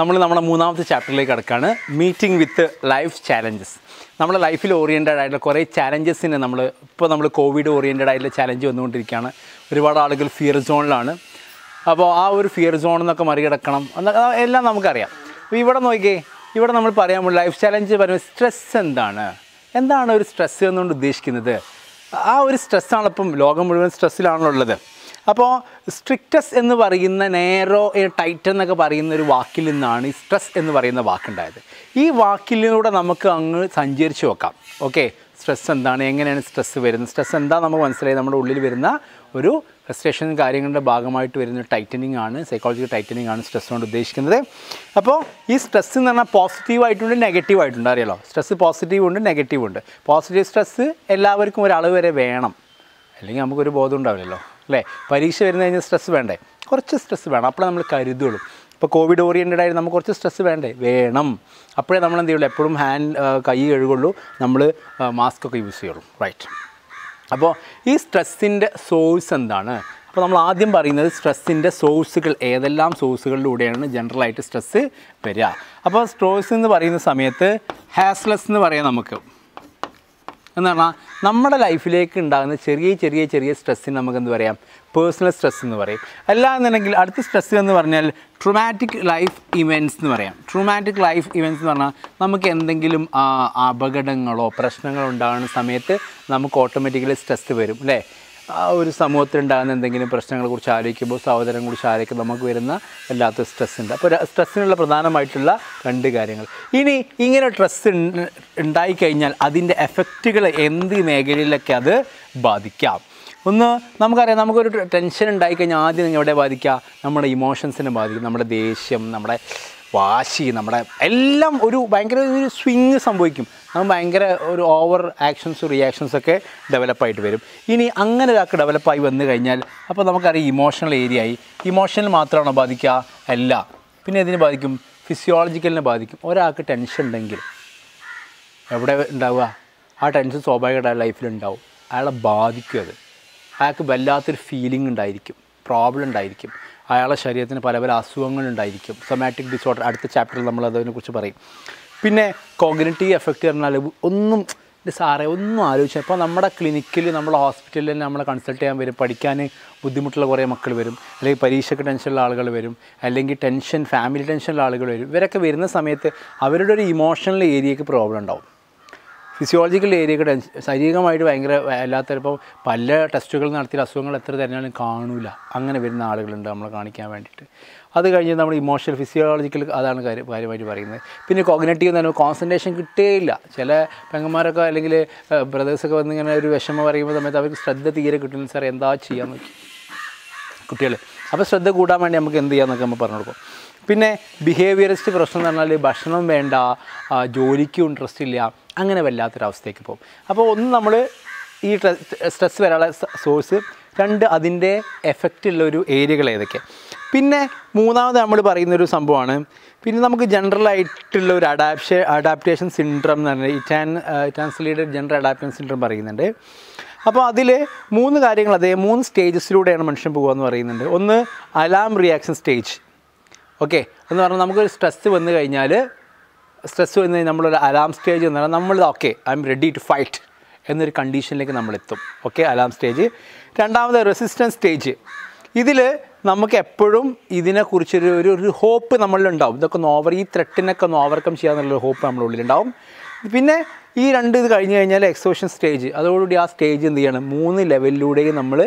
നമ്മൾ നമ്മുടെ മൂന്നാമത്തെ ചാപ്റ്ററിലേക്ക് അടക്കാണ് മീറ്റിംഗ് വിത്ത് ലൈഫ് ചാലഞ്ചസ് നമ്മുടെ ലൈഫിൽ ഓറിയൻറ്റഡ് ആയിട്ടുള്ള കുറേ ചാലഞ്ചസിനെ നമ്മൾ ഇപ്പോൾ നമ്മൾ കോവിഡ് ഓറിയൻറ്റഡ് ആയിട്ടുള്ള ചാലഞ്ച് വന്നുകൊണ്ടിരിക്കുകയാണ് ഒരുപാട് ആളുകൾ ഫിയർ സോണിലാണ് അപ്പോൾ ആ ഒരു ഫിയർ സോൺ എന്നൊക്കെ മറികടക്കണം എല്ലാം നമുക്കറിയാം അപ്പോൾ ഇവിടെ നോക്കിയേ ഇവിടെ നമ്മൾ പറയാൻ ലൈഫ് ചാലഞ്ച് പറയുമ്പോൾ സ്ട്രെസ് എന്താണ് എന്താണ് ഒരു സ്ട്രെസ് എന്നുകൊണ്ട് ഉദ്ദേശിക്കുന്നത് ആ ഒരു സ്ട്രെസ്സാണ് ഇപ്പം ലോകം മുഴുവൻ സ്ട്രെസ്സിലാണുള്ളത് അപ്പോൾ സ്ട്രിക്റ്റസ് എന്ന് പറയുന്ന നേരോ ടൈറ്റ് എന്നൊക്കെ പറയുന്ന ഒരു വാക്കിൽ നിന്നാണ് ഈ സ്ട്രെസ് എന്ന് പറയുന്ന വാക്കുണ്ടായത് ഈ വാക്കിലൂടെ നമുക്ക് അങ്ങ് സഞ്ചരിച്ച് നോക്കാം ഓക്കെ സ്ട്രെസ് എന്താണ് എങ്ങനെയാണ് സ്ട്രെസ് വരുന്നത് സ്ട്രെസ് എന്താ നമുക്ക് മനസ്സിലായി നമ്മുടെ ഉള്ളിൽ വരുന്ന ഒരു ഫ്രസ്ട്രേഷൻ കാര്യങ്ങളുടെ ഭാഗമായിട്ട് വരുന്ന ടൈറ്റനിങ് ആണ് സൈക്കോളജിക്കൽ ടൈറ്റനിങ് ആണ് സ്ട്രെസ് കൊണ്ട് ഉദ്ദേശിക്കുന്നത് അപ്പോൾ ഈ സ്ട്രെസ് എന്ന് പറഞ്ഞാൽ പോസിറ്റീവായിട്ടുണ്ട് നെഗറ്റീവായിട്ടുണ്ട് അറിയാലോ സ്ട്രെസ് പോസിറ്റീവ് ഉണ്ട് നെഗറ്റീവ് ഉണ്ട് പോസിറ്റീവ് സ്ട്രെസ് എല്ലാവർക്കും ഒരളവ് വരെ വേണം അല്ലെങ്കിൽ നമുക്കൊരു ബോധം ഉണ്ടാവില്ലല്ലോ അല്ലേ പരീക്ഷ വരുന്ന കഴിഞ്ഞാൽ സ്ട്രെസ് വേണ്ടേ കുറച്ച് സ്ട്രെസ് വേണം അപ്പോൾ നമ്മൾ കരുതുള്ളൂ ഇപ്പോൾ കോവിഡ് ഓറിയൻറ്റഡ് ആയിട്ട് നമുക്ക് കുറച്ച് സ്ട്രെസ് വേണ്ടേ വേണം അപ്പോഴേ നമ്മൾ എന്ത് ചെയ്യുള്ളൂ എപ്പോഴും ഹാൻഡ് കൈ കഴുകുള്ളൂ നമ്മൾ മാസ്ക് ഒക്കെ യൂസ് ചെയ്യുള്ളൂ റൈറ്റ് അപ്പോൾ ഈ സ്ട്രെസ്സിൻ്റെ സോഴ്സ് എന്താണ് അപ്പോൾ നമ്മൾ ആദ്യം പറയുന്നത് സ്ട്രെസ്സിൻ്റെ സോഴ്സുകൾ ഏതെല്ലാം സോഴ്സുകളിലൂടെയാണ് ജനറലായിട്ട് സ്ട്രെസ്സ് വരിക അപ്പോൾ സ്ട്രോസ് എന്ന് പറയുന്ന സമയത്ത് ഹാസ്ലെസ് എന്ന് പറയാം നമുക്ക് എന്ന് പറഞ്ഞാൽ നമ്മുടെ ലൈഫിലേക്ക് ഉണ്ടാകുന്ന ചെറിയ ചെറിയ ചെറിയ സ്ട്രെസ്സിന് നമുക്ക് എന്ത് പറയാം പേഴ്സണൽ സ്ട്രെസ് എന്ന് പറയും അല്ലാന്നുണ്ടെങ്കിൽ അടുത്ത സ്ട്രെസ് എന്ന് പറഞ്ഞാൽ ട്രൊമാറ്റിക് ലൈഫ് ഇവൻറ്റ്സ് എന്ന് പറയാം ട്രൊമാറ്റിക് ലൈഫ് ഇവൻറ്റ്സ് എന്ന് പറഞ്ഞാൽ നമുക്ക് എന്തെങ്കിലും അപകടങ്ങളോ പ്രശ്നങ്ങളോ ഉണ്ടാകുന്ന സമയത്ത് നമുക്ക് ഓട്ടോമാറ്റിക്കലി സ്ട്രെസ് വരും അല്ലേ ആ ഒരു സമൂഹത്തിലുണ്ടാകുന്ന എന്തെങ്കിലും പ്രശ്നങ്ങളെ കുറിച്ച് ആലോചിക്കുമ്പോൾ സഹോദരം കുറിച്ച് ആലോചിക്കുമ്പോൾ നമുക്ക് വരുന്ന വല്ലാത്ത സ്ട്രെസ് ഉണ്ട് അപ്പോൾ സ്ട്രെസ്സിനുള്ള പ്രധാനമായിട്ടുള്ള രണ്ട് കാര്യങ്ങൾ ഇനി ഇങ്ങനെ സ്ട്രെസ് ഉണ്ടായിക്കഴിഞ്ഞാൽ അതിൻ്റെ എഫക്റ്റുകൾ എന്ത് മേഖലയിലൊക്കെ അത് ബാധിക്കാം ഒന്ന് നമുക്കറിയാം നമുക്കൊരു ടെൻഷൻ ഉണ്ടായിക്കഴിഞ്ഞാൽ ആദ്യം എവിടെ ബാധിക്കുക നമ്മുടെ ഇമോഷൻസിനെ ബാധിക്കും നമ്മുടെ ദേഷ്യം നമ്മുടെ വാശി നമ്മുടെ എല്ലാം ഒരു ഭയങ്കര ഒരു സ്വിങ് സംഭവിക്കും നമ്മൾ ഭയങ്കര ഒരു ഓവർ ആക്ഷൻസ് റിയാക്ഷൻസ് ഒക്കെ ഡെവലപ്പായിട്ട് വരും ഇനി അങ്ങനെ ഒരാൾക്ക് ഡെവലപ്പായി വന്നു കഴിഞ്ഞാൽ അപ്പോൾ നമുക്കറിയാം ഇമോഷണൽ ഏരിയ ആയി ഇമോഷണൽ മാത്രമാണോ ബാധിക്കുക അല്ല പിന്നെ ഇതിനെ ബാധിക്കും ഫിസിയോളജിക്കലിനെ ബാധിക്കും ഒരാൾക്ക് ടെൻഷൻ ഉണ്ടെങ്കിൽ എവിടെ ഉണ്ടാവുക ആ ടെൻഷൻ സ്വാഭാവികമായിട്ട് ആ ഉണ്ടാവും അയാളെ ബാധിക്കും അത് അയാൾക്ക് വല്ലാത്തൊരു ഫീലിംഗ് ഉണ്ടായിരിക്കും പ്രോബ്ലം ഉണ്ടായിരിക്കും അയാളെ ശരീരത്തിന് പല പല അസുഖങ്ങളുണ്ടായിരിക്കും സൊമാറ്റിക് ഡിസോർഡർ അടുത്ത ചാപ്റ്ററിൽ നമ്മൾ അതിനെക്കുറിച്ച് പറയും പിന്നെ കോഗ്നറ്റീവ് എഫക്റ്റ് പറഞ്ഞാൽ ഒന്നും സാറേ ഒന്നും ആലോചിച്ചു അപ്പോൾ നമ്മുടെ ക്ലിനിക്കിൽ നമ്മുടെ ഹോസ്പിറ്റലിൽ തന്നെ നമ്മളെ കൺസൾട്ട് ചെയ്യാൻ വരും പഠിക്കാൻ ബുദ്ധിമുട്ടുള്ള കുറേ മക്കൾ വരും അല്ലെങ്കിൽ പരീക്ഷയ്ക്ക് ടെൻഷനുള്ള ആളുകൾ വരും അല്ലെങ്കിൽ ടെൻഷൻ ഫാമിലി ടെൻഷനുള്ള ആളുകൾ വരും ഇവരൊക്കെ വരുന്ന സമയത്ത് അവരുടെ ഒരു ഇമോഷണൽ ഏരിയക്ക് പ്രോബ്ലം ഉണ്ടാവും ഫിസിയോളജിക്കൽ ഏരിയയുടെ ശാരീരികമായിട്ട് ഭയങ്കര അല്ലാത്ത ഇപ്പോൾ പല ടെസ്റ്റുകൾ നടത്തിയ അസുഖങ്ങൾ എത്ര തന്നെയാണ് കാണില്ല അങ്ങനെ വരുന്ന ആളുകളുണ്ട് നമ്മളെ കാണിക്കാൻ വേണ്ടിയിട്ട് അത് കഴിഞ്ഞ് നമ്മൾ ഇമോഷണൽ ഫിസിയോളജിക്കൽ അതാണ് കാര്യം കാര്യമായിട്ട് പറയുന്നത് പിന്നെ കോഗ്നേറ്റീവ് തന്നെ കോൺസെൻട്രേഷൻ കിട്ടേയില്ല ചില പെങ്ങന്മാരൊക്കെ അല്ലെങ്കിൽ ബ്രദേഴ്സൊക്കെ വന്ന് ഇങ്ങനെ ഒരു വിഷമം പറയുമ്പോൾ സമയത്ത് അവർക്ക് ശ്രദ്ധ തീരെ കിട്ടുന്നില്ല സാർ എന്താ ചെയ്യാൻ നോക്കി കുട്ടികൾ അപ്പോൾ ശ്രദ്ധ കൂടാൻ വേണ്ടി നമുക്ക് എന്ത് ചെയ്യാമെന്നൊക്കെ നമ്മൾ പറഞ്ഞു കൊടുക്കും പിന്നെ ബിഹേവിയറിസ്റ്റ് പ്രശ്നം എന്ന് പറഞ്ഞാൽ ഭക്ഷണം വേണ്ട ജോലിക്കും ഇൻട്രസ്റ്റ് ഇല്ല അങ്ങനെ വല്ലാത്തൊരവസ്ഥയ്ക്ക് പോകും അപ്പോൾ ഒന്ന് നമ്മൾ ഈ സ്ട്രെസ് വരാനുള്ള സോഴ്സ് രണ്ട് അതിൻ്റെ എഫക്റ്റ് ഉള്ള ഒരു ഏരിയകൾ ഏതൊക്കെ പിന്നെ മൂന്നാമത് നമ്മൾ പറയുന്നൊരു സംഭവമാണ് പിന്നെ നമുക്ക് ജനറൽ ആയിട്ടുള്ള ഒരു അഡാപ്ഷൻ അഡാപ്റ്റേഷൻ സിൻഡ്രം എന്ന് പറഞ്ഞാൽ ഇറ്റാൻ ഇറ്റാൻസിലിയുടെ ജനറൽ അഡാപ്റ്റേഷൻ സിൻഡ്രം പറയുന്നുണ്ട് അപ്പോൾ അതിൽ മൂന്ന് കാര്യങ്ങൾ അതേ മൂന്ന് സ്റ്റേജസിലൂടെയാണ് മനുഷ്യൻ പോകുകയെന്ന് പറയുന്നുണ്ട് ഒന്ന് അലാം റിയാക്ഷൻ സ്റ്റേജ് ഓക്കെ എന്ന് പറഞ്ഞാൽ നമുക്കൊരു സ്ട്രെസ് വന്നു കഴിഞ്ഞാൽ സ്ട്രെസ് വരുന്നത് നമ്മളൊരു അലാം സ്റ്റേജ് എന്ന് പറഞ്ഞാൽ നമ്മൾ okay I'm ready to fight എന്നൊരു കണ്ടീഷനിലേക്ക് നമ്മളെത്തും ഓക്കെ അലാം സ്റ്റേജ് രണ്ടാമത് റെസിസ്റ്റൻസ് സ്റ്റേജ് ഇതിൽ നമുക്ക് എപ്പോഴും ഇതിനെക്കുറിച്ചൊരു ഒരു ഒരു ഹോപ്പ് നമ്മളിലുണ്ടാവും ഇതൊക്കെ ഒന്ന് ഓവർ ഈ ത്രെട്ടിനൊക്കെ ഒന്ന് ഓവർകം ചെയ്യാന്നുള്ളൊരു ഹോപ്പ് നമ്മുടെ ഉള്ളിലുണ്ടാവും പിന്നെ ഈ രണ്ട് ഇത് കഴിഞ്ഞ് കഴിഞ്ഞാൽ എക്സോഷൻ സ്റ്റേജ് അതോടുകൂടി ആ സ്റ്റേജ് എന്ത് ചെയ്യണം മൂന്ന് ലെവലിലൂടെയും നമ്മൾ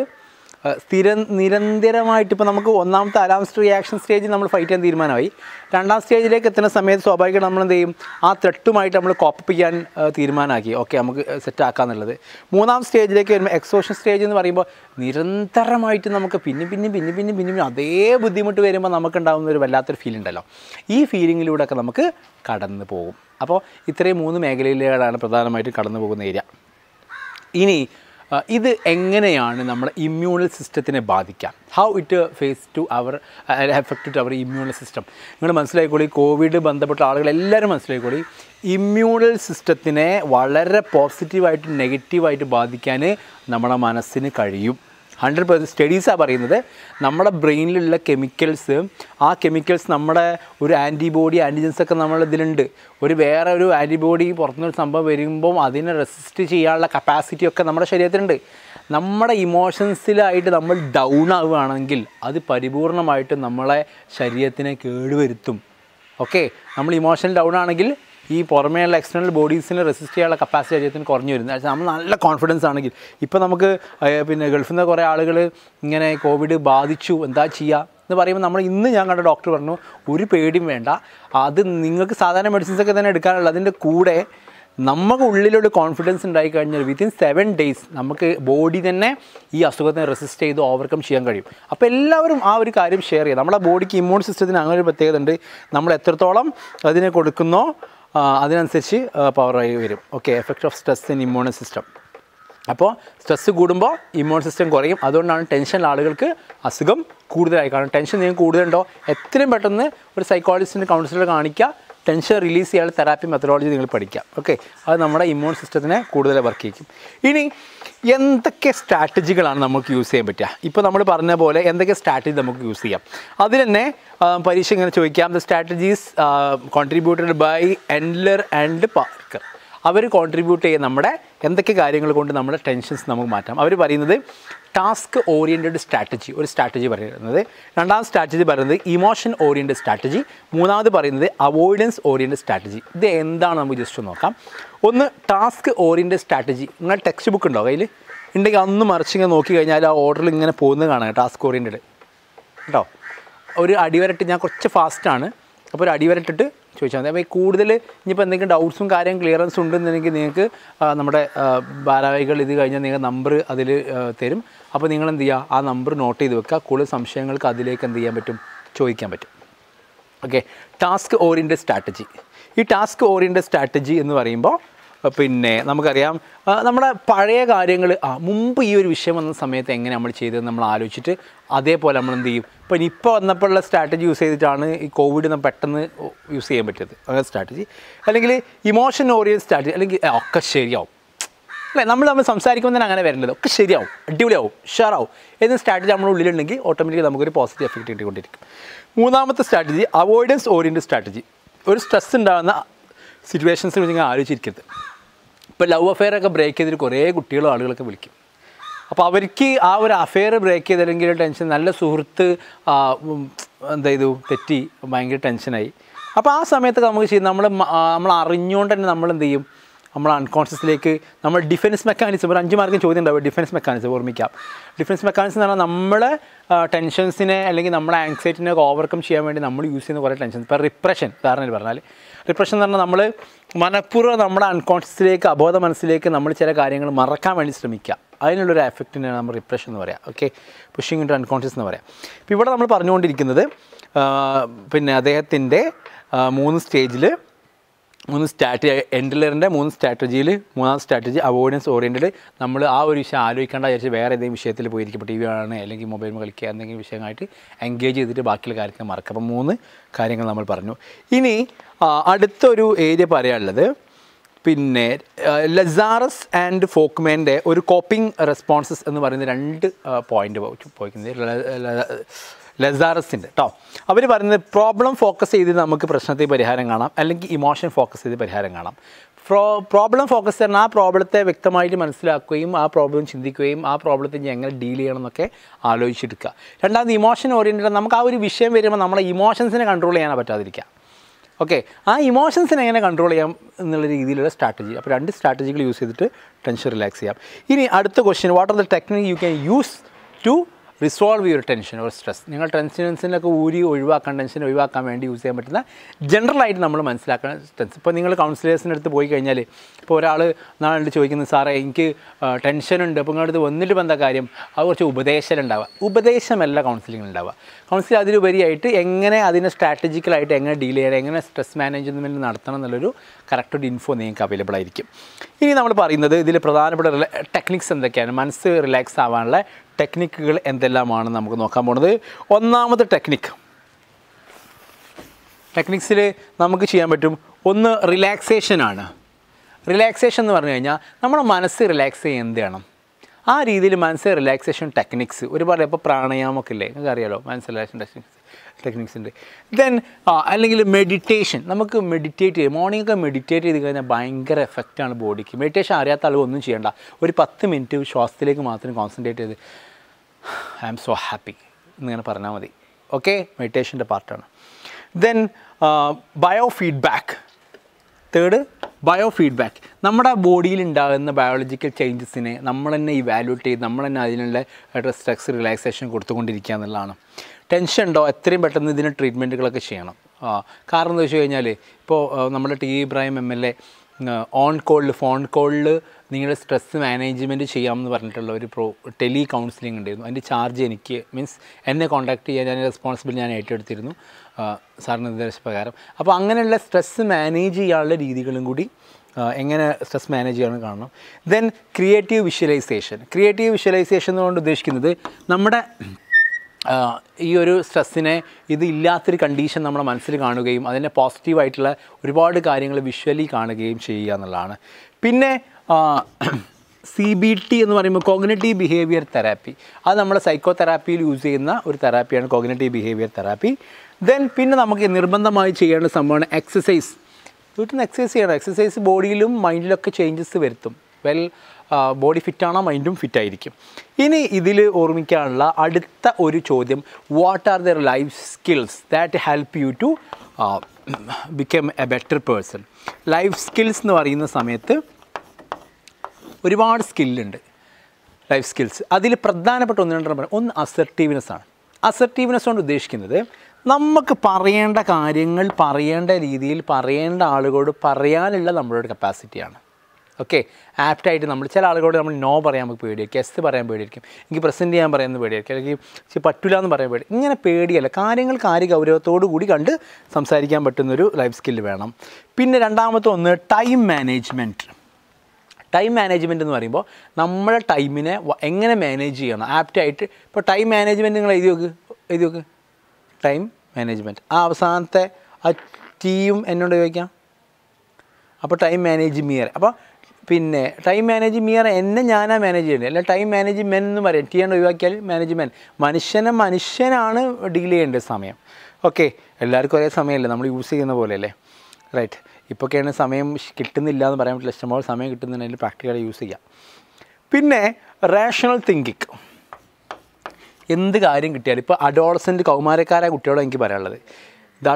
സ്ഥിര നിരന്തരമായിട്ട് ഇപ്പോൾ നമുക്ക് ഒന്നാമത്തെ അലാംസ് റിയാക്ഷൻ സ്റ്റേജിൽ നമ്മൾ ഫൈറ്റ് ചെയ്യാൻ തീരുമാനമായി രണ്ടാം സ്റ്റേജിലേക്ക് എത്തുന്ന സമയത്ത് സ്വാഭാവികമായിട്ട് നമ്മൾ എന്ത് ചെയ്യും ആ ത്രെട്ടുമായിട്ട് നമ്മൾ കോപ്പപ്പ് ചെയ്യാൻ തീരുമാനമാക്കി ഓക്കെ നമുക്ക് സെറ്റാക്കാന്നുള്ളത് മൂന്നാം സ്റ്റേജിലേക്ക് വരുമ്പോൾ എക്സോഷൻ സ്റ്റേജ് എന്ന് പറയുമ്പോൾ നിരന്തരമായിട്ട് നമുക്ക് പിന്നെ പിന്നെ പിന്നെ പിന്നെ പിന്നെ അതേ ബുദ്ധിമുട്ട് വരുമ്പോൾ നമുക്കുണ്ടാകുന്ന ഒരു വല്ലാത്തൊരു ഫീൽ ഉണ്ടല്ലോ ഈ ഫീലിങ്ങിലൂടെയൊക്കെ നമുക്ക് കടന്നു പോകും അപ്പോൾ ഇത്രയും മൂന്ന് മേഖലയിലാണ് പ്രധാനമായിട്ട് കടന്നു പോകുന്ന ഏരിയ ഇനി ഇത് എങ്ങനെയാണ് നമ്മുടെ ഇമ്മ്യൂണൽ സിസ്റ്റത്തിനെ ബാധിക്കുക how it face to our effect to our immune system നിങ്ങൾ മനസ്സിലായിക്കോളി കോവിഡ് ബന്ധപ്പെട്ട ആളുകൾ എല്ലാവരും മനസ്സിലായിക്കോളി ഇമ്മ്യൂണൽ സിസ്റ്റത്തിനെ വളരെ പോസിറ്റീവായിട്ട് നെഗറ്റീവായിട്ട് ബാധിക്കാൻ നമ്മുടെ മനസ്സിന് കഴിയും ഹൺഡ്രഡ് പെർസെൻറ്റ് സ്റ്റഡീസാണ് പറയുന്നത് നമ്മുടെ ബ്രെയിനിലുള്ള കെമിക്കൽസ് ആ കെമിക്കൽസ് നമ്മുടെ ഒരു ആൻറ്റിബോഡി ആൻറ്റിജൻസ് ഒക്കെ നമ്മുടെ ഒരു വേറെ ഒരു ആൻറ്റിബോഡി പുറത്തുനിന്നൊരു സംഭവം വരുമ്പോൾ അതിനെ റെസിസ്റ്റ് ചെയ്യാനുള്ള കപ്പാസിറ്റി ഒക്കെ നമ്മുടെ ശരീരത്തിലുണ്ട് നമ്മുടെ ഇമോഷൻസിലായിട്ട് നമ്മൾ ഡൗൺ ആവുകയാണെങ്കിൽ അത് പരിപൂർണമായിട്ട് നമ്മളെ ശരീരത്തിനെ കേടുവരുത്തും ഓക്കെ നമ്മൾ ഇമോഷണൽ ഡൗൺ ആണെങ്കിൽ ഈ പുറമേയുള്ള എക്സ്റ്റേണൽ ബോഡീസിനെ റെസിസ്റ്റ് ചെയ്യാനുള്ള കപ്പാസിറ്റി അദ്ദേഹത്തിന് കുറഞ്ഞു വരുന്നത് നമ്മൾ നല്ല കോൺഫിഡൻസ് ആണെങ്കിൽ ഇപ്പോൾ നമുക്ക് പിന്നെ ഗൾഫിൽ നിന്ന് കുറേ ആളുകൾ ഇങ്ങനെ കോവിഡ് ബാധിച്ചു എന്താ ചെയ്യുക എന്ന് പറയുമ്പോൾ നമ്മൾ ഇന്ന് ഞാൻ കണ്ട ഡോക്ടർ പറഞ്ഞു ഒരു പേടിയും വേണ്ട അത് നിങ്ങൾക്ക് സാധാരണ ഒക്കെ തന്നെ എടുക്കാനുള്ളത് അതിൻ്റെ കൂടെ നമുക്ക് ഉള്ളിലൊരു കോൺഫിഡൻസ് ഉണ്ടായി കഴിഞ്ഞാൽ വിത്തിൻ സെവൻ ഡേയ്സ് നമുക്ക് ബോഡി തന്നെ ഈ അസുഖത്തിനെ റെസിസ്റ്റ് ചെയ്ത് ഓവർകം ചെയ്യാൻ കഴിയും അപ്പോൾ എല്ലാവരും ആ ഒരു കാര്യം ഷെയർ ചെയ്യുക നമ്മുടെ ബോഡിക്ക് ഇമ്മ്യൂൺ സിസ്റ്റത്തിന് അങ്ങനെ ഒരു പ്രത്യേകത ഉണ്ട് നമ്മൾ എത്രത്തോളം അതിനെ കൊടുക്കുന്നോ അതിനനുസരിച്ച് പവറായി വരും okay effect of stress in immune system അപ്പോൾ സ്ട്രെസ് കൂടുമ്പോൾ ഇമ്മ്യൂൺ സിസ്റ്റം കുറയും അതുകൊണ്ടാണ് ടെൻഷനുള്ള ആളുകൾക്ക് അസുഖം കൂടുതലായി കാരണം ടെൻഷൻ നിങ്ങൾക്ക് കൂടുതലുണ്ടോ എത്രയും പെട്ടെന്ന് ഒരു സൈക്കോളജിസ്റ്റിൻ്റെ കൗൺസിലർ കാണിക്കുക ടെൻഷൻ റിലീസ് ചെയ്യാൻ തെറാപ്പി മെത്തഡോളജി നിങ്ങൾ പഠിക്കാം ഓക്കെ അത് നമ്മുടെ ഇമ്മ്യൂൺ സിസ്റ്റത്തിനെ കൂടുതൽ വർക്ക് ചെയ്യും ഇനി എന്തൊക്കെ സ്ട്രാറ്റജികളാണ് നമുക്ക് യൂസ് ചെയ്യാൻ പറ്റുക ഇപ്പോൾ നമ്മൾ പറഞ്ഞ പോലെ എന്തൊക്കെ സ്ട്രാറ്റജി നമുക്ക് യൂസ് ചെയ്യാം അതിൽ തന്നെ പരീക്ഷ ഇങ്ങനെ ചോദിക്കാം the strategies contributed by Endler and Parker അവർ കോൺട്രിബ്യൂട്ട് ചെയ്യും നമ്മുടെ എന്തൊക്കെ കാര്യങ്ങൾ കൊണ്ട് നമ്മുടെ ടെൻഷൻസ് നമുക്ക് മാറ്റാം അവർ പറയുന്നത് ടാസ്ക് ഓറിയൻറ്റഡ് സ്ട്രാറ്റജി ഒരു സ്ട്രാറ്റജി പറയുന്നത് രണ്ടാം സ്ട്രാറ്റജി പറയുന്നത് ഇമോഷൻ ഓറിയൻറ്റഡ് സ്ട്രാറ്റജി മൂന്നാമത് പറയുന്നത് അവോയ്ഡൻസ് ഓറിയൻറ്റഡ് സ്ട്രാറ്റജി ഇത് എന്താണ് നമുക്ക് ജസ്റ്റ് നോക്കാം ഒന്ന് ടാസ്ക് ഓറിയൻറ്റഡ് സ്ട്രാറ്റജി നിങ്ങൾ ടെക്സ്റ്റ് ബുക്ക് ഉണ്ടോ കയ്യിൽ ഉണ്ടെങ്കിൽ അന്ന് മറിച്ചിങ്ങനെ നോക്കി കഴിഞ്ഞാൽ ആ ഓർഡറിൽ ഇങ്ങനെ പോകുന്നത് കാണാം ടാസ്ക് ഓറിയൻറ്റഡ് കേട്ടോ ഒരു അടിവരട്ട് ഞാൻ കുറച്ച് ഫാസ്റ്റാണ് അപ്പോൾ ഒരു അടിവരട്ടിട്ട് ചോദിച്ചാൽ മതി അപ്പോൾ ഈ കൂടുതൽ ഇനിയിപ്പോൾ എന്തെങ്കിലും ഡൗട്ട്സും കാര്യം ക്ലിയറൻസ് ഉണ്ടെന്നുണ്ടെങ്കിൽ നിങ്ങൾക്ക് നമ്മുടെ ഭാരവാഹികൾ ഇത് കഴിഞ്ഞാൽ നിങ്ങൾ നമ്പർ അതിൽ തരും അപ്പോൾ നിങ്ങൾ എന്ത് ചെയ്യുക ആ നമ്പർ നോട്ട് ചെയ്ത് വെക്കുക കൂടുതൽ സംശയങ്ങൾക്ക് അതിലേക്ക് എന്ത് ചെയ്യാൻ പറ്റും ചോദിക്കാൻ പറ്റും ഓക്കെ ടാസ്ക് ഓറിയൻറ്റഡ് സ്ട്രാറ്റജി ഈ ടാസ്ക് ഓറിയൻറ്റഡ് സ്ട്രാറ്റജി എന്ന് പറയുമ്പോൾ പിന്നെ നമുക്കറിയാം നമ്മുടെ പഴയ കാര്യങ്ങൾ ആ മുമ്പ് ഈ ഒരു വിഷയം വന്ന സമയത്ത് എങ്ങനെ നമ്മൾ ചെയ്തത് നമ്മൾ ആലോചിച്ചിട്ട് അതേപോലെ നമ്മൾ എന്ത് ചെയ്യും ഇപ്പം ഇപ്പോൾ വന്നപ്പോഴുള്ള സ്ട്രാറ്റജി യൂസ് ചെയ്തിട്ടാണ് ഈ കോവിഡ് നമ്മൾ പെട്ടെന്ന് യൂസ് ചെയ്യാൻ പറ്റിയത് അങ്ങനെ സ്ട്രാറ്റജി അല്ലെങ്കിൽ ഇമോഷൻ ഓറിയൻ സ്ട്രാറ്റജി അല്ലെങ്കിൽ ഒക്കെ ശരിയാവും അല്ലേ നമ്മൾ നമ്മൾ സംസാരിക്കുമ്പോൾ തന്നെ അങ്ങനെ വരേണ്ടത് ഒക്കെ ശരിയാവും അടിപൊളിയാവും ഉഷാറാവും എന്ന സ്ട്രാറ്റജി നമ്മുടെ ഉള്ളിലുണ്ടെങ്കിൽ ഓട്ടോമാറ്റിക്കലി നമുക്കൊരു പോസിറ്റീവ് എഫക്റ്റ് കിട്ടിക്കൊണ്ടിരിക്കും മൂന്നാമത്തെ സ്ട്രാറ്റജി അവോയ്ഡൻസ് ഓറിയൻറ്റ് സ്ട്രാറ്റജി ഒരു സ്ട്രെസ് ഉണ്ടാകുന്ന സിറ്റുവേഷൻസിൽ നിങ്ങൾ ആലോചിച്ചിരിക്കരുത് ഇപ്പോൾ ലവ് അഫെയറൊക്കെ ബ്രേക്ക് ചെയ്തിട്ട് കുറേ കുട്ടികളും ആളുകളൊക്കെ വിളിക്കും അപ്പോൾ അവർക്ക് ആ ഒരു അഫെയർ ബ്രേക്ക് ചെയ്തില്ലെങ്കിൽ ടെൻഷൻ നല്ല സുഹൃത്ത് എന്താ ചെയ്തു തെറ്റി ഭയങ്കര ടെൻഷനായി അപ്പോൾ ആ സമയത്ത് നമുക്ക് ചെയ്യും നമ്മൾ നമ്മൾ അറിഞ്ഞുകൊണ്ട് തന്നെ നമ്മൾ എന്ത് ചെയ്യും നമ്മൾ അൺകോൺഷ്യസിലേക്ക് നമ്മൾ ഡിഫൻസ് മെക്കാനിസം ഒരു അഞ്ച് മാർക്കും ചോദ്യം ഉണ്ടാവും ഡിഫൻസ് മെക്കാനിസം ഓർമ്മിക്കാം ഡിഫൻസ് മെക്കാനിസം എന്ന് പറഞ്ഞാൽ നമ്മളെ ടെൻഷൻസിനെ അല്ലെങ്കിൽ നമ്മളെ ആങ്സൈറ്റിനെ ഓവർകം ചെയ്യാൻ വേണ്ടി നമ്മൾ യൂസ് ചെയ്യുന്ന കുറേ ടെൻഷൻസ് ഇപ്പോൾ റിപ്രഷൻ ഉദാഹരണം പറഞ്ഞാൽ റിപ്രഷൻ എന്ന് പറഞ്ഞാൽ നമ്മൾ മനഃപൂർവ്വം നമ്മുടെ അൺകോൺഷ്യസിലേക്ക് അബോധ മനസ്സിലേക്ക് നമ്മൾ ചില കാര്യങ്ങൾ മറക്കാൻ വേണ്ടി ശ്രമിക്കുക അതിനുള്ളൊരു എഫക്റ്റിനെ നമ്മൾ റിപ്രഷൻ എന്ന് പറയാം okay pushing into unconscious എന്ന് പറയാം ഇപ്പോൾ ഇവിടെ നമ്മൾ പറഞ്ഞുകൊണ്ടിരിക്കുന്നത് പിന്നെ അദ്ദേഹത്തിൻ്റെ മൂന്ന് സ്റ്റേജിൽ മൂന്ന് സ്ട്രാറ്റജി എൻഡിലറിൻ്റെ മൂന്ന് സ്ട്രാറ്റജിയിൽ മൂന്നാം സ്ട്രാറ്റജി അവോയ്ഡൻസ് ഓറിയൻറ്റഡ് നമ്മൾ ആ ഒരു വിഷയം ആലോചിക്കേണ്ട വിചാരിച്ച് വേറെ ഏതെങ്കിലും വിഷയത്തിൽ പോയിരിക്കും ടി വി ആണ് അല്ലെങ്കിൽ മൊബൈൽ കളിക്കുക എന്തെങ്കിലും വിഷയമായിട്ട് എൻഗേജ് ചെയ്തിട്ട് ബാക്കിയുള്ള കാര്യങ്ങൾ മറക്കുക അപ്പം മൂന്ന് കാര്യങ്ങൾ നമ്മൾ പറഞ്ഞു ഇനി അടുത്തൊരു ഏരിയ പറയാനുള്ളത് പിന്നെ ലസാറസ് ആൻഡ് ഫോക്ക്മേൻ്റെ ഒരു കോപ്പിംഗ് റെസ്പോൺസസ് എന്ന് പറയുന്ന രണ്ട് പോയിൻ്റ് പോയിക്കുന്നത് ലസാറസിൻ്റെ കേട്ടോ അവർ പറയുന്നത് പ്രോബ്ലം ഫോക്കസ് ചെയ്ത് നമുക്ക് പ്രശ്നത്തിൽ പരിഹാരം കാണാം അല്ലെങ്കിൽ ഇമോഷൻ ഫോക്കസ് ചെയ്ത് പരിഹാരം കാണാം പ്രോ പ്രോബ്ലം ഫോക്കസ് ചെയ്യണം ആ പ്രോബ്ലത്തെ വ്യക്തമായിട്ട് മനസ്സിലാക്കുകയും ആ പ്രോബ്ലം ചിന്തിക്കുകയും ആ പ്രോബ്ലത്തെ എങ്ങനെ ഡീൽ ചെയ്യണം എന്നൊക്കെ ആലോചിച്ചെടുക്കുക രണ്ടാമത് ഇമോഷൻ ഓറിയൻറ്റഡ് നമുക്ക് ആ ഒരു വിഷയം വരുമ്പോൾ നമ്മളെ ഇമോഷൻസിനെ കൺട്രോൾ ചെയ്യാൻ പറ്റാതിരിക്കുക ഓക്കെ ആ ഇമോഷൻസിനെ എങ്ങനെ കൺട്രോൾ ചെയ്യാം എന്നുള്ള രീതിയിലുള്ള സ്ട്രാറ്റജി അപ്പോൾ രണ്ട് സ്ട്രാറ്റജികൾ യൂസ് ചെയ്തിട്ട് ടെൻഷൻ റിലാക്സ് ചെയ്യാം ഇനി അടുത്ത question what are the technique you can use to resolve your tension or stress നിങ്ങൾ ടെൻഷൻസിനൊക്കെ ഊരി ഒഴിവാക്കാൻ ടെൻഷൻ ഒഴിവാക്കാൻ വേണ്ടി യൂസ് ചെയ്യാൻ പറ്റുന്ന ജനറലായിട്ട് നമ്മൾ മനസ്സിലാക്കുന്ന സ്ട്രെസ് ഇപ്പോൾ നിങ്ങൾ കൗൺസിലേഴ്സിൻ്റെ അടുത്ത് പോയി കഴിഞ്ഞാൽ ഇപ്പോൾ ഒരാൾ നാളെ ചോദിക്കുന്നത് സാറേ എനിക്ക് ടെൻഷനുണ്ട് അപ്പോൾ നിങ്ങളടുത്ത് വന്നിട്ട് ഇപ്പം കാര്യം അത് കുറച്ച് ഉപദേശം ഉണ്ടാവുക ഉപദേശമല്ല കൗൺസിലിംഗ് ഉണ്ടാവുക കൗൺസിൽ അതിലുപരിയായിട്ട് എങ്ങനെ അതിനെ സ്ട്രാറ്റജിക്കലായിട്ട് എങ്ങനെ ഡീൽ ചെയ്യണം എങ്ങനെ സ്ട്രെസ് മാനേജ്മെൻറ്റ് നടത്തണം എന്നുള്ളൊരു കറക്റ്റ് ഒരു ഇൻഫോ നിങ്ങൾക്ക് അവൈലബിൾ ആയിരിക്കും ഇനി നമ്മൾ പറയുന്നത് ഇതിൽ പ്രധാനപ്പെട്ട ടെക്നിക്സ് എന്തൊക്കെയാണ് മനസ്സ് റിലാക്സ് ആവാനുള്ള ടെക്നിക്കുകൾ എന്തെല്ലാമാണ് നമുക്ക് നോക്കാൻ പോണത് ഒന്നാമത് ടെക്നിക്ക് ടെക്നിക്സിൽ നമുക്ക് ചെയ്യാൻ പറ്റും ഒന്ന് റിലാക്സേഷനാണ് റിലാക്സേഷൻ എന്ന് പറഞ്ഞു കഴിഞ്ഞാൽ നമ്മുടെ മനസ്സ് റിലാക്സ് ചെയ്യാൻ വേണം ആ രീതിയിൽ മനസ്സ് റിലാക്സേഷൻ ടെക്നിക്സ് ഒരുപാട് ഇപ്പോൾ പ്രാണയാമൊക്കെ ഇല്ലേ നിങ്ങൾക്ക് അറിയാലോ മനസ്സ് റിലാക്സേഷൻ ടെക്നിക്സ് ടെക്നിക്സ് ഉണ്ട് ദെൻ അല്ലെങ്കിൽ മെഡിറ്റേഷൻ നമുക്ക് മെഡിറ്റേറ്റ് ചെയ്ത് മോർണിംഗ് ഒക്കെ മെഡിറ്റേറ്റ് ചെയ്ത് കഴിഞ്ഞാൽ ഭയങ്കര എഫക്റ്റാണ് ബോഡിക്ക് മെഡിറ്റേഷൻ അറിയാത്ത ആളുകൾ ഒന്നും ചെയ്യണ്ട ഒരു പത്ത് മിനിറ്റ് ശ്വാസത്തിലേക്ക് മാത്രം കോൺസെൻട്രേറ്റ് ചെയ്ത് ഐ ആം സോ ഹാപ്പി എന്നിങ്ങനെ പറഞ്ഞാൽ മതി ഓക്കെ മെഡിറ്റേഷൻ്റെ പാർട്ടാണ് then bio feedback third bio feedback നമ്മുടെ ബോഡിയിൽ ഉണ്ടാകുന്ന ബയോളജിക്കൽ ചേഞ്ചസിനെ നമ്മൾ തന്നെ ഇവാലുവേറ്റ് ചെയ്ത് നമ്മൾ തന്നെ അതിനുള്ള സ്ട്രെസ് റിലാക്സേഷൻ കൊടുത്തുകൊണ്ടിരിക്കുക എന്നുള്ളതാണ് ടെൻഷൻ ഉണ്ടോ എത്രയും പെട്ടെന്ന് ഇതിന് ട്രീറ്റ്മെൻറ്റുകളൊക്കെ ചെയ്യണം കാരണം എന്താ വെച്ച് കഴിഞ്ഞാൽ ഇപ്പോൾ നമ്മുടെ T Ibrahim M L A on കോളിൽ ഫോൺ കോളിൽ നിങ്ങളുടെ സ്ട്രെസ് മാനേജ്മെൻറ്റ് ചെയ്യാമെന്ന് പറഞ്ഞിട്ടുള്ള ഒരു പ്രോ ടെലി കൗൺസിലിംഗ് ഉണ്ടായിരുന്നു അതിൻ്റെ ചാർജ് എനിക്ക് മീൻസ് എന്നെ കോൺടാക്ട് ചെയ്യാൻ ഞാൻ റെസ്പോൺസിബിൾ ഞാൻ ഏറ്റെടുത്തിരുന്നു സാറിൻ്റെ നിർദ്ദേശപ്രകാരം അപ്പോൾ അങ്ങനെയുള്ള സ്ട്രെസ് മാനേജ് ചെയ്യാനുള്ള രീതികളും കൂടി എങ്ങനെ സ്ട്രെസ് മാനേജ് ചെയ്യണം കാണണം then creative visualisation creative visualisation എന്നുകൊണ്ട് ഉദ്ദേശിക്കുന്നത് നമ്മുടെ ഈ ഒരു സ്ട്രെസ്സിനെ ഇത് ഇല്ലാത്തൊരു കണ്ടീഷൻ നമ്മുടെ മനസ്സിൽ കാണുകയും അതിനെ പോസിറ്റീവായിട്ടുള്ള ഒരുപാട് കാര്യങ്ങൾ വിഷ്വലി കാണുകയും ചെയ്യുക എന്നുള്ളതാണ് പിന്നെ സി ബി ടി എന്ന് പറയുമ്പോൾ കോഗ്നേറ്റീവ് ബിഹേവിയർ തെറാപ്പി അത് നമ്മൾ സൈക്കോ തെറാപ്പിയിൽ യൂസ് ചെയ്യുന്ന ഒരു തെറാപ്പിയാണ് കോഗ്നേറ്റീവ് ബിഹേവിയർ തെറാപ്പി ദെൻ പിന്നെ നമുക്ക് നിർബന്ധമായി ചെയ്യേണ്ട സംഭവമാണ് എക്സസൈസ് വീട്ടിൽ നിന്ന് എക്സസൈസ് ചെയ്യണം എക്സസൈസ് ബോഡിയിലും മൈൻഡിലൊക്കെ ചേഞ്ചസ് വരുത്തും വെൽ ബോഡി ഫിറ്റാണോ മൈൻഡും ഫിറ്റായിരിക്കും ഇനി ഇതിൽ ഓർമ്മിക്കാനുള്ള അടുത്ത ഒരു ചോദ്യം what are the life skills that help you to become a better person life skills എന്ന് പറയുന്ന സമയത്ത് ഒരുപാട് സ്കില്ലുണ്ട് ലൈഫ് സ്കിൽസ് അതിൽ പ്രധാനപ്പെട്ട ഒന്ന് രണ്ടെണ്ണം പറയാം ഒന്ന് അസർട്ടീവ്നെസ് ആണ് അസർട്ടീവ്നെസ് കൊണ്ട് ഉദ്ദേശിക്കുന്നത് നമുക്ക് പറയേണ്ട കാര്യങ്ങൾ പറയേണ്ട രീതിയിൽ പറയേണ്ട ആളുകളോട് പറയാനുള്ള നമ്മളുടെ കപ്പാസിറ്റിയാണ് ഓക്കെ ആപ്റ്റായിട്ട് നമ്മൾ ചില ആളുകളോട് നമ്മൾ നോ പറയാൻ നമുക്ക് പേടിയായിരിക്കും എസ് പറയാൻ പേടിയായിരിക്കും എനിക്ക് പ്രസൻറ്റ് ചെയ്യാൻ പറയുന്നത് പേടിയായിരിക്കും അല്ലെങ്കിൽ പറ്റില്ല എന്ന് പറയാൻ പേടി ഇങ്ങനെ പേടിയല്ല കാര്യങ്ങൾ കാര്യ ഗൗരവത്തോടു കൂടി കണ്ട് സംസാരിക്കാൻ പറ്റുന്നൊരു ലൈഫ് സ്കില്ല് വേണം പിന്നെ രണ്ടാമത്തെ ഒന്ന് ടൈം മാനേജ്മെൻറ്റ് ടൈം മാനേജ്മെൻ്റ് എന്ന് പറയുമ്പോൾ നമ്മളെ ടൈമിനെ എങ്ങനെ മാനേജ് ചെയ്യണം ആപ്റ്റായിട്ട് ഇപ്പോൾ ടൈം മാനേജ്മെൻറ്റ് നിങ്ങൾ എഴുതി നോക്ക് എഴുതി നോക്ക് ടൈം മാനേജ്മെൻറ്റ് ആ അവസാനത്തെ ആ ടീയും എന്നോട് ചോദിക്കാം അപ്പോൾ ടൈം മാനേജ് മിയർ അപ്പോൾ പിന്നെ ടൈം മാനേജ്മെൻറ്റ് മിയർ എന്നെ ഞാനാ മാനേജ് ചെയ്യുന്നത് അല്ല ടൈം മാനേജ്മെൻറ്റ് എന്ന് പറയാം ടി ആൻഡ് ഒഴിവാക്കിയാൽ മാനേജ്മെൻറ്റ് മനുഷ്യനെ മനുഷ്യനാണ് ഡീൽ ചെയ്യേണ്ടത് സമയം ഓക്കെ എല്ലാവർക്കും ഒരേ സമയമല്ലേ നമ്മൾ യൂസ് ചെയ്യുന്ന പോലെയല്ലേ റൈറ്റ് ഇപ്പോഴൊക്കെയാണ് സമയം കിട്ടുന്നില്ല എന്ന് പറയാൻ പറ്റില്ല ഇഷ്ടംപോലെ സമയം കിട്ടുന്നതിന് പ്രാക്ടിക്കലി യൂസ് ചെയ്യാം പിന്നെ റേഷണൽ തിങ്കിങ് എന്ത് കാര്യം കിട്ടിയാലും ഇപ്പോൾ അഡോളസൻ്റ് കൗമാരക്കാരായ കുട്ടിയോടെ എനിക്ക് പറയാനുള്ളത് the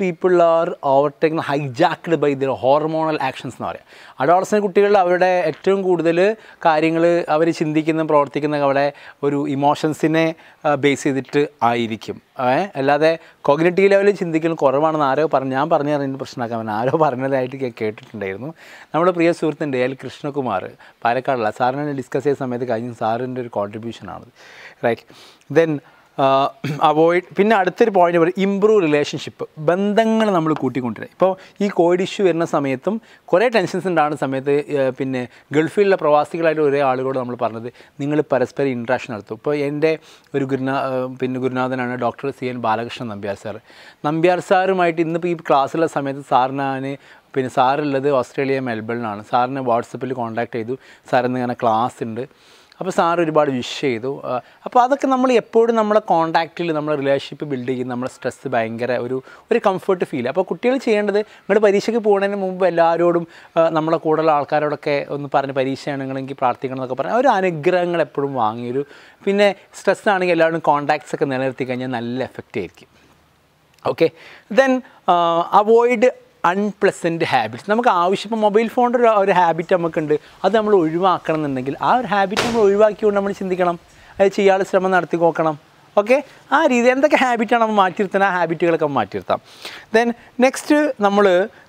people are overtaken hijacked by their hormonal actions എന്ന് പറയാം അഡോളസൻ കുട്ടികൾ അവരുടെ ഏറ്റവും കൂടുതൽ കാര്യങ്ങൾ അവർ ചിന്തിക്കുന്ന പ്രവർത്തിക്കുന്ന അവിടെ ഒരു ഇമോഷൻസിനെ ബേസ് ചെയ്തിട്ട് ആയിരിക്കും അല്ലാതെ കോഗ്നറ്റീവ് ലെവലിൽ ചിന്തിക്കുന്ന കുറവാണെന്ന് ആരോ പറഞ്ഞു ഞാൻ പറഞ്ഞു പറഞ്ഞതിൻ്റെ പ്രശ്നമാക്കാൻ ആരോ പറഞ്ഞതായിട്ട് കേട്ടിട്ടുണ്ടായിരുന്നു നമ്മുടെ പ്രിയ സുഹൃത്തിൻ്റെ എൽ കൃഷ്ണകുമാർ പാലക്കാടുള്ള സാറിനെ ഡിസ്കസ് ചെയ്ത സമയത്ത് കഴിഞ്ഞ സാറിൻ്റെ ഒരു കോൺട്രിബ്യൂഷനാണ് റൈറ്റ് ദെൻ അവോയ്ഡ് പിന്നെ അടുത്തൊരു പോയിന്റ് പറയും ഇമ്പ്രൂവ് റിലേഷൻഷിപ്പ് ബന്ധങ്ങൾ നമ്മൾ കൂട്ടിക്കൊണ്ടിരുന്നത് ഇപ്പോൾ ഈ കോവിഡ് ഇഷ്യൂ വരുന്ന സമയത്തും കുറേ ടെൻഷൻസ് ഉണ്ടാകുന്ന സമയത്ത് പിന്നെ ഗൾഫിലുള്ള പ്രവാസികളായിട്ട് ഒരേ ആളുകളോട് നമ്മൾ പറഞ്ഞത് നിങ്ങൾ പരസ്പരം ഇൻട്രാക്ഷൻ നടത്തും ഇപ്പോൾ എൻ്റെ ഒരു ഗുരുനാ പിന്നെ ഗുരുനാഥനാണ് doctor C N Balakrishnan Nambiar sir Nambiar സാറുമായിട്ട് ഇന്നിപ്പോൾ ഈ ക്ലാസ്സുള്ള സമയത്ത് സാറിനാണ് പിന്നെ സാറുള്ളത് ഓസ്ട്രേലിയ മെൽബണിലാണ് സാറിനെ വാട്സപ്പിൽ കോൺടാക്ട് ചെയ്തു സാറിന് ഇങ്ങനെ ക്ലാസ് ഉണ്ട് അപ്പോൾ സാർ ഒരുപാട് വിഷ് ചെയ്തു അപ്പോൾ അതൊക്കെ നമ്മൾ എപ്പോഴും നമ്മളെ കോൺടാക്റ്റിൽ നമ്മളെ റിലേഷൻഷിപ്പ് ബിൽഡ് ചെയ്യുന്ന നമ്മളെ സ്ട്രെസ്സ് ഭയങ്കര ഒരു ഒരു കംഫർട്ട് ഫീൽ അപ്പോൾ കുട്ടികൾ ചെയ്യേണ്ടത് നിങ്ങൾ പരീക്ഷയ്ക്ക് പോകുന്നതിന് മുമ്പ് എല്ലാവരോടും നമ്മളെ കൂടുതലുള്ള ആൾക്കാരോടൊക്കെ ഒന്ന് പറഞ്ഞ് പരീക്ഷയാണ് നിങ്ങളെങ്കിൽ പ്രാർത്ഥിക്കണം എന്നൊക്കെ പറഞ്ഞാൽ ഒരു അനുഗ്രഹങ്ങൾ എപ്പോഴും വാങ്ങിയൊരു പിന്നെ സ്ട്രെസ്സാണെങ്കിൽ എല്ലാവരും കോൺടാക്ട്സ് ഒക്കെ നിലനിർത്തി കഴിഞ്ഞാൽ നല്ല എഫക്റ്റ് ആയിരിക്കും okay then avoid unpleasant habits നമുക്ക് ആവശ്യം ഇപ്പോൾ മൊബൈൽ ഫോണിൻ്റെ ഒരു ഒരു ഹാബിറ്റ് നമുക്കുണ്ട് അത് നമ്മൾ ഒഴിവാക്കണം എന്നുണ്ടെങ്കിൽ ആ ഒരു ഹാബിറ്റ് നമ്മൾ ഒഴിവാക്കിക്കൊണ്ട് നമ്മൾ ചിന്തിക്കണം അത് ചെയ്യാനുള്ള ശ്രമം നടത്തി നോക്കണം ഓക്കെ ആ രീതി എന്തൊക്കെ ഹാബിറ്റാണ് നമ്മൾ മാറ്റിയിരുത്തുന്നത് ആ ഹാബിറ്റുകളൊക്കെ മാറ്റിയിരുത്താം ദെൻ നെക്സ്റ്റ് നമ്മൾ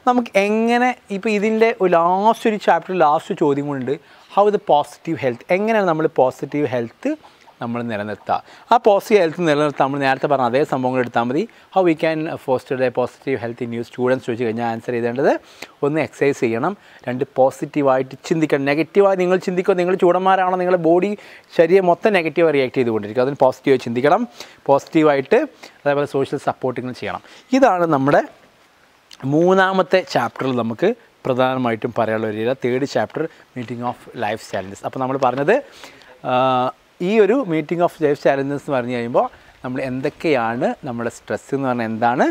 നമുക്ക് എങ്ങനെ ഇപ്പോൾ ഇതിൻ്റെ ലാസ്റ്റ് ഒരു ചാപ്റ്റർ ലാസ്റ്റ് ചോദ്യം കൊണ്ട് ഹൗ ദ പോസിറ്റീവ് ഹെൽത്ത് എങ്ങനെയാണ് നമ്മൾ പോസിറ്റീവ് ഹെൽത്ത് നമ്മൾ നിലനിർത്തുക ആ പോസിറ്റീവ് ഹെൽത്ത് നിലനിർത്താൻ നമ്മൾ നേരത്തെ പറഞ്ഞ അതേ സംഭവങ്ങൾ എടുത്താൽ മതി how we can foster a positive health in you students ചോദിച്ചു കഴിഞ്ഞാൽ ആൻസർ ചെയ്തേണ്ടത് ഒന്ന് എക്സസൈസ് ചെയ്യണം രണ്ട് പോസിറ്റീവായിട്ട് ചിന്തിക്കണം നെഗറ്റീവായി നിങ്ങൾ ചിന്തിക്കുക നിങ്ങൾ ചൂടന്മാരാണോ നിങ്ങളുടെ ബോഡി ശരീരം മൊത്തം നെഗറ്റീവ് റിയാക്ട് ചെയ്തുകൊണ്ടിരിക്കും അതിന് പോസിറ്റീവായി ചിന്തിക്കണം പോസിറ്റീവായിട്ട് അതേപോലെ സോഷ്യൽ സപ്പോർട്ടിങ്ങൾ ചെയ്യണം ഇതാണ് നമ്മുടെ മൂന്നാമത്തെ ചാപ്റ്ററിൽ നമുക്ക് പ്രധാനമായിട്ടും പറയാനുള്ള ഒരു third chapter meeting of life challenges അപ്പോൾ നമ്മൾ പറഞ്ഞത് ഈ ഒരു മീറ്റിംഗ് ഓഫ് ലൈഫ് ചാലഞ്ചസ് എന്ന് പറഞ്ഞു കഴിയുമ്പോൾ നമ്മൾ എന്തൊക്കെയാണ് നമ്മുടെ സ്ട്രെസ് എന്ന് പറഞ്ഞാൽ എന്താണ്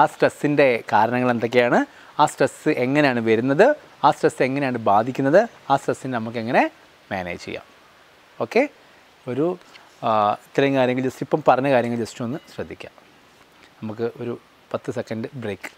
ആ സ്ട്രെസ്സിൻ്റെ കാരണങ്ങൾ എന്തൊക്കെയാണ് ആ സ്ട്രെസ്സ് എങ്ങനെയാണ് വരുന്നത് ആ സ്ട്രെസ്സ് എങ്ങനെയാണ് ബാധിക്കുന്നത് ആ സ്ട്രെസ്സിനെ നമുക്ക് എങ്ങനെ മാനേജ് ചെയ്യാം ഓക്കെ ഒരു ഇത്രയും കാര്യങ്ങൾ ജസ്റ്റ് ഇപ്പം പറഞ്ഞ കാര്യങ്ങൾ ജസ്റ്റ് ഒന്ന് ശ്രദ്ധിക്കാം നമുക്ക് ഒരു പത്ത് സെക്കൻഡ് ബ്രേക്ക്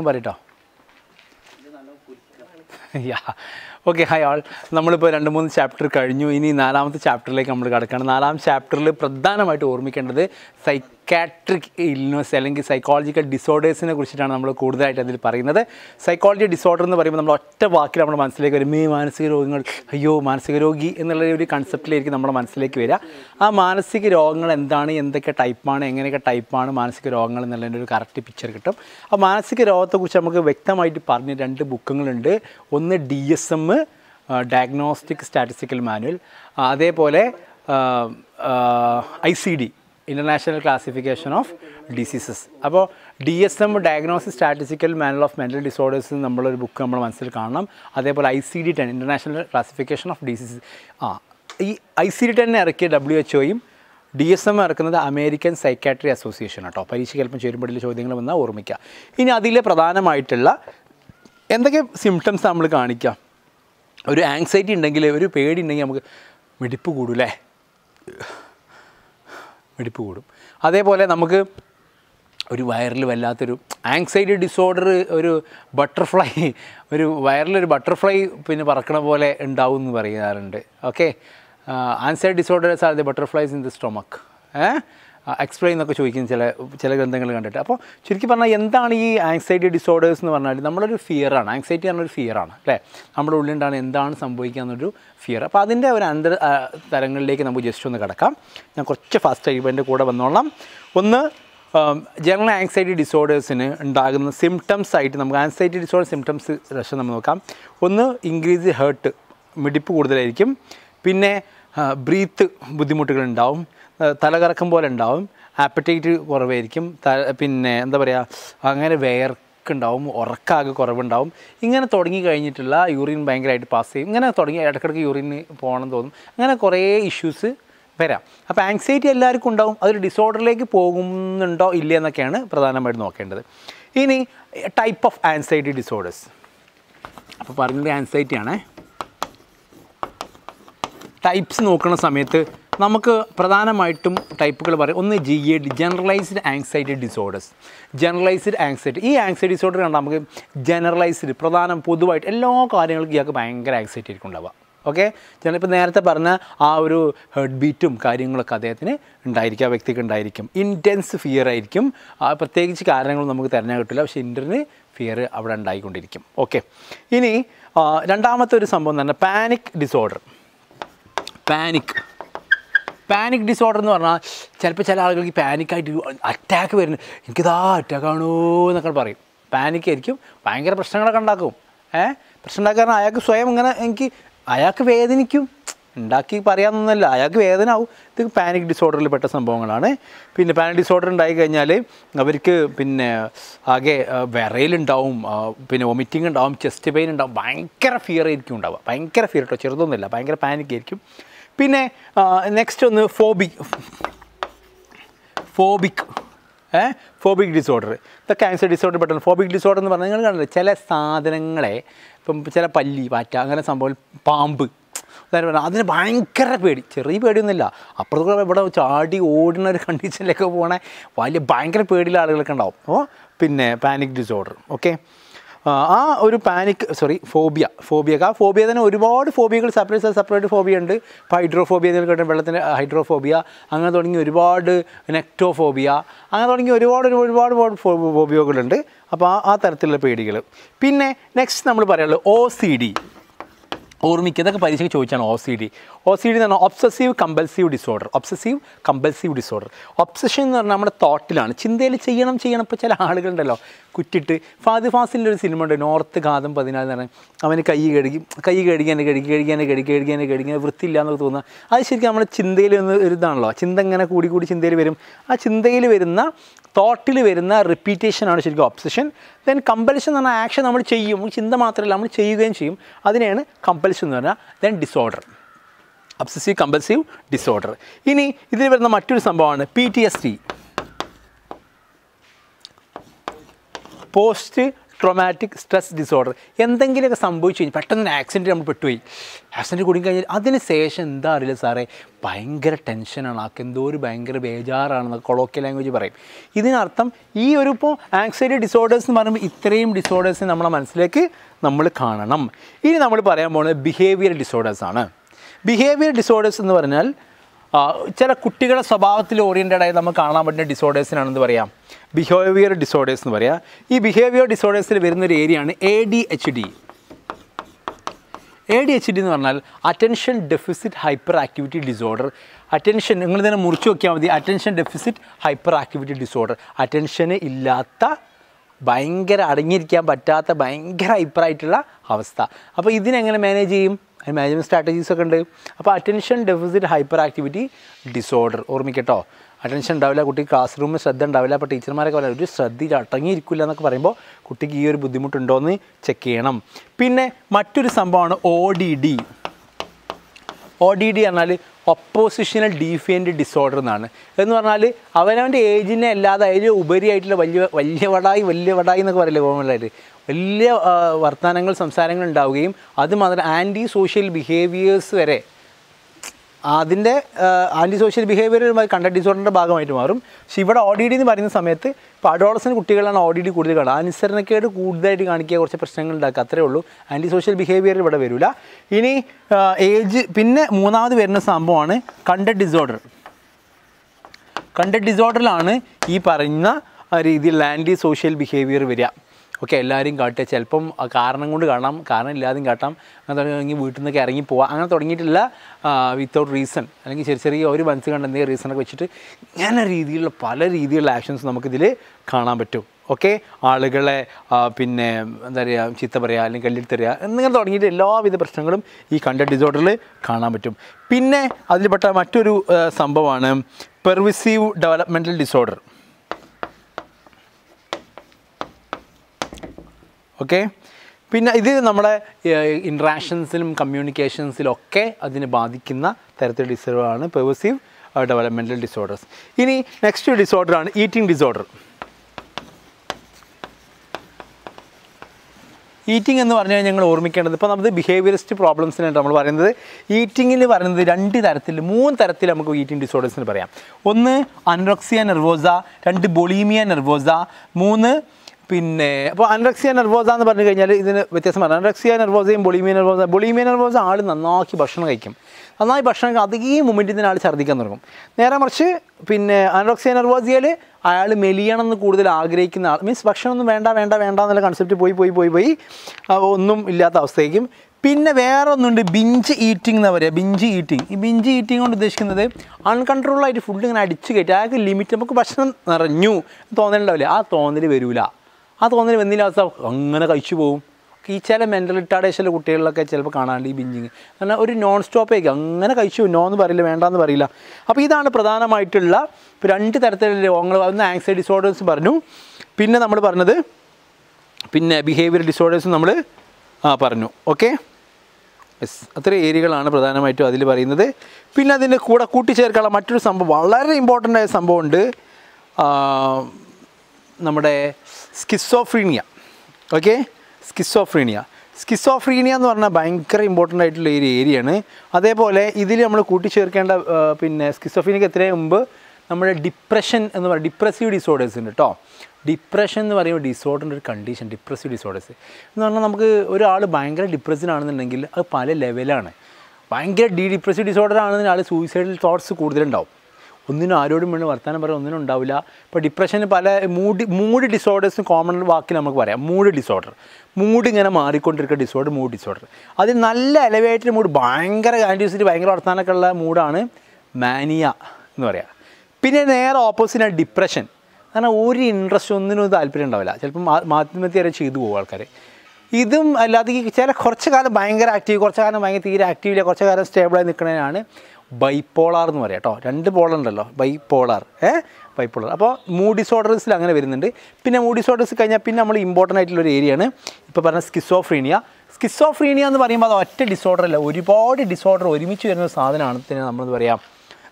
ഒന്നും പറയട്ടോ യാ ഓക്കെ ഹായ് ആൾ നമ്മളിപ്പോൾ രണ്ട് മൂന്ന് ചാപ്റ്റർ കഴിഞ്ഞു ഇനി നാലാമത്തെ ചാപ്റ്ററിലേക്ക് നമ്മൾ കിടക്കണം നാലാം ചാപ്റ്ററിൽ പ്രധാനമായിട്ട് ഓർമ്മിക്കേണ്ടത് സൈ സൈക്കാട്രിക് ഇൽനസ് അല്ലെങ്കിൽ സൈക്കോളജിക്കൽ ഡിസോർഡേഴ്സിനെ കുറിച്ചിട്ടാണ് നമ്മൾ കൂടുതലായിട്ട് അതിൽ പറയുന്നത് സൈക്കോളജി ഡിസോർഡർ എന്ന് പറയുമ്പോൾ നമ്മൾ ഒറ്റ വാക്കിൽ നമ്മുടെ മനസ്സിലേക്ക് വരും ഈ മാനസിക രോഗങ്ങൾ അയ്യോ മാനസിക രോഗി എന്നുള്ള ഒരു കൺസെപ്റ്റിലായിരിക്കും നമ്മുടെ മനസ്സിലേക്ക് വരിക ആ മാനസിക രോഗങ്ങൾ എന്താണ് എന്തൊക്കെ ടൈപ്പാണ് എങ്ങനെയൊക്കെ ടൈപ്പാണ് മാനസിക രോഗങ്ങൾ എന്നുള്ളതിൻ്റെ ഒരു കറക്റ്റ് പിക്ചർ കിട്ടും ആ മാനസിക രോഗത്തെക്കുറിച്ച് നമുക്ക് വ്യക്തമായിട്ട് പറഞ്ഞ രണ്ട് ബുക്കുകളുണ്ട് ഒന്ന് D S M diagnostic statistical manual അതേപോലെ I C D international classification of diseases അപ്പോൾ D S M diagnosis statistical manual of mental disorders നമ്മളൊരു ബുക്ക് നമ്മൾ മനസ്സിൽ കാണണം അതേപോലെ I C D ten international classification of diseases ആ ഈ I C D ടെന്നെ ഇറക്കിയ ഡബ്ല്യു എച്ച് ഒയും ഡി എസ് എം ഇറക്കുന്നത് അമേരിക്കൻ സൈക്കാട്രി അസോസിയേഷൻ കേട്ടോ പരീക്ഷ ചിലപ്പം ചേരുമ്പോഴിൽ ചോദ്യങ്ങൾ വന്നാൽ ഓർമ്മിക്കുക ഇനി അതിലെ പ്രധാനമായിട്ടുള്ള എന്തൊക്കെ സിംറ്റംസ് നമ്മൾ കാണിക്കാം ഒരു ആങ്സൈറ്റി ഉണ്ടെങ്കിൽ ഒരു പേടി ഉണ്ടെങ്കിൽ നമുക്ക് വെടിപ്പ് കൂടും വെടിപ്പ് കൂടും അതേപോലെ നമുക്ക് ഒരു വയറിൽ വല്ലാത്തൊരു ആങ്സൈറ്റി ഡിസോർഡർ ഒരു ബട്ടർഫ്ലൈ ഒരു വയറിലൊരു ബട്ടർഫ്ലൈ പിന്നെ പറക്കണ പോലെ ഉണ്ടാവും എന്ന് പറയാറുണ്ട് okay anxiety disorder are the butterflies in the stomach uh explain എന്നൊക്കെ ചോദിക്കുന്ന ചില ചില ഗ്രന്ഥങ്ങൾ കണ്ടിട്ട് അപ്പോൾ ചുരുക്കി പറഞ്ഞാൽ എന്താണ് ഈ ആങ്സൈറ്റി ഡിസോർഡേഴ്സ് എന്ന് പറഞ്ഞാൽ നമ്മളൊരു ഫിയറാണ് ആങ്സൈറ്റി പറഞ്ഞൊരു ഫിയറാണ് അല്ലേ നമ്മുടെ ഉള്ളിലുണ്ടാണ് എന്താണ് സംഭവിക്കുക എന്നൊരു ഫിയർ അപ്പോൾ അതിൻ്റെ ഒരു അന്തര തരങ്ങളിലേക്ക് നമുക്ക് ജസ്റ്റ് ഒന്ന് കിടക്കാം ഞാൻ കുറച്ച് ഫാസ്റ്റ് ആയിരിക്കും എൻ്റെ കൂടെ വന്നോളാം ഒന്ന് ജനറൽ ആങ്സൈറ്റി ഡിസോർഡേഴ്സിന് ഉണ്ടാകുന്ന സിംറ്റംസ് ആയിട്ട് നമുക്ക് ആങ്സൈറ്റി ഡിസോർഡർ സിംറ്റംസ് രസം നമ്മൾ നോക്കാം ഒന്ന് ഇൻക്രീസ് ഹേർട്ട് മിടിപ്പ് കൂടുതലായിരിക്കും പിന്നെ ബ്രീത്ത് ബുദ്ധിമുട്ടുകൾ ഉണ്ടാവും തലകറക്കം പോലെ ഉണ്ടാവും ആപ്പറ്റൈറ്റ് കുറവായിരിക്കും പിന്നെ എന്താ പറയുക അങ്ങനെ വേർക്കുണ്ടാവും ഉറക്കാകെ കുറവുണ്ടാവും ഇങ്ങനെ തുടങ്ങി കഴിഞ്ഞിട്ടുള്ള യൂറിൻ ഭയങ്കരമായിട്ട് പാസ് ചെയ്യും ഇങ്ങനെ തുടങ്ങി ഇടയ്ക്കിടയ്ക്ക് യൂറിൻ പോകണം തോന്നും അങ്ങനെ കുറേ ഇഷ്യൂസ് വരാം അപ്പോൾ ആങ്സൈറ്റി എല്ലാവർക്കും ഉണ്ടാവും അതൊരു ഡിസോർഡറിലേക്ക് പോകുന്നുണ്ടോ ഇല്ല എന്നൊക്കെയാണ് പ്രധാനമായിട്ട് നോക്കേണ്ടത് ഇനി ടൈപ്പ് ഓഫ് ആൻസൈറ്റി ഡിസോർഡേഴ്സ് അപ്പോൾ പറഞ്ഞത് ആൻസൈറ്റിയാണേ ടൈപ്സ് നോക്കുന്ന സമയത്ത് നമുക്ക് പ്രധാനമായിട്ടും ടൈപ്പുകൾ പറയും ഒന്ന് G A D generalised anxiety disorders generalised anxiety ഈ ആങ്സൈറ്റി ഡിസോർഡർ കണ്ടാൽ നമുക്ക് ജനറലൈസ്ഡ് പ്രധാനം പൊതുവായിട്ട് എല്ലാ കാര്യങ്ങൾക്കും ഇയാൾക്ക് ഭയങ്കര ആങ്സൈറ്റി ആയിരിക്കും ഉണ്ടാവുക ഓക്കെ ചിലപ്പോൾ നേരത്തെ പറഞ്ഞ ആ ഒരു ഹെഡ് ബീറ്റും കാര്യങ്ങളൊക്കെ അദ്ദേഹത്തിന് ഉണ്ടായിരിക്കും ആ വ്യക്തിക്ക് ഉണ്ടായിരിക്കും ഇൻറ്റൻസ് ഫിയർ ആയിരിക്കും ആ പ്രത്യേകിച്ച് കാരണങ്ങൾ നമുക്ക് തിരഞ്ഞാൽ കിട്ടില്ല പക്ഷേ ഇൻ്റർന് ഫിയർ അവിടെ ഉണ്ടായിക്കൊണ്ടിരിക്കും ഓക്കെ ഇനി രണ്ടാമത്തെ ഒരു സംഭവം തന്നെ panic disorder panic panic disorder എന്ന് പറഞ്ഞാൽ ചിലപ്പോൾ ചില ആളുകൾക്ക് പാനിക്കായിട്ട് അറ്റാക്ക് വരുന്നു എനിക്കിതാ അറ്റാക്ക് ആണോ എന്നൊക്കെ പറയും ആയിരിക്കും ഭയങ്കര പ്രശ്നങ്ങളൊക്കെ ഉണ്ടാക്കും ഏഹ് പ്രശ്നം ഉണ്ടാക്കാൻ അയാൾക്ക് സ്വയം ഇങ്ങനെ എനിക്ക് അയാൾക്ക് വേദനിക്കും ഉണ്ടാക്കി പറയാമെന്നല്ല അയാൾക്ക് വേദന ആവും ഇത് പാനിക് ഡിസോർഡറിൽ പെട്ട സംഭവങ്ങളാണ് പിന്നെ പാനിക് ഡിസോർഡർ ഉണ്ടായി കഴിഞ്ഞാൽ അവർക്ക് പിന്നെ ആകെ വിറയിലുണ്ടാവും പിന്നെ വൊമിറ്റിംഗ് ഉണ്ടാവും ചെസ്റ്റ് പെയിൻ ഉണ്ടാവും ഭയങ്കര ഫിയർ ആയിരിക്കും ഉണ്ടാവുക ഭയങ്കര ഫിയർ കേട്ടോ ചെറുതൊന്നുമില്ല ഭയങ്കര പാനിക് ആയിരിക്കും പിന്നെ നെക്സ്റ്റ് ഒന്ന് phobic phobic uh phobic disorder the cancer disorder പെട്ടെന്ന് ഫോബിക് ഡിസോർഡർ എന്ന് പറഞ്ഞാൽ നിങ്ങൾ കണ്ടില്ലേ ചില സാധനങ്ങളെ ഇപ്പം ചില പല്ലി പാറ്റ അങ്ങനെ സംഭവം പാമ്പ് അതിന് ഭയങ്കര പേടി ചെറിയ പേടിയൊന്നുമില്ല അപ്പുറത്തൊക്കെ ഇവിടെ ചാടി ഓടുന്ന ഒരു കണ്ടീഷനിലേക്ക് പോകണേ വലിയ ഭയങ്കര പേടിയുള്ള ആളുകളൊക്കെ ഉണ്ടാവും അപ്പോൾ പിന്നെ പാനിക് ഡിസോർഡർ ഓക്കെ ആ ഒരു പാനിക് സോറി ഫോബിയ ഫോബിയ ആ ഫോബിയ തന്നെ ഒരുപാട് ഫോബിയകൾ സെപ്പറേറ്റ് സെപ്പറേറ്റ് ഫോബിയ ഉണ്ട് ഇപ്പോൾ ഹൈഡ്രോഫോബിയ എന്നൊക്കെ കേട്ടോ വെള്ളത്തിൻ്റെ ഹൈഡ്രോഫോബിയ അങ്ങനെ തുടങ്ങി ഒരുപാട് നെക്ടോഫോബിയ അങ്ങനെ തുടങ്ങി ഒരുപാട് ഒരുപാട് ഒരുപാട് ഫോബിയകളുണ്ട് അപ്പോൾ ആ തരത്തിലുള്ള പേടികൾ പിന്നെ നെക്സ്റ്റ് നമ്മൾ പറയുള്ളൂ ഒ സി ഡി ഓർമ്മിക്കുക ഇതൊക്കെ പരീക്ഷയ്ക്ക് ചോദിച്ചാണ് O C D O C D എന്ന് പറഞ്ഞാൽ obsessive compulsive disorder obsessive compulsive disorder obsession എന്ന് പറഞ്ഞാൽ നമ്മുടെ തോട്ടിലാണ് ചിന്തയിൽ ചെയ്യണം ചെയ്യണം ഇപ്പോൾ ചില ആളുകളുണ്ടല്ലോ കുറ്റിട്ട് ഫാദി ഫാസിലിൻ്റെ ഒരു സിനിമ ഉണ്ട് നോർത്ത് ഗാദം പതിനാല് എന്ന് പറഞ്ഞാൽ അവന് കൈ കഴുകി കൈ കഴുകിയാനെ കഴുകി കഴുകിയാനെ കഴുകി കഴുകിയാനെ കഴുകിയാൻ വൃത്തിയില്ല എന്നൊക്കെ തോന്നുക അത് ശരിക്കും നമ്മുടെ ചിന്തയിൽ ഒന്ന് ഒരു ഇതാണല്ലോ ചിന്ത ഇങ്ങനെ കൂടി കൂടി ചിന്തയിൽ വരും ആ ചിന്തയിൽ വരുന്ന തോട്ടിൽ വരുന്ന റിപ്പീറ്റേഷനാണ് ശരിക്കും ഒബ്സഷൻ ദെൻ കമ്പൽഷൻ എന്ന് പറഞ്ഞാൽ ആക്ഷൻ നമ്മൾ ചെയ്യും ചിന്ത മാത്രമല്ല നമ്മൾ ചെയ്യുകയും ചെയ്യും അതിനെയാണ് കമ്പൽഷൻ എന്ന് പറഞ്ഞാൽ then disorder obsessive compulsive disorder ഇനി ഇതിൽ വരുന്ന മറ്റൊരു സംഭവമാണ് P T S T post traumatic stress disorder എന്തെങ്കിലുമൊക്കെ സംഭവിച്ചു കഴിഞ്ഞാൽ പെട്ടെന്ന് ആക്സിഡൻറ്റ് നമ്മൾ പെട്ടുപോയി ആക്സിഡൻറ്റ് കൂടി കഴിഞ്ഞാൽ അതിന് ശേഷം എന്താ അറിയില്ല സാറേ ഭയങ്കര ടെൻഷനാണ് ആൾക്ക് എന്തോ ഒരു ഭയങ്കര ബേജാറാണെന്ന് കൊളോക്കിയ ലാംഗ്വേജ് പറയും ഇതിനർത്ഥം ഈ ഒരു ഇപ്പോൾ ആങ്സൈറ്റി ഡിസോർഡേഴ്സ് എന്ന് പറയുമ്പോൾ ഇത്രയും ഡിസോർഡേഴ്സ് നമ്മളെ മനസ്സിലേക്ക് നമ്മൾ കാണണം ഇനി നമ്മൾ പറയാൻ പോകുന്നത് ബിഹേവിയർ ഡിസോർഡേഴ്സാണ് ബിഹേവിയർ ഡിസോർഡേഴ്സ് എന്ന് പറഞ്ഞാൽ ചില കുട്ടികളുടെ സ്വഭാവത്തിൽ ഓറിയൻറ്റഡായി ആയി നമുക്ക് കാണാൻ പറ്റുന്ന ഡിസോർഡേഴ്സിനാണെന്ന് പറയാം ബിഹേവിയർ ഡിസോർഡേഴ്സ് എന്ന് പറയാം ഈ ബിഹേവിയർ ഡിസോർഡേഴ്സിൽ വരുന്നൊരു ഏരിയയാണ് A D H D A D H D എന്ന് പറഞ്ഞാൽ attention deficit hyper activity disorder attention നിങ്ങൾ തന്നെ മുറിച്ച് നോക്കിയാൽ മതി attention deficit hyper activity disorder അറ്റൻഷന് ഇല്ലാത്ത ഭയങ്കര അടങ്ങിയിരിക്കാൻ പറ്റാത്ത ഭയങ്കര ഹൈപ്പറായിട്ടുള്ള അവസ്ഥ അപ്പോൾ ഇതിനെങ്ങനെ മാനേജ് ചെയ്യും അതിന് മാനേജ്മെൻറ്റ് സ്ട്രാറ്റജീസൊക്കെ ഉണ്ട് അപ്പോൾ attention deficit hyper activity disorder ഓർമ്മിക്കട്ടോ അറ്റൻഷൻ ഉണ്ടാവില്ല കുട്ടി ക്ലാസ് റൂമിൽ ശ്രദ്ധ ഉണ്ടാവില്ല അപ്പോൾ ടീച്ചർമാരൊക്കെ പറയാം ഒരു ശ്രദ്ധയിൽ അടങ്ങിയിരിക്കില്ല എന്നൊക്കെ പറയുമ്പോൾ കുട്ടിക്ക് ഈ ഒരു ബുദ്ധിമുട്ടുണ്ടോ എന്ന് ചെക്ക് ചെയ്യണം പിന്നെ മറ്റൊരു സംഭവമാണ് O D D O D D പറഞ്ഞാൽ ഒപ്പോസിഷണൽ ഡീഫിയൻ്റ് ഡിസോർഡർ എന്നാണ് എന്ന് പറഞ്ഞാൽ അവനവൻ്റെ ഏജിനെ അല്ലാതെ അതിൽ ഉപരിയായിട്ടുള്ള വലിയ വലിയ വടായി വലിയ വടായി എന്നൊക്കെ പറയില്ലേ കോമണായിട്ട് വലിയ വർത്തമാനങ്ങൾ സംസാരങ്ങൾ ഉണ്ടാവുകയും അതുമാത്രം ആൻറ്റി സോഷ്യൽ ബിഹേവിയേഴ്സ് വരെ അതിൻ്റെ ആൻറ്റി സോഷ്യൽ ബിഹേവിയറുമായി കണ്ടക്ട് ഡിസോർഡറിൻ്റെ ഭാഗമായിട്ട് മാറും പക്ഷേ ഇവിടെ ഒ ഡി ഡി എന്ന് പറയുന്ന സമയത്ത് ഇപ്പോൾ അഡോളസിന് കുട്ടികളാണ് ഒ ഡി ഡി കൂടുതൽ കാണുക അനുസരണക്കേട് കൂടുതലായിട്ട് കാണിക്കുക കുറച്ച് പ്രശ്നങ്ങൾ ഉണ്ടാക്കുക അത്രേ ഉള്ളൂ ആൻറ്റി സോഷ്യൽ ബിഹേവിയർ ഇവിടെ വരില്ല ഇനി ഏജ് പിന്നെ മൂന്നാമത് വരുന്ന സംഭവമാണ് കണ്ടക്ട് ഡിസോർഡർ കണ്ടക്ട് ഡിസോർഡറിലാണ് ഈ പറയുന്ന രീതിയിൽ ആൻറ്റി സോഷ്യൽ ബിഹേവിയർ വരിക ഓക്കെ എല്ലാവരും കാട്ടുക ചിലപ്പം കാരണം കൊണ്ട് കാണാം കാരണം ഇല്ലാതെയും കാട്ടാം അങ്ങനെ തുടങ്ങി വീട്ടിൽ നിന്നൊക്കെ ഇറങ്ങി പോവാം അങ്ങനെ തുടങ്ങിയിട്ടില്ല വിത്തൗട്ട് റീസൺ അല്ലെങ്കിൽ ചെറിയ ചെറിയ ഒരു മനസ്സ് കണ്ട എന്തെങ്കിലും റീസണൊക്കെ വെച്ചിട്ട് ഇങ്ങനെ രീതിയിലുള്ള പല രീതിയിലുള്ള ആക്ഷൻസ് നമുക്കിതിൽ കാണാൻ പറ്റും ഓക്കെ ആളുകളെ പിന്നെ എന്താ പറയുക ചീത്ത പറയുക അല്ലെങ്കിൽ കല്ലെടുത്തറിയുക എന്നിങ്ങനെ തുടങ്ങിയിട്ട് എല്ലാവിധ പ്രശ്നങ്ങളും ഈ കണ്ട ഡിസോർഡറിൽ കാണാൻ പറ്റും പിന്നെ അതിൽപ്പെട്ട മറ്റൊരു സംഭവമാണ് പെർവിസീവ് ഡെവലപ്മെൻറ്റൽ ഡിസോർഡർ ഓക്കെ പിന്നെ ഇത് നമ്മുടെ ഇൻട്രാക്ഷൻസിലും കമ്മ്യൂണിക്കേഷൻസിലും ഒക്കെ അതിനെ ബാധിക്കുന്ന തരത്തിൽ ഡിസോർഡറാണ് പെർവസീവ് ഡെവലപ്മെൻറ്റൽ ഡിസോർഡേഴ്സ് ഇനി നെക്സ്റ്റ് ഡിസോർഡറാണ് ഈറ്റിംഗ് ഡിസോർഡർ ഈറ്റിംഗ് എന്ന് പറഞ്ഞാൽ ഞങ്ങൾ ഓർമ്മിക്കേണ്ടത് ഇപ്പോൾ നമുക്ക് ബിഹേവിയറിസ്റ്റ് പ്രോബ്ലംസിനായിട്ട് നമ്മൾ പറയുന്നത് ഈറ്റിങ്ങിൽ പറയുന്നത് രണ്ട് തരത്തിൽ മൂന്ന് തരത്തിൽ നമുക്ക് ഈറ്റിംഗ് ഡിസോർഡേഴ്സിന് പറയാം ഒന്ന് അനോക്സിയ നെർവോസ രണ്ട് ബൊളീമിയ നെർവോസ മൂന്ന് പിന്നെ അപ്പോൾ അനറക്സിയ നെർവോസ എന്ന് പറഞ്ഞു കഴിഞ്ഞാൽ ഇതിന് വ്യത്യസ്തമാണ് അനറക്സിയ നെർവോസയും ബൊളിമിയ നെർവോസ ബൊളിമിയ നെർവോസ ആൾ നന്നാക്കി ഭക്ഷണം കഴിക്കും നന്നായി ഭക്ഷണം അധികം മൊമെൻറ്റിൽ തന്നെ ആൾ ഛർദ്ദിക്കാൻ തുടങ്ങും നേരെ മറിച്ച് പിന്നെ അനറോക്സിയ നെർവോസിയൽ അയാൾ മെലിയണം എന്ന് കൂടുതൽ ആഗ്രഹിക്കുന്ന ആൾ മീൻസ് ഭക്ഷണമൊന്നും വേണ്ട വേണ്ട വേണ്ട എന്നുള്ള കൺസെപ്റ്റ് പോയി പോയി പോയി പോയി ഒന്നും ഇല്ലാത്ത അവസ്ഥയ്ക്കും പിന്നെ വേറെ ഒന്നുണ്ട് ബിഞ്ച് ഈറ്റിംഗ് എന്ന് പറയുക ബിഞ്ച് ഈറ്റിംഗ് ഈ ബിഞ്ച് ഈറ്റിംഗ് കൊണ്ട് ഉദ്ദേശിക്കുന്നത് അൺകൺട്രോൾ ആയിട്ട് ഫുഡ് ഇങ്ങനെ അടിച്ച് കയറ്റി അയാൾക്ക് ലിമിറ്റ് നമുക്ക് ഭക്ഷണം നിറഞ്ഞു തോന്നലുണ്ടാവില്ലേ ആ തോന്നൽ വരില്ല ആ തോന്നൽ വന്നില്ല അവസ്ഥ അങ്ങനെ കഴിച്ചു പോകും ഈ ചില മെൻ്റൽ റിട്ടാർഡേഷനിലെ കുട്ടികളിലൊക്കെ ചിലപ്പോൾ കാണാണ്ട് ഈ ബിഞ്ചിങ് കാരണം ഒരു നോൺ സ്റ്റോപ്പേക്ക് അങ്ങനെ കഴിച്ചു നോ എന്ന് പറയില്ല വേണ്ടാന്ന് പറയില്ല അപ്പോൾ ഇതാണ് പ്രധാനമായിട്ടുള്ള രണ്ട് തരത്തിലുള്ള രോഗങ്ങൾ ഒന്ന് ആങ്സൈറ്റി ഡിസോർഡേഴ്സ് പറഞ്ഞു പിന്നെ നമ്മൾ പറഞ്ഞത് പിന്നെ ബിഹേവിയർ ഡിസോർഡേഴ്സ് നമ്മൾ പറഞ്ഞു ഓക്കെ യെസ് അത്ര ഏരിയകളാണ് പ്രധാനമായിട്ടും അതിൽ പറയുന്നത് പിന്നെ അതിൻ്റെ കൂടെ കൂട്ടിച്ചേർക്കാനുള്ള മറ്റൊരു സംഭവം വളരെ ഇമ്പോർട്ടൻ്റ് ആയ സംഭവമുണ്ട് നമ്മുടെ സ്കിസോഫ്രീനിയ ഓക്കെ സ്കിസോഫ്രീനിയ സ്കിസോഫ്രീനിയ എന്ന് പറഞ്ഞാൽ ഭയങ്കര ഇമ്പോർട്ടൻ്റ് ആയിട്ടുള്ള ഒരു ഏരിയയാണ് അതേപോലെ ഇതിൽ നമ്മൾ കൂട്ടിച്ചേർക്കേണ്ട പിന്നെ സ്കിസോഫ്രീനിക്ക് എത്രയും മുമ്പ് നമ്മുടെ ഡിപ്രഷൻ എന്ന് പറയുന്നത് ഡിപ്രസീവ് ഡിസോർഡേഴ്സ് ഉണ്ട് കേട്ടോ ഡിപ്രഷൻ എന്ന് പറയുമ്പോൾ ഡിസോർഡറിൻ്റെ ഒരു കണ്ടീഷൻ ഡിപ്രസീവ് ഡിസോർഡേഴ്സ് എന്ന് പറഞ്ഞാൽ നമുക്ക് ഒരാൾ ഭയങ്കര ആണെന്നുണ്ടെങ്കിൽ അത് പല ലെവലാണ് ഭയങ്കര ഡി ഡിപ്രസീവ് ഡിസോർഡർ ആണെന്നുണ്ടെങ്കിൽ ആൾ സൂയിസൈഡൽ തോട്ട്സ് കൂടുതലുണ്ടാവും ഒന്നിനും ആരോടും വേണം വർത്തമാനം പറയാൻ ഒന്നിനും ഉണ്ടാവില്ല ഇപ്പോൾ ഡിപ്രഷന് പല മൂഡ് മൂഡ് ഡിസോർഡേഴ്സും കോമൺ വാക്കിൽ നമുക്ക് പറയാം മൂഡ് ഡിസോർഡർ മൂഡ് ഇങ്ങനെ മാറിക്കൊണ്ടിരിക്കുന്ന ഡിസോർഡർ മൂഡ് ഡിസോർഡർ അതിൽ നല്ല എലവേറ്റഡ് മൂഡ് ഭയങ്കര ആൻറ്റിസിറ്റി ഭയങ്കര വർത്തമാനമൊക്കെ ഉള്ള മൂഡാണ് മാനിയ എന്ന് പറയുക പിന്നെ നേരെ ഓപ്പോസിറ്റാണ് ഡിപ്രഷൻ കാരണം ഒരു ഇൻട്രസ്റ്റ് ഒന്നിനും താല്പര്യം ഉണ്ടാവില്ല ചിലപ്പോൾ മാധ്യമത്തിൽ വരെ ചെയ്തു പോകും ആൾക്കാർ ഇതും അല്ലാതെ ചില കുറച്ച് കാലം ഭയങ്കര ആക്റ്റീവ് കുറച്ച് കാലം ഭയങ്കര തീരെ ആക്റ്റീവില്ല കുറച്ച് കാലം സ്റ്റേബിളായി നിൽക്കുന്നതിനാണ് ബൈപ്പോളാർ എന്ന് പറയാം കേട്ടോ രണ്ട് പോളുണ്ടല്ലോ ബൈപ്പോളാർ ഏ ബൈപ്പോളാർ അപ്പോൾ മൂഡ് ഡിസോർഡേഴ്സിൽ അങ്ങനെ വരുന്നുണ്ട് പിന്നെ മൂഡ് ഡിസോർഡേഴ്സ് കഴിഞ്ഞാൽ പിന്നെ നമ്മൾ ഇമ്പോർട്ടൻ്റ് ആയിട്ടുള്ള ഒരു ഏരിയയാണ് ഇപ്പോൾ പറഞ്ഞ സ്കിസോഫ്രീനിയ സ്കിസോഫ്രീനിയ എന്ന് പറയുമ്പോൾ അത് ഒറ്റ ഡിസോർഡർ അല്ല ഒരുപാട് ഡിസോർഡർ ഒരുമിച്ച് വരുന്ന ഒരു സാധനമാണ് തന്നെ നമ്മളെന്ന് പറയാം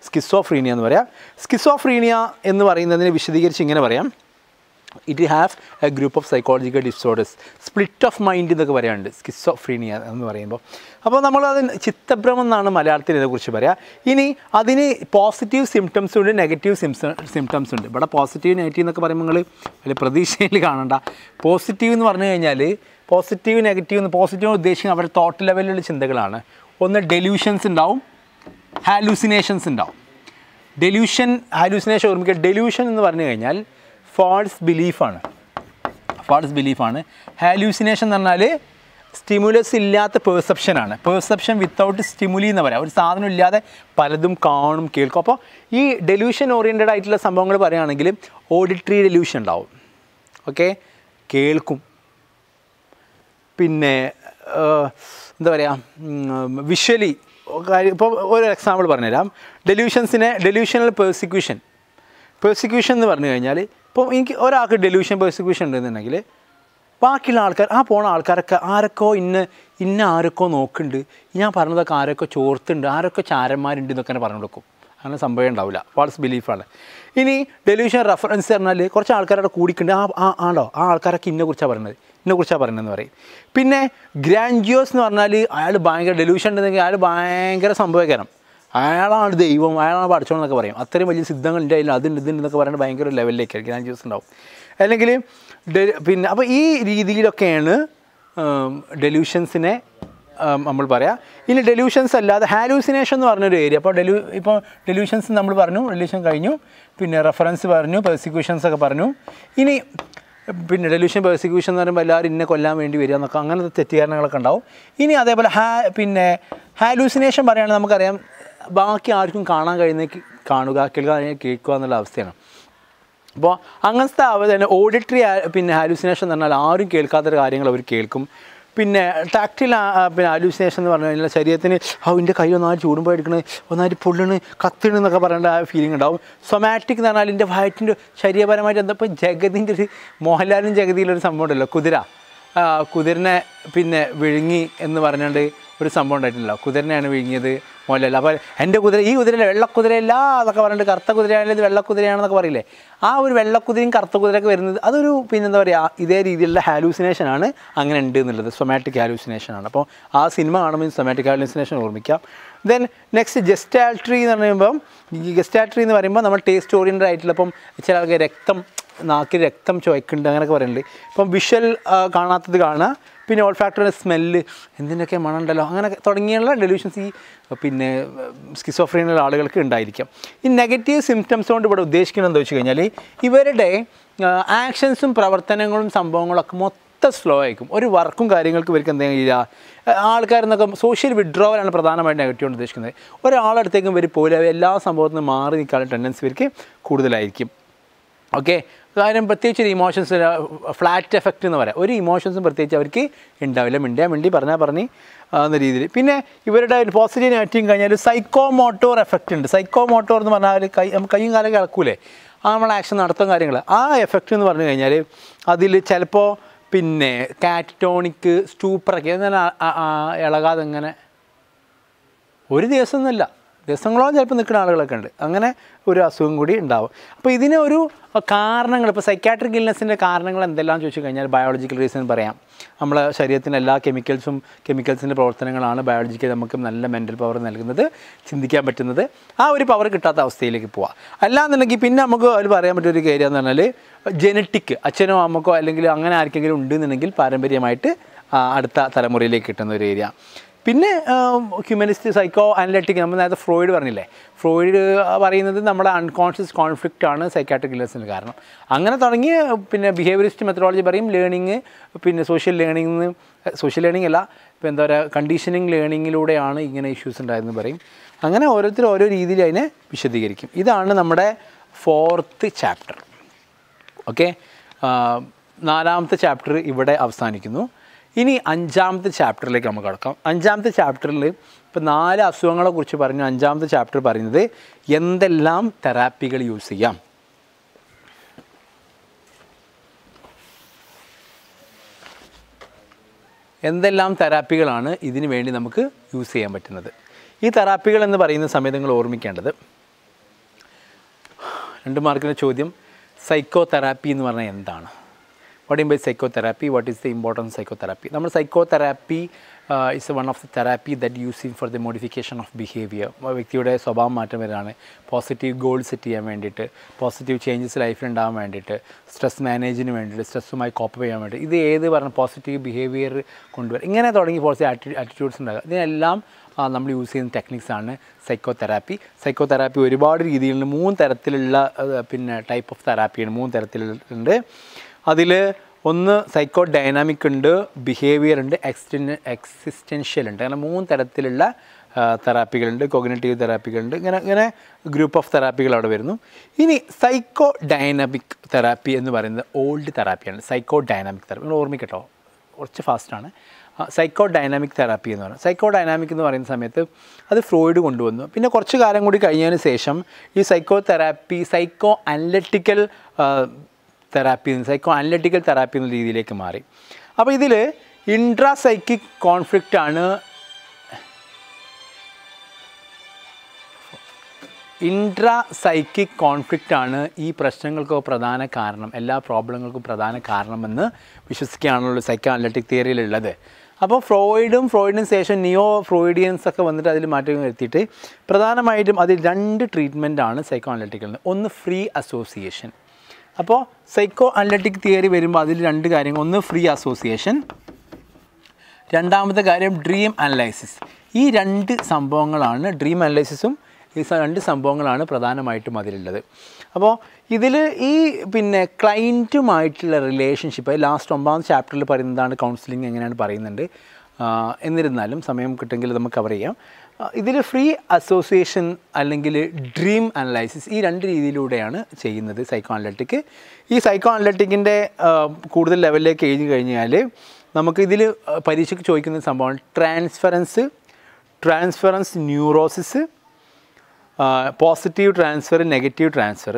സ്കിസോഫ്രീനിയ എന്ന് പറയാം സ്കിസോഫ്രീനിയ എന്ന് പറയുന്നതിനെ വിശദീകരിച്ച് ഇങ്ങനെ പറയാം it have a group of psychological disorders split of mind എന്നൊക്കെ പറയാറുണ്ട് സ്കിസോഫ്രീനിയ എന്ന് പറയുമ്പോൾ അപ്പോൾ നമ്മൾ അതിന് ചിത്തഭ്രമം എന്നാണ് മലയാളത്തിൽ ഇതിനെക്കുറിച്ച് പറയുക ഇനി അതിന് പോസിറ്റീവ് സിംറ്റംസ് ഉണ്ട് നെഗറ്റീവ് സിംറ്റംസ് ഉണ്ട് ഇവിടെ പോസിറ്റീവ് നെഗറ്റീവ് എന്നൊക്കെ പറയുമ്പോൾ നിങ്ങൾ വലിയ പ്രതീക്ഷയിൽ കാണണ്ട പോസിറ്റീവ് എന്ന് പറഞ്ഞു കഴിഞ്ഞാൽ പോസിറ്റീവ് നെഗറ്റീവ് എന്ന് പോസിറ്റീവ് ഉദ്ദേശിക്കുന്ന അവരുടെ തോട്ട് ലെവലിലുള്ള ചിന്തകളാണ് ഒന്ന് ഡെലൂഷൻസ് ഉണ്ടാവും ഹാലൂസിനേഷൻസ് ഉണ്ടാവും ഡെലൂഷൻ ഹാലൂസിനേഷൻ ഓർമ്മിക്കുക ഡെലൂഷൻ എന്ന് പറഞ്ഞു കഴിഞ്ഞാൽ ഫാൾസ് ബിലീഫാണ് ഫാൾസ് ബിലീഫാണ് ഹാലൂസിനേഷൻ എന്ന് പറഞ്ഞാൽ സ്റ്റിമുലസ് ഇല്ലാത്ത പെർസെപ്ഷനാണ് പെർസെപ്ഷൻ വിത്തൗട്ട് സ്റ്റിമുലി എന്ന് പറയാം ഒരു സാധനം ഇല്ലാതെ പലതും കാണും കേൾക്കും അപ്പോൾ ഈ ഡെലൂഷൻ ഓറിയൻറ്റഡ് ആയിട്ടുള്ള സംഭവങ്ങൾ പറയുകയാണെങ്കിൽ ഓഡിറ്ററി ഡെലൂഷൻ ഉണ്ടാവും ഓക്കെ കേൾക്കും പിന്നെ എന്താ പറയുക വിഷ്വലി ഇപ്പോൾ ഒരു എക്സാമ്പിൾ പറഞ്ഞുതരാം ഡെലൂഷൻസിനെ ഡെലൂഷണൽ പേഴ്സിക്യൂഷൻ പേഴ്സിക്യൂഷൻ എന്ന് പറഞ്ഞു കഴിഞ്ഞാൽ അപ്പോൾ എനിക്ക് ഒരാൾക്ക് ഡെലൂഷൻ പെർസിക്യൂഷൻ ഉണ്ടെന്നുണ്ടെങ്കിൽ ബാക്കിയുള്ള ആൾക്കാർ ആ പോണ ആൾക്കാരൊക്കെ ആരൊക്കെ ഇന്ന ഇന്ന ആരൊക്കെ നോക്കുന്നുണ്ട് ഞാൻ പറഞ്ഞതൊക്കെ ആരൊക്കെ ചോർത്തുണ്ട് ആരൊക്കെ ചാരന്മാരുണ്ട് എന്നൊക്കെ തന്നെ പറഞ്ഞു കൊടുക്കും അങ്ങനെ സംഭവം ഉണ്ടാവില്ല ഫാൾസ് ബിലീഫാണ് ഇനി ഡെലിവിഷൻ റെഫറൻസ് പറഞ്ഞാൽ കുറച്ച് ആൾക്കാരുടെ കൂടിക്കുന്നുണ്ട് ആ ആ ആണോ ആ ആൾക്കാരൊക്കെ ഇന്നെ കുറിച്ചാണ് പറയുന്നത് ഇന്നെ കുറിച്ചാണ് പറയുന്നതെന്ന് പറയും പിന്നെ ഗ്രാൻജിയോസ് എന്ന് പറഞ്ഞാൽ അയാൾ ഭയങ്കര ഡെലിവിഷൻ ഉണ്ടെങ്കിൽ അയാൾ ഭയങ്കര സംഭവകരം അയാളാണ് ദൈവം അയാളാണ് പഠിച്ചോളെന്നൊക്കെ പറയും അത്രയും വലിയ സിദ്ധങ്ങൾ എൻ്റെ അതിൽ അതിൻ്റെ ഇതിൻ്റെ എന്നൊക്കെ പറയുന്നത് ഭയങ്കര ലെവലിലേക്കായിരിക്കും ഞാൻ ജ്യൂസ് ഉണ്ടാവും അല്ലെങ്കിൽ പിന്നെ അപ്പോൾ ഈ രീതിയിലൊക്കെയാണ് ഡെലൂഷൻസിനെ നമ്മൾ പറയാം ഇനി ഡെലൂഷൻസ് അല്ലാതെ ഹാലൂസിനേഷൻ എന്ന് പറഞ്ഞൊരു ഏരിയ അപ്പോൾ ഡെലു ഇപ്പോൾ ഡെലൂഷൻസ് നമ്മൾ പറഞ്ഞു ഡെലൂഷൻ കഴിഞ്ഞു പിന്നെ റെഫറൻസ് പറഞ്ഞു പെർസിക്യൂഷൻസ് ഒക്കെ പറഞ്ഞു ഇനി പിന്നെ ഡെലൂഷൻ പെർസിക്യൂഷൻ എന്ന് പറയുമ്പോൾ എല്ലാവരും ഇന്നെ കൊല്ലാൻ വേണ്ടി വരിക എന്നൊക്കെ അങ്ങനത്തെ തെറ്റിദ്ധാരണകളൊക്കെ ഉണ്ടാവും ഇനി അതേപോലെ ഹാ പിന്നെ ഹാലൂസിനേഷൻ പറയുകയാണെങ്കിൽ നമുക്കറിയാം ബാക്കി ആർക്കും കാണാൻ കഴിയുന്ന കാണുക കേൾക്കുക കേൾക്കുക എന്നുള്ള അവസ്ഥയാണ് അപ്പോൾ അങ്ങനത്തെ അവസ്ഥ തന്നെ ഓഡിറ്ററി പിന്നെ ഹാലൂസിനേഷൻ എന്ന് പറഞ്ഞാൽ ആരും കേൾക്കാത്ത കാര്യങ്ങൾ അവർ കേൾക്കും പിന്നെ ടാക്റ്റിൽ പിന്നെ അലൂസിനേഷൻ എന്ന് പറഞ്ഞു കഴിഞ്ഞാൽ ശരീരത്തിന് ആ എൻ്റെ കൈ ഒന്നാമത് ചൂടുമ്പോൾ എടുക്കണേ ഒന്നാമത് പൊള്ളണ് കത്തിണ് എന്നൊക്കെ പറയേണ്ട ആ ഫീലിംഗ് ഉണ്ടാവും സൊമാറ്റിക് എന്ന് പറഞ്ഞാൽ എൻ്റെ വയറ്റിൻ്റെ ശരീരപരമായിട്ട് എന്താ ഇപ്പോൾ ജഗതിൻ്റെ ഒരു മോഹൻലാലും ജഗതിയിലൊരു സംഭവം ഉണ്ടല്ലോ കുതിര കുതിരനെ പിന്നെ വിഴുങ്ങി എന്ന് പറഞ്ഞുകൊണ്ട് ഒരു സംഭവം ഉണ്ടായിട്ടില്ല കുതിരനെയാണ് വിഴുങ്ങിയത് മോലല്ല അപ്പോൾ എൻ്റെ കുതിര ഈ കുതിര വെള്ളക്കുതിരയല്ല എന്നൊക്കെ പറഞ്ഞിട്ട് കറുത്ത കുതിരയാണെങ്കിൽ ഇത് വെള്ളക്കുതിരയാണെന്നൊക്കെ പറയില്ലേ ആ ഒരു വെള്ളക്കുതിരയും കറുത്ത കുതിരയൊക്കെ വരുന്നത് അതൊരു പിന്നെ എന്താ പറയുക ഇതേ രീതിയിലുള്ള ഹാലൂസിനേഷനാണ് അങ്ങനെ ഉണ്ട് എന്നുള്ളത് സൊമാറ്റിക് ഹാലൂസിനേഷനാണ് അപ്പോൾ ആ സിനിമ കാണുമ്പോൾ സൊമാറ്റിക് ഹാലൂസിനേഷൻ ഓർമ്മിക്കാം ദെൻ നെക്സ്റ്റ് ജെസ്റ്റാൽട്രി എന്ന് പറയുമ്പം ഈ ഗസ്റ്റാൾട്രി എന്ന് പറയുമ്പോൾ നമ്മൾ ടേസ്റ്റ് ഓറിയൻറ്റഡ് ആയിട്ടുള്ള ഇപ്പം ചില ആൾക്കാർ രക്തം നാക്കിൽ രക്തം ചുവയ്ക്കുന്നുണ്ട് അങ്ങനെയൊക്കെ പറയുന്നുണ്ട് ഇപ്പം വിഷ്വൽ കാണാത്തത് കാണുക പിന്നെ ഓൾ ഫാക്ടറിൻ്റെ സ്മെല്ല് എന്തിനൊക്കെ മണമുണ്ടല്ലോ അങ്ങനെ തുടങ്ങിയുള്ള ഡെലൂഷൻസ് ഈ പിന്നെ സ്കിസോഫ്രീനുള്ള ആളുകൾക്ക് ഉണ്ടായിരിക്കാം ഈ നെഗറ്റീവ് സിംറ്റംസ് കൊണ്ട് ഇവിടെ ഉദ്ദേശിക്കുന്നത് എന്താ വെച്ച് കഴിഞ്ഞാൽ ഇവരുടെ ആക്ഷൻസും പ്രവർത്തനങ്ങളും സംഭവങ്ങളൊക്കെ മൊത്തം മൊത്തം സ്ലോ ആയിരിക്കും ഒരു വർക്കും കാര്യങ്ങൾക്കും ഇവർക്ക് എന്തെങ്കിലും ഇല്ല ആൾക്കാരെന്നൊക്കെ സോഷ്യൽ വിഡ്രോവലാണ് പ്രധാനമായിട്ട് നെഗറ്റീവ് കൊണ്ട് ഉദ്ദേശിക്കുന്നത് ഒരാളടുത്തേക്കും ഇവർ പോലെ എല്ലാ സംഭവത്തിനും മാറി നിൽക്കാനുള്ള ടെൻഡൻസി ഇവർക്ക് കൂടുതലായിരിക്കും ഓക്കെ കാര്യം പ്രത്യേകിച്ച് ഒരു ഇമോഷൻസ് ഫ്ലാറ്റ് എഫക്റ്റ് എന്ന് പറയാം ഒരു ഇമോഷൻസും പ്രത്യേകിച്ച് അവർക്ക് ഉണ്ടാവില്ല മിണ്ടിയാ മിണ്ടി പറഞ്ഞാൽ പറഞ്ഞ് എന്ന രീതിയിൽ പിന്നെ ഇവരുടെ പോസിറ്റീവ് നെഗറ്റീവ് കഴിഞ്ഞാൽ സൈക്കോമോട്ടോർ എഫക്റ്റ് ഉണ്ട് സൈക്കോമോട്ടോർ എന്ന് പറഞ്ഞാൽ കൈ കൈയും കാലം കിളക്കൂലേ ആ നമ്മൾ ആക്ഷൻ നടത്തും കാര്യങ്ങൾ ആ എഫക്റ്റ് എന്ന് പറഞ്ഞു കഴിഞ്ഞാൽ അതിൽ ചിലപ്പോൾ പിന്നെ കാറ്റോണിക്ക് സ്റ്റൂപ്പറൊക്കെ എന്നാൽ ഇളകാതെ ഇങ്ങനെ ഒരു ദിവസം ഒന്നുമില്ല ദിവസങ്ങളോളം ചിലപ്പോൾ നിൽക്കുന്ന ആളുകളൊക്കെ ഉണ്ട് അങ്ങനെ ഒരു അസുഖം കൂടി ഉണ്ടാവും അപ്പോൾ ഇതിന് ഒരു കാരണങ്ങൾ ഇപ്പോൾ സൈക്കാട്രിക് ഇൽനെസ്സിൻ്റെ കാരണങ്ങൾ എന്തെല്ലാം ചോദിച്ചു കഴിഞ്ഞാൽ ബയോളജിക്കൽ റീസൺ പറയാം നമ്മളെ ശരീരത്തിന് എല്ലാ കെമിക്കൽസും കെമിക്കൽസിൻ്റെ പ്രവർത്തനങ്ങളാണ് ബയോളജിക്കൽ നമുക്ക് നല്ല മെൻ്റൽ പവർ നൽകുന്നത് ചിന്തിക്കാൻ പറ്റുന്നത് ആ ഒരു പവർ കിട്ടാത്ത അവസ്ഥയിലേക്ക് പോവാം അല്ലാന്നുണ്ടെങ്കിൽ പിന്നെ നമുക്ക് അതിൽ പറയാൻ പറ്റിയൊരു കാര്യം എന്ന് പറഞ്ഞാൽ ജനറ്റിക് അച്ഛനോ അമ്മക്കോ അല്ലെങ്കിൽ അങ്ങനെ ആർക്കെങ്കിലും ഉണ്ടെന്നുണ്ടെങ്കിൽ പാരമ്പര്യമായിട്ട് അടുത്ത തലമുറയിലേക്ക് കിട്ടുന്ന ഒരു ഏരിയ പിന്നെ ഹ്യൂമനിസ്റ്റ് സൈക്കോ അനലറ്റിക് നമ്മൾ നേരത്തെ ഫ്രോയിഡ് പറഞ്ഞില്ലേ ഫ്രോയിഡ് പറയുന്നത് നമ്മുടെ അൺകോൺഷ്യസ് കോൺഫ്ലിക്റ്റ് ആണ് സൈക്കാട്രിക് ഇല്ലസിന് കാരണം അങ്ങനെ തുടങ്ങി പിന്നെ ബിഹേവിയറിസ്റ്റ് മെത്തഡോളജി പറയും ലേണിങ് പിന്നെ സോഷ്യൽ ലേണിംഗ് സോഷ്യൽ ലേണിംഗ് അല്ല ഇപ്പോൾ എന്താ പറയുക കണ്ടീഷനിങ് ലേണിങ്ങിലൂടെയാണ് ഇങ്ങനെ ഇഷ്യൂസ് ഉണ്ടായതെന്ന് പറയും അങ്ങനെ ഓരോരുത്തർ ഓരോ രീതിയിൽ അതിനെ വിശദീകരിക്കും ഇതാണ് നമ്മുടെ ഫോർത്ത് ചാപ്റ്റർ ഓക്കെ നാലാമത്തെ ചാപ്റ്റർ ഇവിടെ അവസാനിക്കുന്നു ഇനി അഞ്ചാമത്തെ ചാപ്റ്ററിലേക്ക് നമുക്ക് കടക്കാം അഞ്ചാമത്തെ ചാപ്റ്ററിൽ ഇപ്പോൾ നാല് കുറിച്ച് പറഞ്ഞു അഞ്ചാമത്തെ ചാപ്റ്റർ പറയുന്നത് എന്തെല്ലാം തെറാപ്പികൾ യൂസ് ചെയ്യാം എന്തെല്ലാം തെറാപ്പികളാണ് ഇതിന് വേണ്ടി നമുക്ക് യൂസ് ചെയ്യാൻ പറ്റുന്നത് ഈ തെറാപ്പികൾ എന്ന് പറയുന്ന സമയത്ത് നിങ്ങൾ ഓർമ്മിക്കേണ്ടത് രണ്ട് മാർക്കിൻ്റെ ചോദ്യം സൈക്കോ തെറാപ്പി എന്ന് പറഞ്ഞാൽ എന്താണ് വട്ട് do by psychotherapy psychotherapy? Is the importance psychotherapy നമ്മൾ psychotherapy is one of the therapy that use using for the modification of behaviour വ്യക്തിയുടെ സ്വഭാവം മാറ്റം വരാണ് പോസിറ്റീവ് ഗോൾ സെറ്റ് ചെയ്യാൻ വേണ്ടിയിട്ട് പോസിറ്റീവ് ചേഞ്ചസ് ലൈഫിൽ ഉണ്ടാകാൻ വേണ്ടിയിട്ട് സ്ട്രെസ് മാനേജിന് വേണ്ടിയിട്ട് സ്ട്രെസ്സുമായി കോപ്പ് ചെയ്യാൻ വേണ്ടി ഇത് ഏത് പറഞ്ഞ പോസിറ്റീവ് ബിഹേവിയർ കൊണ്ടുവരും ഇങ്ങനെ തുടങ്ങി പോസിറ്റീവ് ആറ്റിറ്റ്യൂഡ്സ് ഉണ്ടാകുക ഇതിനെല്ലാം നമ്മൾ യൂസ് ചെയ്യുന്ന ടെക്നിക്സാണ് സൈക്കോതെറാപ്പി സൈക്കോതെറാപ്പി ഒരുപാട് രീതിയിലുണ്ട് മൂന്ന് തരത്തിലുള്ള പിന്നെ ടൈപ്പ് ഓഫ് തെറാപ്പിയാണ് മൂന്ന് തരത്തിലുണ്ട് അതിൽ ഒന്ന് സൈക്കോ ഡൈനാമിക് ഉണ്ട് ബിഹേവിയർ ഉണ്ട് എക്സ്റ്റൻ എക്സിസ്റ്റൻഷ്യൽ ഉണ്ട് അങ്ങനെ മൂന്ന് തരത്തിലുള്ള തെറാപ്പികളുണ്ട് കോഗ്നേറ്റീവ് തെറാപ്പികളുണ്ട് ഇങ്ങനെ ഇങ്ങനെ ഗ്രൂപ്പ് ഓഫ് തെറാപ്പികൾ അവിടെ വരുന്നു ഇനി സൈക്കോ ഡൈനാമിക് തെറാപ്പി എന്ന് പറയുന്നത് ഓൾഡ് തെറാപ്പിയാണ് സൈക്കോ ഡൈനാമിക് തെറാപ്പി നിങ്ങൾ ഓർമ്മിക്കട്ടോ കുറച്ച് ഫാസ്റ്റാണ് സൈക്കോ ഡൈനാമിക് തെറാപ്പി എന്ന് പറയുന്നത് സൈക്കോ ഡൈനാമിക് എന്ന് പറയുന്ന സമയത്ത് അത് ഫ്രോയിഡ് കൊണ്ടുവന്നു പിന്നെ കുറച്ച് കാലം കൂടി കഴിഞ്ഞതിന് ശേഷം ഈ psychotherapy psychoanalytical therapy psychoanalytical therapy എന്ന രീതിയിലേക്ക് മാറി അപ്പോൾ ഇതിൽ ഇൻട്രാ സൈക്കിക് ആണ് ഇൻട്രാ സൈക്കിക് ആണ് ഈ പ്രശ്നങ്ങൾക്ക് പ്രധാന കാരണം എല്ലാ പ്രോബ്ലങ്ങൾക്കും പ്രധാന കാരണമെന്ന് വിശ്വസിക്കുകയാണല്ലോ സൈക്കോ അനലറ്റിക് തിയറിയിലുള്ളത് അപ്പോൾ ഫ്രോയിഡും ഫ്രോയിഡിന് ശേഷം നിയോ ഫ്രോയിഡിയൻസ് ഒക്കെ വന്നിട്ട് അതിൽ മാറ്റം വരുത്തിയിട്ട് പ്രധാനമായിട്ടും അതിൽ രണ്ട് ട്രീറ്റ്മെൻറ്റാണ് സൈക്കോ അനലറ്റിക്കലിന് ഒന്ന് ഫ്രീ അസോസിയേഷൻ അപ്പോൾ സൈക്കോ അനലറ്റിക് തിയറി വരുമ്പോൾ അതിൽ രണ്ട് കാര്യങ്ങൾ ഒന്ന് ഫ്രീ അസോസിയേഷൻ രണ്ടാമത്തെ കാര്യം ഡ്രീം അനലൈസിസ് ഈ രണ്ട് സംഭവങ്ങളാണ് ഡ്രീം അനലൈസിസും ഈ രണ്ട് സംഭവങ്ങളാണ് പ്രധാനമായിട്ടും അതിലുള്ളത് അപ്പോൾ ഇതിൽ ഈ പിന്നെ ക്ലൈൻറ്റുമായിട്ടുള്ള റിലേഷൻഷിപ്പ് ലാസ്റ്റ് ഒമ്പതാം ചാപ്റ്ററിൽ പറയുന്നതാണ് കൗൺസിലിംഗ് എങ്ങനെയാണ് പറയുന്നുണ്ട് എന്നിരുന്നാലും സമയം കിട്ടുമെങ്കിൽ നമുക്ക് കവർ ചെയ്യാം ഇതിൽ ഫ്രീ അസോസിയേഷൻ അല്ലെങ്കിൽ ഡ്രീം അനലൈസിസ് ഈ രണ്ട് രീതിയിലൂടെയാണ് ചെയ്യുന്നത് സൈക്കോ അനലറ്റിക് ഈ സൈക്കോ അനലറ്റിക്കിൻ്റെ കൂടുതൽ ലെവലിലേക്ക് എഴുതി കഴിഞ്ഞാൽ നമുക്ക് ഇതിൽ പരീക്ഷയ്ക്ക് ചോദിക്കുന്ന സംഭവമാണ് transference transference neurosis positive transfer negative transfer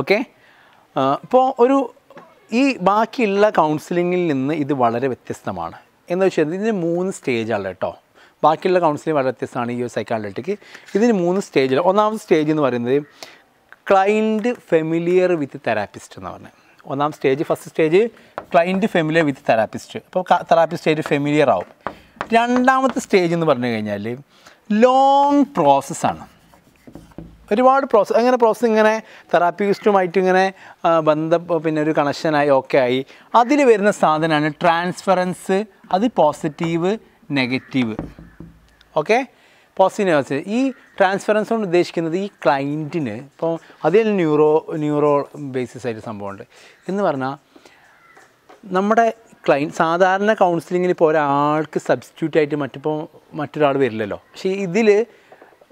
okay ഇപ്പോൾ ഒരു ഈ ബാക്കിയുള്ള കൗൺസിലിങ്ങിൽ നിന്ന് ഇത് വളരെ വ്യത്യസ്തമാണ് എന്ന് വെച്ചാൽ ഇതിന് മൂന്ന് സ്റ്റേജാണ് കേട്ടോ ബാക്കിയുള്ള കൗൺസിലിംഗ് വളരെ വ്യത്യസ്തമാണ് ഈ ഒരു സൈക്കാലജിക്ക് ഇതിന് മൂന്ന് സ്റ്റേജിൽ ഒന്നാമത് സ്റ്റേജ് എന്ന് പറയുന്നത് ക്ലൈൻറ്റ് ഫെമിലിയർ വിത്ത് തെറാപ്പിസ്റ്റ് എന്ന് പറഞ്ഞത് ഒന്നാം stage first stage client familiar with therapist അപ്പോൾ തെറാപ്പിസ്റ്റ് ആയിട്ട് ഫെമിലിയർ ആവും രണ്ടാമത്തെ സ്റ്റേജ് എന്ന് പറഞ്ഞു കഴിഞ്ഞാൽ ലോങ് പ്രോസസ്സാണ് ഒരുപാട് പ്രോസസ്സ് അങ്ങനെ പ്രോസസ്സ് ഇങ്ങനെ തെറാപ്പിസ്റ്റുമായിട്ട് ഇങ്ങനെ ബന്ധ പിന്നെ ഒരു കണക്ഷനായി ഒക്കെ ആയി അതിൽ വരുന്ന സാധനമാണ് ട്രാൻസ്ഫറൻസ് അത് positive negative okay positive nervous ഈ ട്രാൻസ്ഫറൻസ് കൊണ്ട് ഉദ്ദേശിക്കുന്നത് ഈ ക്ലൈൻറ്റിന് ഇപ്പോൾ അതിൽ ന്യൂറോ ന്യൂറോ ബേസിസ് ആയിട്ട് സംഭവമുണ്ട് എന്ന് പറഞ്ഞാൽ നമ്മുടെ ക്ലൈൻ സാധാരണ കൗൺസിലിങ്ങിൽ ഇപ്പോൾ ഒരാൾക്ക് സബ്സ്റ്റിറ്റ്യൂട്ട് ആയിട്ട് മറ്റിപ്പോൾ മറ്റൊരാൾ വരില്ലല്ലോ പക്ഷേ ഇതിൽ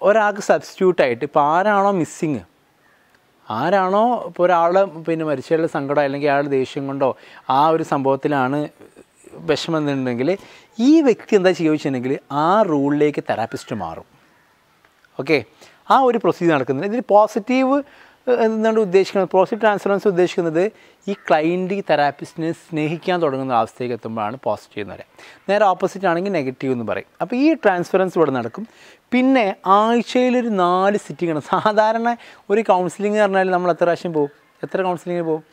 ഒരാൾക്ക് ആയിട്ട് ഇപ്പോൾ ആരാണോ മിസ്സിങ് ആരാണോ ഇപ്പോൾ ഒരാൾ പിന്നെ മരിച്ചയാളുടെ സങ്കടം അല്ലെങ്കിൽ അയാളുടെ ദേഷ്യം കൊണ്ടോ ആ ഒരു സംഭവത്തിലാണ് വിഷമം എന്നുണ്ടെങ്കിൽ ഈ വ്യക്തി എന്താ ചോദിച്ചിട്ടുണ്ടെങ്കിൽ ആ റൂളിലേക്ക് തെറാപ്പിസ്റ്റ് മാറും ഓക്കെ ആ ഒരു പ്രൊസീജിയർ നടക്കുന്നത് ഇതിൽ പോസിറ്റീവ് എന്താണ് ഉദ്ദേശിക്കുന്നത് പോസിറ്റീവ് ട്രാൻസ്ഫറൻസ് ഉദ്ദേശിക്കുന്നത് ഈ ക്ലയൻറ്റ് ഈ തെറാപ്പിസ്റ്റിനെ സ്നേഹിക്കാൻ തുടങ്ങുന്ന അവസ്ഥയിലേക്ക് എത്തുമ്പോഴാണ് പോസിറ്റീവ് എന്ന് പറയാം നേരെ ഓപ്പോസിറ്റ് ആണെങ്കിൽ നെഗറ്റീവ് എന്ന് പറയും അപ്പോൾ ഈ ട്രാൻസ്ഫറൻസ് ഇവിടെ നടക്കും പിന്നെ ആഴ്ചയിലൊരു നാല് സിറ്റിംഗ് ആണ് സാധാരണ ഒരു കൗൺസിലിംഗ് പറഞ്ഞാൽ നമ്മൾ എത്ര പ്രാവശ്യം പോകും എത്ര കൗൺസിലിങ്ങിന് പോകും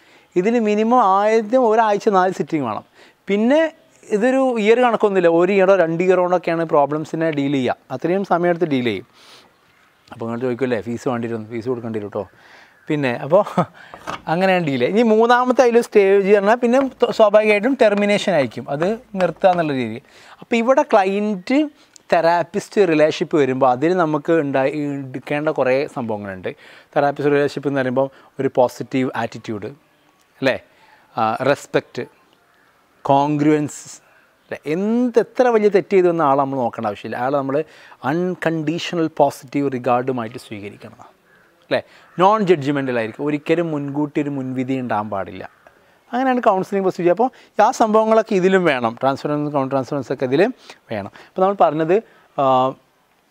ഇതിന് മിനിമം ആദ്യം ഒരാഴ്ച നാല് സിറ്റിംഗ് വേണം പിന്നെ ഇതൊരു ഇയർ കണക്കൊന്നുമില്ല ഒരു ഇയറോ രണ്ട് ഇയറോ കൊണ്ടൊക്കെയാണ് പ്രോബ്ലംസിനെ ഡീൽ ചെയ്യുക അത്രയും സമയമെടുത്ത് ഡീൽ ചെയ്യും അപ്പോൾ നിങ്ങൾ ചോദിക്കുമല്ലേ ഫീസ് വേണ്ടിയിരുന്നു ഫീസ് കൊടുക്കേണ്ടി വരും കേട്ടോ പിന്നെ അപ്പോൾ അങ്ങനെയാണ് ഡീൽ ഇനി മൂന്നാമത്തെ അതിൽ സ്റ്റേജ് പറഞ്ഞാൽ പിന്നെ സ്വാഭാവികമായിട്ടും ടെർമിനേഷൻ ആയിരിക്കും അത് നിർത്തുക എന്നുള്ള രീതി അപ്പോൾ ഇവിടെ ക്ലയൻറ്റ് തെറാപ്പിസ്റ്റ് റിലേഷൻഷിപ്പ് വരുമ്പോൾ അതിൽ നമുക്ക് ഉണ്ടായി എടുക്കേണ്ട കുറേ സംഭവങ്ങളുണ്ട് തെറാപ്പിസ്റ്റ് റിലേഷൻഷിപ്പ് എന്ന് പറയുമ്പോൾ ഒരു പോസിറ്റീവ് ആറ്റിറ്റ്യൂഡ് അല്ലേ റെസ്പെക്റ്റ് കോൺഗ്രുവൻസ് എന്ത് എത്ര വലിയ തെറ്റ് ചെയ്തു എന്ന ആളെ നമ്മൾ നോക്കേണ്ട ആവശ്യമില്ല അയാൾ നമ്മൾ അൺകണ്ടീഷണൽ പോസിറ്റീവ് റിഗാർഡുമായിട്ട് സ്വീകരിക്കണം അല്ലേ നോൺ ജഡ്ജ്മെൻറ്റലായിരിക്കും ഒരിക്കലും മുൻകൂട്ടി ഒരു മുൻവിധി ഉണ്ടാകാൻ പാടില്ല അങ്ങനെയാണ് കൗൺസിലിംഗ് പ്രൊസീജിയർ അപ്പോൾ ആ സംഭവങ്ങളൊക്കെ ഇതിലും വേണം ട്രാൻസ്ഫറൻസ് കൗൺ ട്രാൻസ്ഫറൻസ് ഒക്കെ ഇതിൽ വേണം അപ്പോൾ നമ്മൾ പറഞ്ഞത്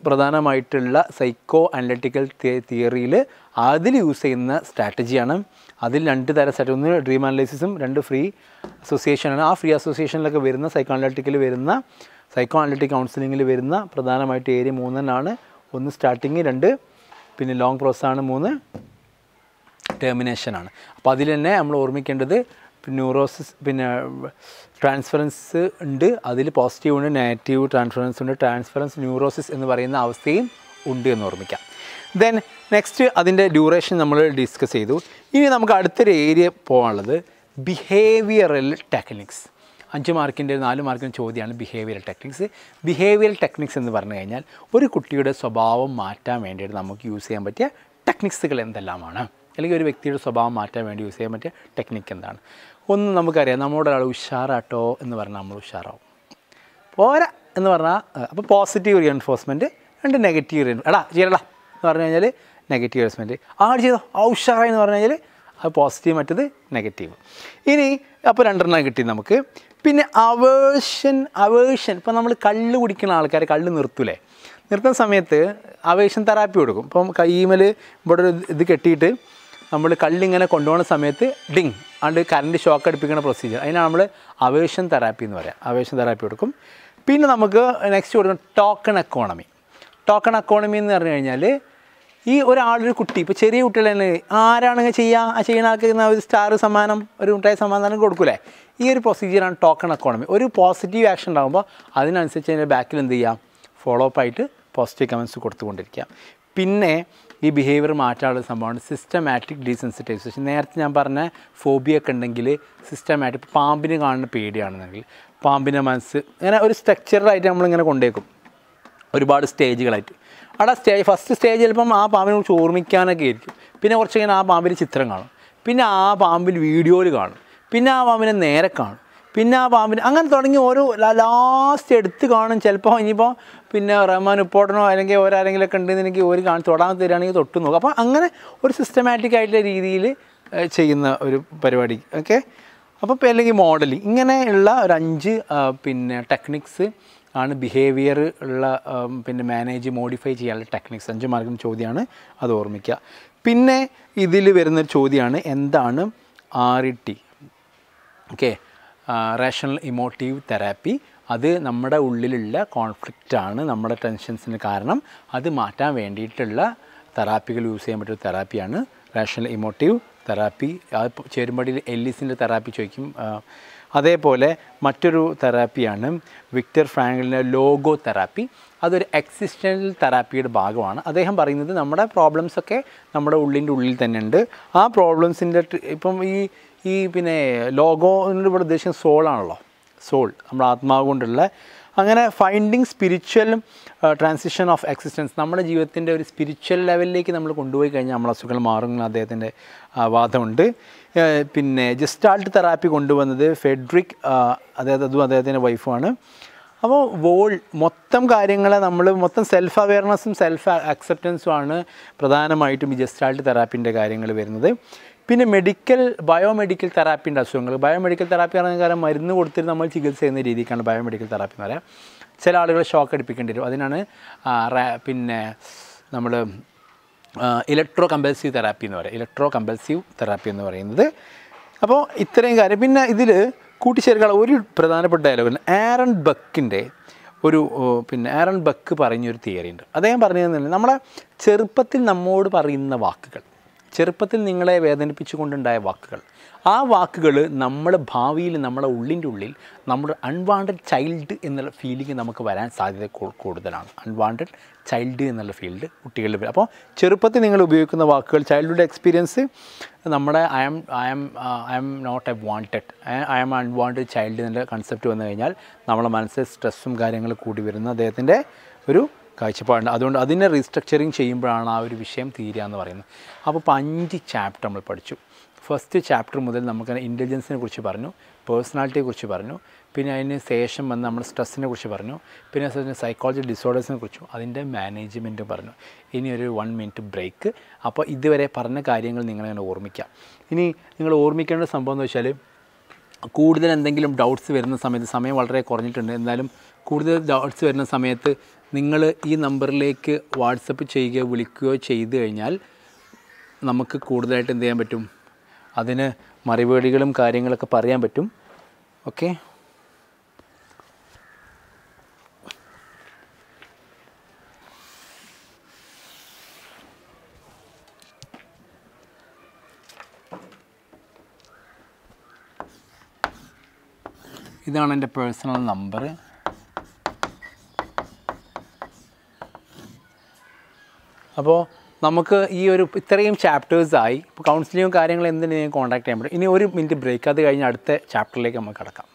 പ്രധാനമായിട്ടുള്ള സൈക്കോ അനലറ്റിക്കൽ തിയറിയിൽ അതിൽ യൂസ് ചെയ്യുന്ന സ്ട്രാറ്റജിയാണ് അതിൽ രണ്ട് തരം സെറ്റ് ഒന്ന് ഡ്രീം അനലൈസിസും രണ്ട് ഫ്രീ അസോസിയേഷനാണ് ആ ഫ്രീ അസോസിയേഷനിലൊക്കെ വരുന്ന സൈക്കോ അനലറ്റിക്കിൽ വരുന്ന സൈക്കോ അനലറ്റിക് കൗൺസിലിങ്ങിൽ വരുന്ന പ്രധാനമായിട്ട് ഏരിയ മൂന്നെണ്ണമാണ് ഒന്ന് സ്റ്റാർട്ടിങ് രണ്ട് പിന്നെ ലോങ് പ്രോസസ്സാണ് മൂന്ന് ടെർമിനേഷനാണ് അപ്പോൾ അതിൽ തന്നെ നമ്മൾ ഓർമ്മിക്കേണ്ടത് ന്യൂറോസിസ് പിന്നെ ട്രാൻസ്ഫറൻസ് ഉണ്ട് അതിൽ പോസിറ്റീവ് ഉണ്ട് നെഗറ്റീവ് ട്രാൻസ്ഫറൻസ് ഉണ്ട് ട്രാൻസ്ഫറൻസ് ന്യൂറോസിസ് എന്ന് പറയുന്ന അവസ്ഥയും ഉണ്ട് എന്ന് ഓർമ്മിക്കാം ദെൻ നെക്സ്റ്റ് അതിൻ്റെ ഡ്യൂറേഷൻ നമ്മൾ ഡിസ്കസ് ചെയ്തു ഇനി നമുക്ക് അടുത്തൊരു ഏരിയ പോകാനുള്ളത് ബിഹേവിയറൽ ടെക്നിക്സ് അഞ്ച് മാർക്കിൻ്റെ നാല് മാർക്കിൻ്റെ ചോദ്യമാണ് ബിഹേവിയറൽ ടെക്നിക്സ് ബിഹേവിയറൽ ടെക്നിക്സ് എന്ന് പറഞ്ഞു കഴിഞ്ഞാൽ ഒരു കുട്ടിയുടെ സ്വഭാവം മാറ്റാൻ വേണ്ടിയിട്ട് നമുക്ക് യൂസ് ചെയ്യാൻ പറ്റിയ ടെക്നിക്സുകൾ എന്തെല്ലാമാണ് അല്ലെങ്കിൽ ഒരു വ്യക്തിയുടെ സ്വഭാവം മാറ്റാൻ വേണ്ടി യൂസ് ചെയ്യാൻ പറ്റിയ ടെക്നിക്ക് എന്താണ് ഒന്ന് നമുക്കറിയാം നമ്മുടെ ഒരാൾ ഉഷാറാട്ടോ എന്ന് പറഞ്ഞാൽ നമ്മൾ ഉഷാറാവും പോരാ എന്ന് പറഞ്ഞാൽ അപ്പോൾ പോസിറ്റീവ് റീ എൻഫോഴ്സ്മെൻറ്റ് രണ്ട് നെഗറ്റീവ് റീ എടാ ചെയ്യടാ എന്ന് പറഞ്ഞു കഴിഞ്ഞാൽ നെഗറ്റീവ് അഡ്ജസ്റ്റ്മെൻറ്റ് ആഡ് ചെയ്തോ ഔഷാറായി എന്ന് പറഞ്ഞു കഴിഞ്ഞാൽ അത് പോസിറ്റീവ് മറ്റത് നെഗറ്റീവ് ഇനി അപ്പോൾ രണ്ടെണ്ണം കിട്ടി നമുക്ക് പിന്നെ അവേഷൻ അവേഷൻ ഇപ്പോൾ നമ്മൾ കള്ള് കുടിക്കുന്ന ആൾക്കാർ കള്ള് നിർത്തൂലേ നിർത്തുന്ന സമയത്ത് അവേഷൻ തെറാപ്പി കൊടുക്കും ഇപ്പം കൈമൽ ഇവിടെ ഒരു ഇത് കെട്ടിയിട്ട് നമ്മൾ കള്ളിങ്ങനെ കൊണ്ടുപോകുന്ന സമയത്ത് ഡിങ് അണ്ട് കറണ്ട് ഷോക്ക് അടുപ്പിക്കുന്ന പ്രൊസീജിയർ അതിനാണ് നമ്മൾ അവേഷൻ തെറാപ്പി എന്ന് പറയാം അവേഷൻ തെറാപ്പി കൊടുക്കും പിന്നെ നമുക്ക് നെക്സ്റ്റ് കൊടുക്കുന്നത് ടോക്കൺ എക്കോണമി ടോക്കൺ എക്കോണമി എന്ന് പറഞ്ഞു കഴിഞ്ഞാൽ ഈ ഒരാളൊരു കുട്ടി ഇപ്പോൾ ചെറിയ കുട്ടികൾ തന്നെ ആരാണ് ചെയ്യുക ആ ചെയ്യുന്ന ആൾക്ക് ഒരു സ്റ്റാർ സമ്മാനം ഒരു മുട്ടായി സമ്മാനം കൊടുക്കൂലേ ഈ ഒരു പ്രൊസീജിയറാണ് ടോക്കൺ എക്കോണമി ഒരു പോസിറ്റീവ് ആക്ഷൻ ഉണ്ടാകുമ്പോൾ അതിനനുസരിച്ച് അതിൻ്റെ ബാക്കിൽ എന്ത് ചെയ്യാം ഫോളോ അപ്പ് ആയിട്ട് പോസിറ്റീവ് കമൻസ് കൊടുത്തുകൊണ്ടിരിക്കുക പിന്നെ ഈ ബിഹേവിയർ മാറ്റാനുള്ള സംഭവമാണ് സിസ്റ്റമാറ്റിക് ഡീസെൻസിറ്റൈസേഷൻ നേരത്തെ ഞാൻ പറഞ്ഞ ഫോബിയൊക്കെ ഉണ്ടെങ്കിൽ സിസ്റ്റമാറ്റിക് പാമ്പിനെ കാണുന്ന പേടിയാണെന്നെങ്കിൽ പാമ്പിൻ്റെ മനസ്സ് അങ്ങനെ ഒരു സ്ട്രക്ചറായിട്ട് നമ്മളിങ്ങനെ കൊണ്ടേക്കും ഒരുപാട് സ്റ്റേജുകളായിട്ട് അവിടെ സ്റ്റേജ് ഫസ്റ്റ് സ്റ്റേജ് ചിലപ്പം ആ പാമ്പിനെ കുറിച്ച് ഓർമ്മിക്കാനൊക്കെ ആയിരിക്കും പിന്നെ കുറച്ച് കഴിഞ്ഞാൽ ആ പാമ്പിൽ ചിത്രം കാണും പിന്നെ ആ പാമ്പിൽ വീഡിയോയിൽ കാണും പിന്നെ ആ പാമ്പിനെ നേരെ കാണും പിന്നെ ആ പാമ്പിന് അങ്ങനെ തുടങ്ങി ഓരോ ലാസ്റ്റ് എടുത്ത് കാണും ചിലപ്പോൾ ഇനിയിപ്പോൾ പിന്നെ റഹ്മാൻ ഉപ്പോട്ടനോ അല്ലെങ്കിൽ ഓരാരെങ്കിലൊക്കെ ഉണ്ടെന്ന് എനിക്ക് ഒരു കാണും തൊടാൻ തരികയാണെങ്കിൽ തൊട്ട് നോക്കും അപ്പോൾ അങ്ങനെ ഒരു സിസ്റ്റമാറ്റിക് ആയിട്ടുള്ള രീതിയിൽ ചെയ്യുന്ന ഒരു പരിപാടി ഓക്കെ അപ്പോൾ അല്ലെങ്കിൽ മോഡലിംഗ് ഇങ്ങനെയുള്ള ഒരു അഞ്ച് പിന്നെ ടെക്നിക്സ് ആണ് ബിഹേവിയർ ഉള്ള പിന്നെ മാനേജ് മോഡിഫൈ ചെയ്യാനുള്ള ടെക്നിക്സ് അഞ്ച് മാർഗം ചോദ്യമാണ് അത് ഓർമ്മിക്കുക പിന്നെ ഇതിൽ വരുന്നൊരു ചോദ്യമാണ് എന്താണ് R E T okay rational emotive therapy അത് നമ്മുടെ ഉള്ളിലുള്ള കോൺഫ്ലിക്റ്റാണ് നമ്മുടെ ടെൻഷൻസിന് കാരണം അത് മാറ്റാൻ വേണ്ടിയിട്ടുള്ള തെറാപ്പികൾ യൂസ് ചെയ്യാൻ പറ്റിയ തെറാപ്പിയാണ് റേഷണൽ ഇമോട്ടീവ് തെറാപ്പി അത് ചേരുമ്പടിയിൽ എല്ലിസിൻ്റെ തെറാപ്പി ചോദിക്കും അതേപോലെ മറ്റൊരു തെറാപ്പിയാണ് വിക്ടർ ഫ്രാങ്കലിൻ്റെ ലോഗോ തെറാപ്പി അതൊരു എക്സിസ്റ്റൻഷ്യൽ തെറാപ്പിയുടെ ഭാഗമാണ് അദ്ദേഹം പറയുന്നത് നമ്മുടെ പ്രോബ്ലംസൊക്കെ നമ്മുടെ ഉള്ളിൻ്റെ ഉള്ളിൽ തന്നെ ഉണ്ട് ആ പ്രോബ്ലംസിൻ്റെ ഇപ്പം ഈ ഈ പിന്നെ ലോഗോ ഇവിടെ ഉദ്ദേശിക്കുന്ന സോളാണല്ലോ സോൾ നമ്മുടെ ആത്മാവ് കൊണ്ടുള്ള അങ്ങനെ finding spiritual transition of existence നമ്മുടെ ജീവിതത്തിൻ്റെ ഒരു സ്പിരിച്വൽ ലെവലിലേക്ക് നമ്മൾ കൊണ്ടുപോയി കഴിഞ്ഞാൽ നമ്മൾ അസുഖങ്ങൾ മാറുന്ന അദ്ദേഹത്തിൻ്റെ വാദമുണ്ട് പിന്നെ ജസ്റ്റാൾട്ട് തെറാപ്പി കൊണ്ടുവന്നത് ഫെഡ്രിക് അതായത് അതും അദ്ദേഹത്തിൻ്റെ വൈഫുമാണ് അപ്പോൾ വോൾ മൊത്തം കാര്യങ്ങളെ നമ്മൾ മൊത്തം സെൽഫ് അവെയർനെസ്സും സെൽഫ് അക്സെപ്റ്റൻസും ആണ് പ്രധാനമായിട്ടും ഈ ജസ്റ്റാൾട്ട് തെറാപ്പിൻ്റെ കാര്യങ്ങൾ വരുന്നത് പിന്നെ മെഡിക്കൽ ബയോമെഡിക്കൽ തെറാപ്പിൻ്റെ അസുഖങ്ങൾ ബയോമെഡിക്കൽ തെറാപ്പി എന്ന് കാരണം മരുന്ന് കൊടുത്തിട്ട് നമ്മൾ ചികിത്സ ചെയ്യുന്ന രീതിക്കാണ് ബയോമെഡിക്കൽ തെറാപ്പി എന്ന് പറയാം ചില ആളുകൾ ഷോക്ക് അടിപ്പിക്കേണ്ടി വരും അതിനാണ് പിന്നെ നമ്മൾ ഇലക്ട്രോ കമ്പൽസീവ് തെറാപ്പി എന്ന് പറയും ഇലക്ട്രോ കമ്പൽസീവ് തെറാപ്പി എന്ന് പറയുന്നത് അപ്പോൾ ഇത്രയും കാര്യം പിന്നെ ഇതിൽ കൂട്ടിച്ചേർക്കാനുള്ള ഒരു പ്രധാനപ്പെട്ട ഡയലോഗ് ആരൺ ബക്കിൻ്റെ ഒരു പിന്നെ ആരൺ ബക്ക് പറഞ്ഞൊരു തിയറി ഉണ്ട് അദ്ദേഹം പറഞ്ഞതെന്നുണ്ടെങ്കിൽ നമ്മളെ ചെറുപ്പത്തിൽ നമ്മോട് പറയുന്ന വാക്കുകൾ ചെറുപ്പത്തിൽ നിങ്ങളെ വേദനിപ്പിച്ചുകൊണ്ടുണ്ടായ വാക്കുകൾ ആ വാക്കുകൾ നമ്മുടെ ഭാവിയിൽ നമ്മുടെ ഉള്ളിൻ്റെ ഉള്ളിൽ നമ്മുടെ അൺവാണ്ടഡ് ചൈൽഡ് എന്നുള്ള ഫീലിംഗ് നമുക്ക് വരാൻ സാധ്യത കൂടുതലാണ് അൺവാണ്ടഡ് ചൈൽഡ് എന്നുള്ള ഫീൽഡ് കുട്ടികളിൽ അപ്പോൾ ചെറുപ്പത്തിൽ നിങ്ങൾ ഉപയോഗിക്കുന്ന വാക്കുകൾ ചൈൽഡ്ഹുഡ് എക്സ്പീരിയൻസ് നമ്മുടെ I am I am I am not a wanted I am unwanted child എന്നുള്ള കൺസെപ്റ്റ് വന്നു കഴിഞ്ഞാൽ നമ്മുടെ മനസ്സിൽ സ്ട്രെസ്സും കാര്യങ്ങളും കൂടി വരുന്ന അദ്ദേഹത്തിൻ്റെ ഒരു കാഴ്ചപ്പാടുണ്ട് അതുകൊണ്ട് അതിനെ റീസ്ട്രക്ചറിങ് ചെയ്യുമ്പോഴാണ് ആ ഒരു വിഷയം തീരുക എന്ന് പറയുന്നത് അപ്പോൾ ഇപ്പോൾ അഞ്ച് ചാപ്റ്റർ നമ്മൾ പഠിച്ചു ഫസ്റ്റ് ചാപ്റ്റർ മുതൽ നമുക്ക് ഇൻ്റലിജൻസിനെ കുറിച്ച് പറഞ്ഞു പേഴ്സണാലിറ്റിയെ കുറിച്ച് പറഞ്ഞു പിന്നെ അതിന് ശേഷം വന്ന് നമ്മൾ സ്ട്രെസ്സിനെ കുറിച്ച് പറഞ്ഞു പിന്നെ സൈക്കോളജി ഡിസോർഡേഴ്സിനെ കുറിച്ചും അതിൻ്റെ മാനേജ്മെൻറ്റും പറഞ്ഞു ഇനി ഒരു വൺ മിനിറ്റ് ബ്രേക്ക് അപ്പോൾ ഇതുവരെ പറഞ്ഞ കാര്യങ്ങൾ നിങ്ങളെങ്ങനെ ഓർമ്മിക്കാം ഇനി നിങ്ങൾ ഓർമ്മിക്കേണ്ട സംഭവം എന്ന് വെച്ചാൽ കൂടുതൽ എന്തെങ്കിലും ഡൗട്ട്സ് വരുന്ന സമയത്ത് സമയം വളരെ കുറഞ്ഞിട്ടുണ്ട് എന്നാലും കൂടുതൽ ഡൗട്ട്സ് വരുന്ന സമയത്ത് നിങ്ങൾ ഈ നമ്പറിലേക്ക് വാട്സപ്പ് ചെയ്യുകയോ വിളിക്കുകയോ ചെയ്തു കഴിഞ്ഞാൽ നമുക്ക് കൂടുതലായിട്ട് എന്ത് ചെയ്യാൻ പറ്റും അതിന് മറുപടികളും കാര്യങ്ങളൊക്കെ പറയാൻ പറ്റും ഓക്കെ ഇതാണ് എൻ്റെ പേഴ്സണൽ നമ്പർ അപ്പോൾ നമുക്ക് ഈ ഒരു ഇത്രയും ചാപ്റ്റേഴ്സായി ഇപ്പോൾ കൗൺസിലിങ്ങും കാര്യങ്ങളും എന്തിനും കോൺടാക്ട് ചെയ്യാൻ പറ്റും ഇനി ഒരു മിനിറ്റ് ബ്രേക്ക് അത് കഴിഞ്ഞ് അടുത്ത ചാപ്റ്ററിലേക്ക് നമുക്ക് കടക്കാം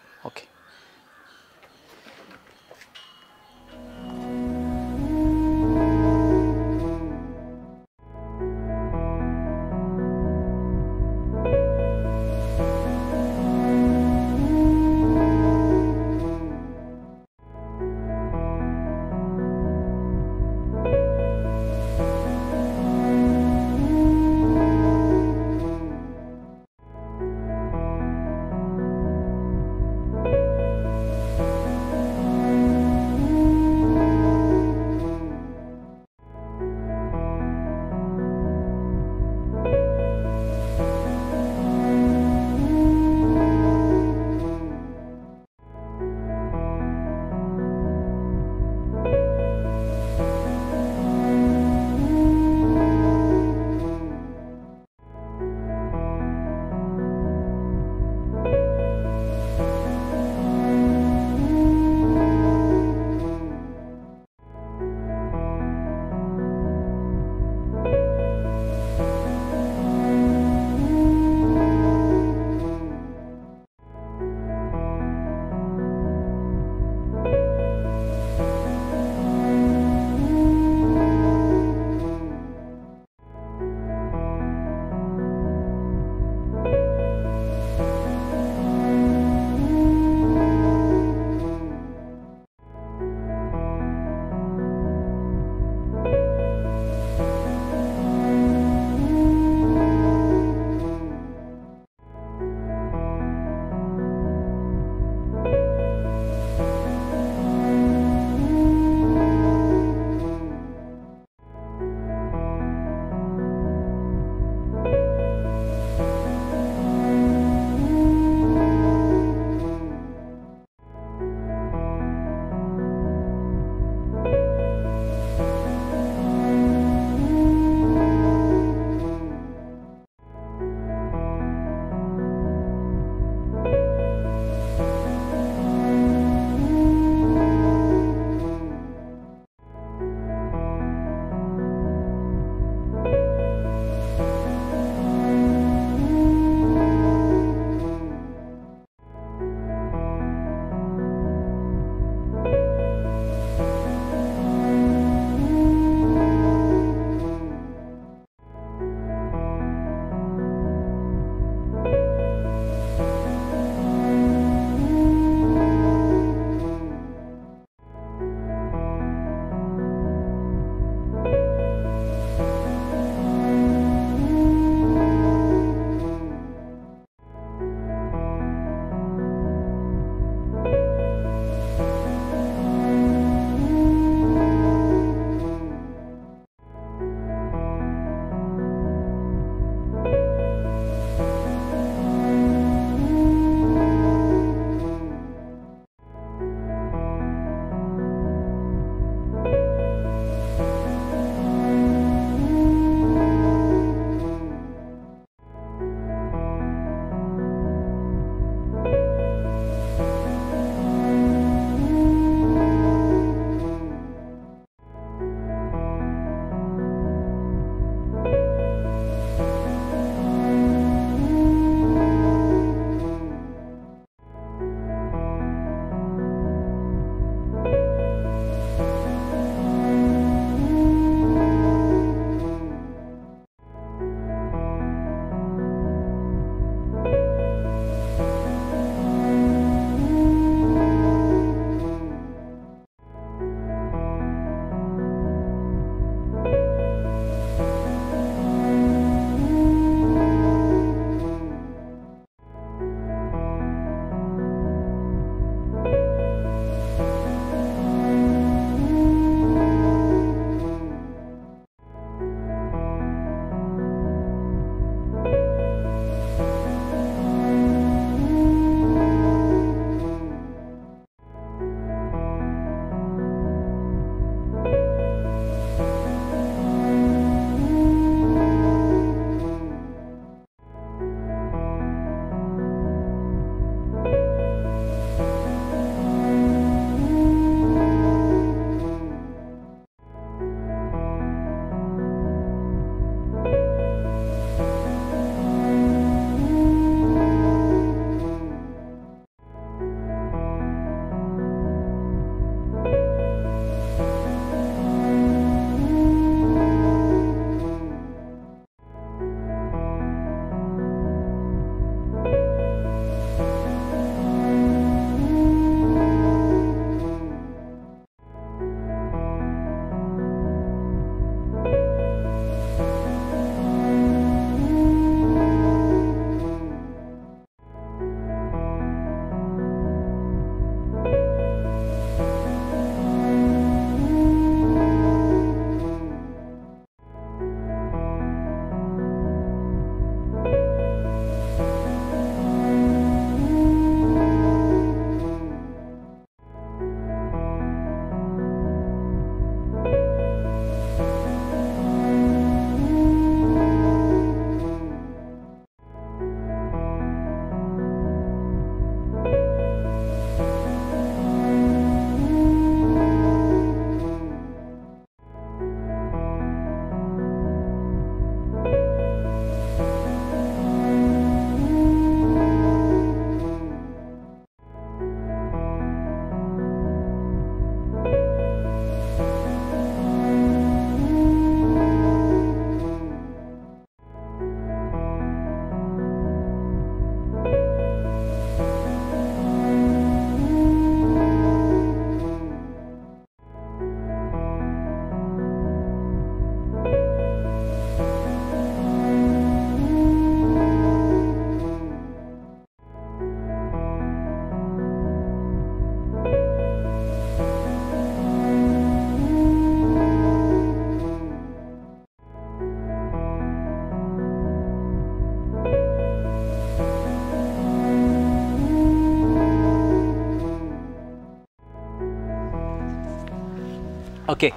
ഓക്കെ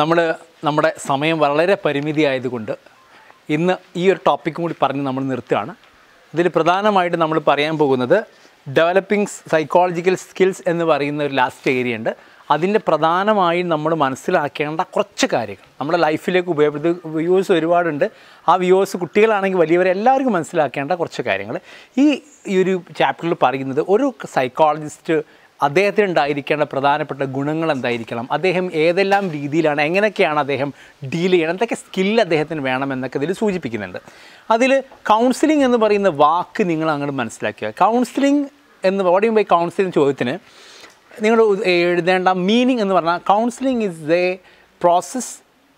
നമ്മൾ നമ്മുടെ സമയം വളരെ പരിമിതി ആയതുകൊണ്ട് ഇന്ന് ഈ ഒരു ടോപ്പിക്കും കൂടി പറഞ്ഞ് നമ്മൾ നിർത്തുകയാണ് ഇതിൽ പ്രധാനമായിട്ട് നമ്മൾ പറയാൻ പോകുന്നത് ഡെവലപ്പിംഗ് സൈക്കോളജിക്കൽ സ്കിൽസ് എന്ന് പറയുന്ന ഒരു ലാസ്റ്റ് ഏരിയ ഉണ്ട് അതിൻ്റെ പ്രധാനമായും നമ്മൾ മനസ്സിലാക്കേണ്ട കുറച്ച് കാര്യങ്ങൾ നമ്മുടെ ലൈഫിലേക്ക് ഉപയോഗപ്പെടുത്തി വ്യൂസ് ഒരുപാടുണ്ട് ആ വ്യൂസ് കുട്ടികളാണെങ്കിൽ വലിയവരെ എല്ലാവർക്കും മനസ്സിലാക്കേണ്ട കുറച്ച് കാര്യങ്ങൾ ഈ ഈ ഒരു ചാപ്റ്ററിൽ പറയുന്നത് ഒരു സൈക്കോളജിസ്റ്റ് അദ്ദേഹത്തിന് ഉണ്ടായിരിക്കേണ്ട പ്രധാനപ്പെട്ട ഗുണങ്ങൾ എന്തായിരിക്കണം അദ്ദേഹം ഏതെല്ലാം രീതിയിലാണ് എങ്ങനെയൊക്കെയാണ് അദ്ദേഹം ഡീൽ ചെയ്യണം എന്തൊക്കെ സ്കില്ല് അദ്ദേഹത്തിന് വേണമെന്നൊക്കെ ഇതിൽ സൂചിപ്പിക്കുന്നുണ്ട് അതിൽ കൗൺസിലിംഗ് എന്ന് പറയുന്ന വാക്ക് നിങ്ങൾ അങ്ങോട്ട് മനസ്സിലാക്കുക കൗൺസിലിംഗ് എന്ന് ഓടിയും ബൈ കൗൺസിലിംഗ് ചോദ്യത്തിന് നിങ്ങൾ എഴുതേണ്ട മീനിങ് എന്ന് പറഞ്ഞാൽ counselling is a process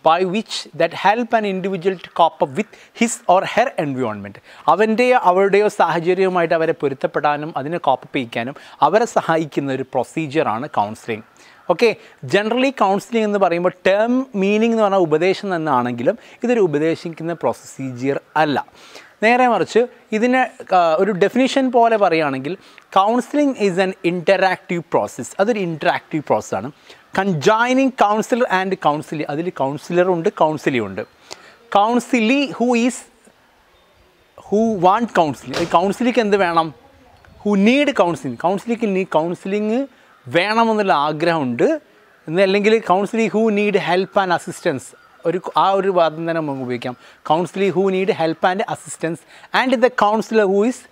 by which that help an individual to cope up with his or her environment. അവൻ്റെയോ അവരുടെയോ സാഹചര്യവുമായിട്ട് അവരെ പൊരുത്തപ്പെടാനും അതിനെ കോപ്പപ്പ് ചെയ്യിക്കാനും അവരെ സഹായിക്കുന്ന ഒരു പ്രൊസീജിയറാണ് കൗൺസിലിംഗ് ഓക്കെ ജനറലി കൗൺസിലിംഗ് എന്ന് പറയുമ്പോൾ ടേം മീനിങ് എന്ന് പറഞ്ഞാൽ ഉപദേശം തന്നെ ആണെങ്കിലും ഇതൊരു ഉപദേശിക്കുന്ന പ്രൊസീജിയർ അല്ല നേരെ മറിച്ച് ഇതിനെ ഒരു ഡെഫിനിഷൻ പോലെ പറയുകയാണെങ്കിൽ counselling is an interactive process അതൊരു ഇൻറ്ററാക്റ്റീവ് പ്രോസസ്സാണ് കൺജോയിനിങ് കൗൺസിലർ ആൻഡ് കൗൺസിലി അതിൽ കൗൺസിലറുണ്ട് ഉണ്ട് counselee who is who want counselling കൗൺസിലിക്ക് എന്ത് വേണം ഹൂ നീഡ് കൗൺസിലിംഗ് കൗൺസിലിക്ക് നീ കൗൺസിലിംഗ് വേണമെന്നുള്ള ആഗ്രഹമുണ്ട് എന്നല്ലെങ്കിൽ counselling who need help and assistance ഒരു ആ ഒരു വാദം തന്നെ നമുക്ക് ഉപയോഗിക്കാം counselee who need help and assistance and the counsellor who is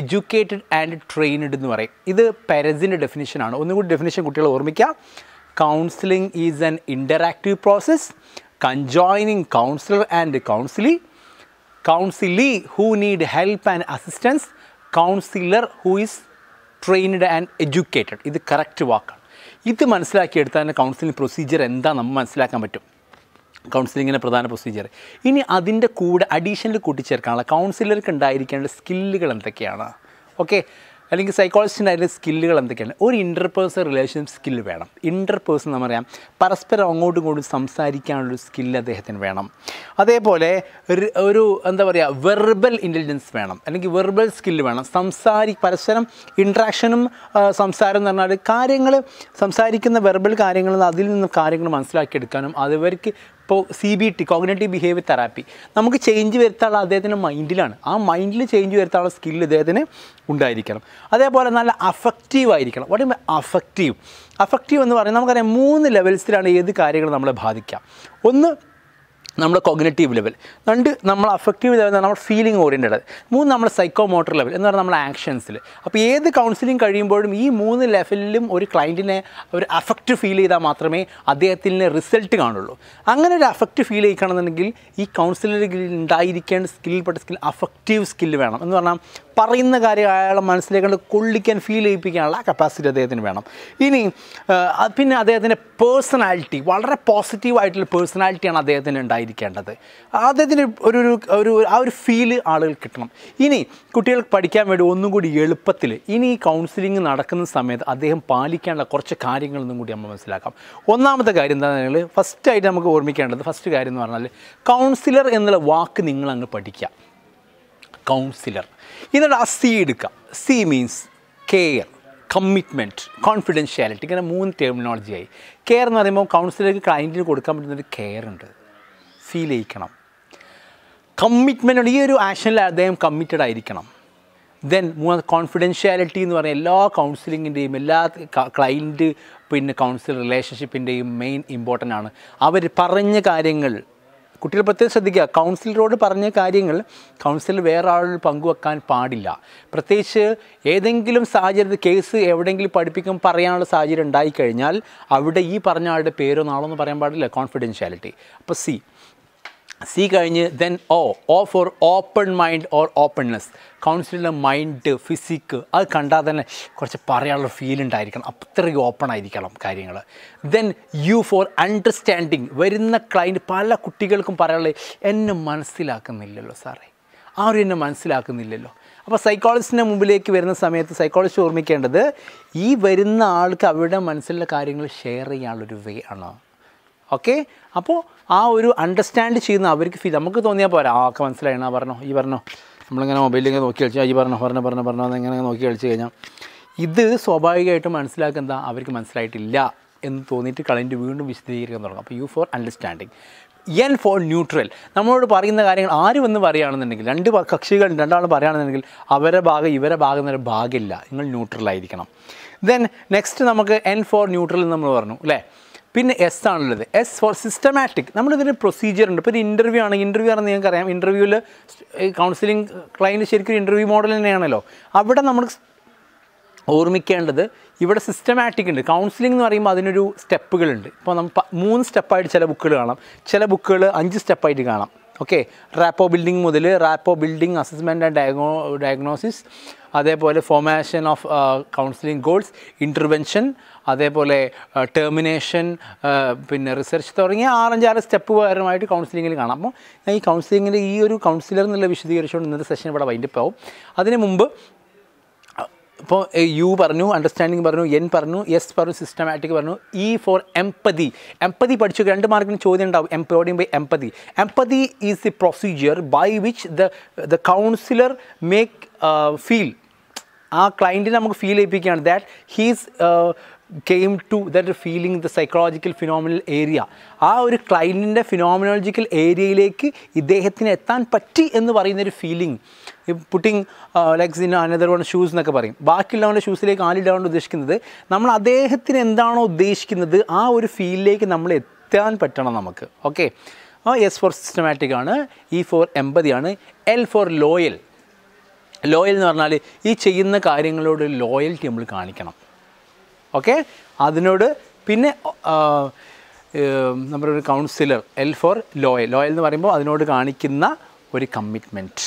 educated and trained എന്ന് പറയും ഇത് പെരസിൻ്റെ ഡെഫിനിഷനാണ് ഒന്നുകൂടി ഡെഫിനിഷൻ കുട്ടികളെ ഓർമ്മിക്കാം counselling is an interactive process conjoining counsellor and counselee counselee who need help and assistance counsellor who is trained and educated ഇത് correct വാക്കാണ് ഇത് മനസ്സിലാക്കിയെടുത്താൽ കൗൺസിലിംഗ് പ്രൊസീജിയർ എന്താ നമ്മൾ മനസ്സിലാക്കാൻ പറ്റും കൗൺസിലിങ്ങിൻ്റെ പ്രധാന പ്രൊസീജിയർ ഇനി അതിൻ്റെ കൂടെ അഡീഷണൽ കൂട്ടിച്ചേർക്കാനുള്ള കൗൺസിലർക്ക് ഉണ്ടായിരിക്കേണ്ട സ്കില്ലുകൾ എന്തൊക്കെയാണ് ഓക്കെ അല്ലെങ്കിൽ സൈക്കോളജിസ്റ്റിൻ്റെ സ്കില്ലുകൾ എന്തൊക്കെയാണ് ഒരു ഇൻ്റർപേഴ്സൺ റിലേഷൻഷിപ്പ് സ്കില്ല് വേണം ഇൻ്റർപേഴ്സൺ എന്ന് പറയാം പരസ്പരം അങ്ങോട്ടും ഇങ്ങോട്ടും സംസാരിക്കാനുള്ളൊരു സ്കില്ല് അദ്ദേഹത്തിന് വേണം അതേപോലെ ഒരു എന്താ പറയുക വെർബൽ ഇൻ്റലിജൻസ് വേണം അല്ലെങ്കിൽ വെർബൽ സ്കില്ല് വേണം സംസാരി പരസ്പരം ഇൻട്രാക്ഷനും സംസാരം എന്ന് പറഞ്ഞാൽ കാര്യങ്ങൾ സംസാരിക്കുന്ന വെർബൽ കാര്യങ്ങൾ അതിൽ നിന്ന് കാര്യങ്ങൾ മനസ്സിലാക്കിയെടുക്കാനും അതുവർക്ക് ഇപ്പോൾ C B T cognitive behaviour therapy നമുക്ക് ചേഞ്ച് വരുത്താനുള്ള അദ്ദേഹത്തിൻ്റെ മൈൻഡിലാണ് ആ മൈൻഡിൽ ചേഞ്ച് വരുത്താനുള്ള സ്കില്ല് ഇദ്ദേഹത്തിന് ഉണ്ടായിരിക്കണം അതേപോലെ നല്ല അഫക്റ്റീവ് ആയിരിക്കണം വാട്ട് അഫക്റ്റീവ് അഫക്റ്റീവ് എന്ന് പറയുന്നത് നമുക്കറിയാം മൂന്ന് ലെവൽസിലാണ് ഏത് കാര്യങ്ങൾ നമ്മളെ ബാധിക്കാം ഒന്ന് നമ്മുടെ കോഗ്നറ്റീവ് ലെവൽ രണ്ട് നമ്മൾ അഫക്റ്റീവ് ലെവൽ നമ്മൾ ഫീലിംഗ് ഓറിയൻറ്റഡ് മൂന്ന് നമ്മൾ സൈക്കോ മോട്ടർ ലെവൽ എന്ന് പറഞ്ഞാൽ നമ്മുടെ ആക്ഷൻസിൽ അപ്പോൾ ഏത് കൗൺസിലിംഗ് കഴിയുമ്പോഴും ഈ മൂന്ന് ലെവലിലും ഒരു ക്ലയൻറ്റിനെ ഒരു അഫക്റ്റ് ഫീൽ ചെയ്താൽ മാത്രമേ അദ്ദേഹത്തിന് റിസൾട്ട് കാണുള്ളൂ അങ്ങനെ ഒരു അഫക്റ്റ് ഫീൽ ചെയ്യിക്കണമെന്നുണ്ടെങ്കിൽ ഈ കൗൺസിലറിൽ ഉണ്ടായിരിക്കേണ്ട സ്കിൽപ്പെട്ട സ്കിൽ അഫക്റ്റീവ് സ്കില്ല് വേണം എന്ന് പറഞ്ഞാൽ പറയുന്ന കാര്യം അയാളെ മനസ്സിലേക്കൊണ്ട് കൊള്ളിക്കാൻ ഫീൽ ചെയ്യിപ്പിക്കാനുള്ള കപ്പാസിറ്റി അദ്ദേഹത്തിന് വേണം ഇനി പിന്നെ അദ്ദേഹത്തിൻ്റെ പേഴ്സണാലിറ്റി വളരെ പോസിറ്റീവായിട്ടുള്ള പേഴ്സണാലിറ്റിയാണ് അദ്ദേഹത്തിന് ഉണ്ടായിരിക്കുന്നത് ആയിരിക്കേണ്ടത് ആദ്യത്തിന് ഒരു ഒരു ആ ഒരു ഫീല് ആളുകൾ കിട്ടണം ഇനി കുട്ടികൾ പഠിക്കാൻ വേണ്ടി ഒന്നും കൂടി എളുപ്പത്തിൽ ഇനി കൗൺസിലിംഗ് നടക്കുന്ന സമയത്ത് അദ്ദേഹം പാലിക്കേണ്ട കുറച്ച് കാര്യങ്ങളൊന്നും കൂടി നമ്മൾ മനസ്സിലാക്കാം ഒന്നാമത്തെ കാര്യം എന്താണെന്ന് പറഞ്ഞാൽ ഫസ്റ്റായിട്ട് നമുക്ക് ഓർമ്മിക്കേണ്ടത് ഫസ്റ്റ് കാര്യം എന്ന് പറഞ്ഞാൽ കൗൺസിലർ എന്നുള്ള വാക്ക് നിങ്ങൾ അങ്ങ് പഠിക്കുക കൗൺസിലർ എന്നിട്ട് ആ സി എടുക്കുക C means care commitment confidentiality ഇങ്ങനെ മൂന്ന് ടെർമിനോളജിയായി കെയർ എന്ന് പറയുമ്പോൾ കൗൺസിലർക്ക് ക്ലയൻറ്റിന് കൊടുക്കാൻ പറ്റുന്നൊരു കെയർ ഉണ്ട് ഫീൽ ചെയ്യിക്കണം കമ്മിറ്റ്മെൻറ്റ് ഈ ഒരു ആക്ഷനിൽ അദ്ദേഹം കമ്മിറ്റഡ് ആയിരിക്കണം ദെൻ മൂന്നാമത് കോൺഫിഡൻഷ്യാലിറ്റി എന്ന് പറഞ്ഞാൽ എല്ലാ കൗൺസിലിങ്ങിൻ്റെയും എല്ലാ ക്ലൈൻറ്റ് പിന്നെ കൗൺസിൽ റിലേഷൻഷിപ്പിൻ്റെയും മെയിൻ ഇമ്പോർട്ടൻ്റ് ആണ് അവർ പറഞ്ഞ കാര്യങ്ങൾ കുട്ടികൾ പ്രത്യേകം ശ്രദ്ധിക്കുക കൗൺസിലറോട് പറഞ്ഞ കാര്യങ്ങൾ കൗൺസിലർ വേറെ ആളിൽ പങ്കുവെക്കാൻ പാടില്ല പ്രത്യേകിച്ച് ഏതെങ്കിലും സാഹചര്യത്തിൽ കേസ് എവിടെയെങ്കിലും പഠിപ്പിക്കും പറയാനുള്ള സാഹചര്യം ഉണ്ടായിക്കഴിഞ്ഞാൽ അവിടെ ഈ പറഞ്ഞ ആളുടെ പേരോ നാളോ ഒന്നും പറയാൻ പാടില്ല കോൺഫിഡൻഷ്യാലിറ്റി അപ്പോൾ സി സി കഴിഞ്ഞ് then O O for open mind or openness കൗൺസിലിൻ്റെ മൈൻഡ് ഫിസിക്ക് അത് കണ്ടാൽ തന്നെ കുറച്ച് പറയാനുള്ള ഫീൽ ഉണ്ടായിരിക്കണം അത്രയ്ക്ക് ഓപ്പൺ ആയിരിക്കണം കാര്യങ്ങൾ ദെൻ യു ഫോർ അണ്ടർസ്റ്റാൻഡിങ് വരുന്ന ക്ലൈൻറ്റ് പല കുട്ടികൾക്കും പറയാനുള്ളത് എന്നെ മനസ്സിലാക്കുന്നില്ലല്ലോ സാറേ ആരും എന്നെ മനസ്സിലാക്കുന്നില്ലല്ലോ അപ്പോൾ സൈക്കോളജിസ്റ്റിൻ്റെ മുമ്പിലേക്ക് വരുന്ന സമയത്ത് സൈക്കോളജിസ്റ്റ് ഓർമ്മിക്കേണ്ടത് ഈ വരുന്ന ആൾക്ക് അവരുടെ മനസ്സിലുള്ള കാര്യങ്ങൾ ഷെയർ ചെയ്യാനുള്ളൊരു വേ ആണ് ഓക്കെ അപ്പോൾ ആ ഒരു അണ്ടർസ്റ്റാൻഡ് ചെയ്യുന്ന അവർക്ക് ഫീൽ നമുക്ക് തോന്നിയാൽ പോരാ ആ ഒക്കെ മനസ്സിലായി ആ പറഞ്ഞോ ഈ പറഞ്ഞോ നമ്മളിങ്ങനെ മൊബൈലിൽ ഇങ്ങനെ നോക്കി കളിച്ചു ഈ പറഞ്ഞോ പറഞ്ഞു പറഞ്ഞു പറഞ്ഞോ അങ്ങനെ നോക്കി കളിച്ച് കഴിഞ്ഞാൽ ഇത് സ്വാഭാവികമായിട്ടും മനസ്സിലാക്കുന്ന അവർക്ക് മനസ്സിലായിട്ടില്ല എന്ന് തോന്നിയിട്ട് കളിൻ്റെ വീണ്ടും വിശദീകരിക്കാൻ തുടങ്ങും അപ്പോൾ U for understanding N for neutral നമ്മളോട് പറയുന്ന കാര്യങ്ങൾ ആരും എന്ന് പറയുകയാണെന്നുണ്ടെങ്കിൽ രണ്ട് കക്ഷികൾ രണ്ടാളും പറയുകയാണെന്നുണ്ടെങ്കിൽ അവരുടെ ഭാഗം ഇവരെ ഭാഗം എന്നൊരു ഭാഗമില്ല നിങ്ങൾ ന്യൂട്രലായിരിക്കണം ദെൻ നെക്സ്റ്റ് നമുക്ക് എൻ ഫോർ ന്യൂട്രൽ എന്ന് നമ്മൾ പറഞ്ഞു അല്ലേ പിന്നെ എസ് ആണുള്ളത് എസ് ഫോർ സിസ്റ്റമാറ്റിക് നമ്മളിതിന് പ്രൊസീജിയർ ഉണ്ട് ഇപ്പോൾ ഒരു ഇൻ്റർവ്യൂ ആണ് ഇൻ്റർവ്യൂ ആണെന്ന് അറിയാം ഇൻ്റർവ്യൂവിൽ കൗൺസിലിംഗ് ക്ലയൻറ്റ് ശരിക്കും ഇൻ്റർവ്യൂ മോഡൽ തന്നെയാണല്ലോ അവിടെ നമ്മൾ ഓർമ്മിക്കേണ്ടത് ഇവിടെ സിസ്റ്റമാറ്റിക് ഉണ്ട് കൗൺസിലിംഗ് എന്ന് പറയുമ്പോൾ അതിനൊരു സ്റ്റെപ്പുകളുണ്ട് ഇപ്പോൾ നമ്മൾ മൂന്ന് സ്റ്റെപ്പായിട്ട് ചില ബുക്കുകൾ കാണാം ചില ബുക്കുകൾ അഞ്ച് സ്റ്റെപ്പായിട്ട് കാണാം ഓക്കെ റാപ്പോ ബിൽഡിംഗ് മുതൽ rapport building assessment and diagno diagnosis അതേപോലെ formation of counselling goals intervention അതേപോലെ ടെർമിനേഷൻ uh, uh, പിന്നെ റിസർച്ച് തുടങ്ങിയ ആറഞ്ചാറ് സ്റ്റെപ്പ് പരമായിട്ട് കൗൺസിലിങ്ങിൽ കാണാം അപ്പോൾ ഈ കൗൺസിലിങ്ങിൻ്റെ ഈ ഒരു കൗൺസിലർ എന്നുള്ള വിശദീകരിച്ചുകൊണ്ട് ഇന്നത്തെ സെഷൻ ഇവിടെ വൈൻഡപ്പ് ആവും അതിന് മുമ്പ് ഇപ്പോൾ യു പറഞ്ഞു അണ്ടർസ്റ്റാൻഡിങ് പറഞ്ഞു എൻ പറഞ്ഞു എസ് പറഞ്ഞു സിസ്റ്റമാറ്റിക് പറഞ്ഞു ഇ ഫോർ എംപതി എംപതി പഠിച്ചു രണ്ട് മാർക്കിന് ചോദ്യം ഉണ്ടാവും employing by empathy empathy is the procedure by which the the counsellor make feel ആ ക്ലയൻറ്റിനെ നമുക്ക് ഫീൽ ചെയ്യിപ്പിക്കുകയാണ് that he's came to that feeling the psychological phenomenal area ആ ഒരു ക്ലൈൻറ്റിൻ്റെ ഫിനോമിനോളജിക്കൽ ഏരിയയിലേക്ക് ഇദ്ദേഹത്തിന് എത്താൻ പറ്റി എന്ന് പറയുന്നൊരു ഫീലിംഗ് ഈ putting legs in another one shoes എന്നൊക്കെ പറയും ബാക്കിയുള്ളവൻ്റെ ഷൂസിലേക്ക് ആലിടാണ്ട് ഉദ്ദേശിക്കുന്നത് നമ്മൾ അദ്ദേഹത്തിന് എന്താണോ ഉദ്ദേശിക്കുന്നത് ആ ഒരു ഫീലിലേക്ക് നമ്മൾ എത്താൻ പറ്റണം നമുക്ക് ഓക്കെ എസ് ഫോർ സിസ്റ്റമാറ്റിക് ആണ് ഇ ഫോർ എൺപതിയാണ് എൽ ഫോർ ലോയൽ ലോയൽ എന്ന് പറഞ്ഞാൽ ഈ ചെയ്യുന്ന കാര്യങ്ങളോട് ലോയൽറ്റി നമ്മൾ കാണിക്കണം ഓക്കെ അതിനോട് പിന്നെ നമ്മുടെ ഒരു counsellor L for loyal loyal എന്ന് പറയുമ്പോൾ അതിനോട് കാണിക്കുന്ന ഒരു കമ്മിറ്റ്മെൻറ്റ്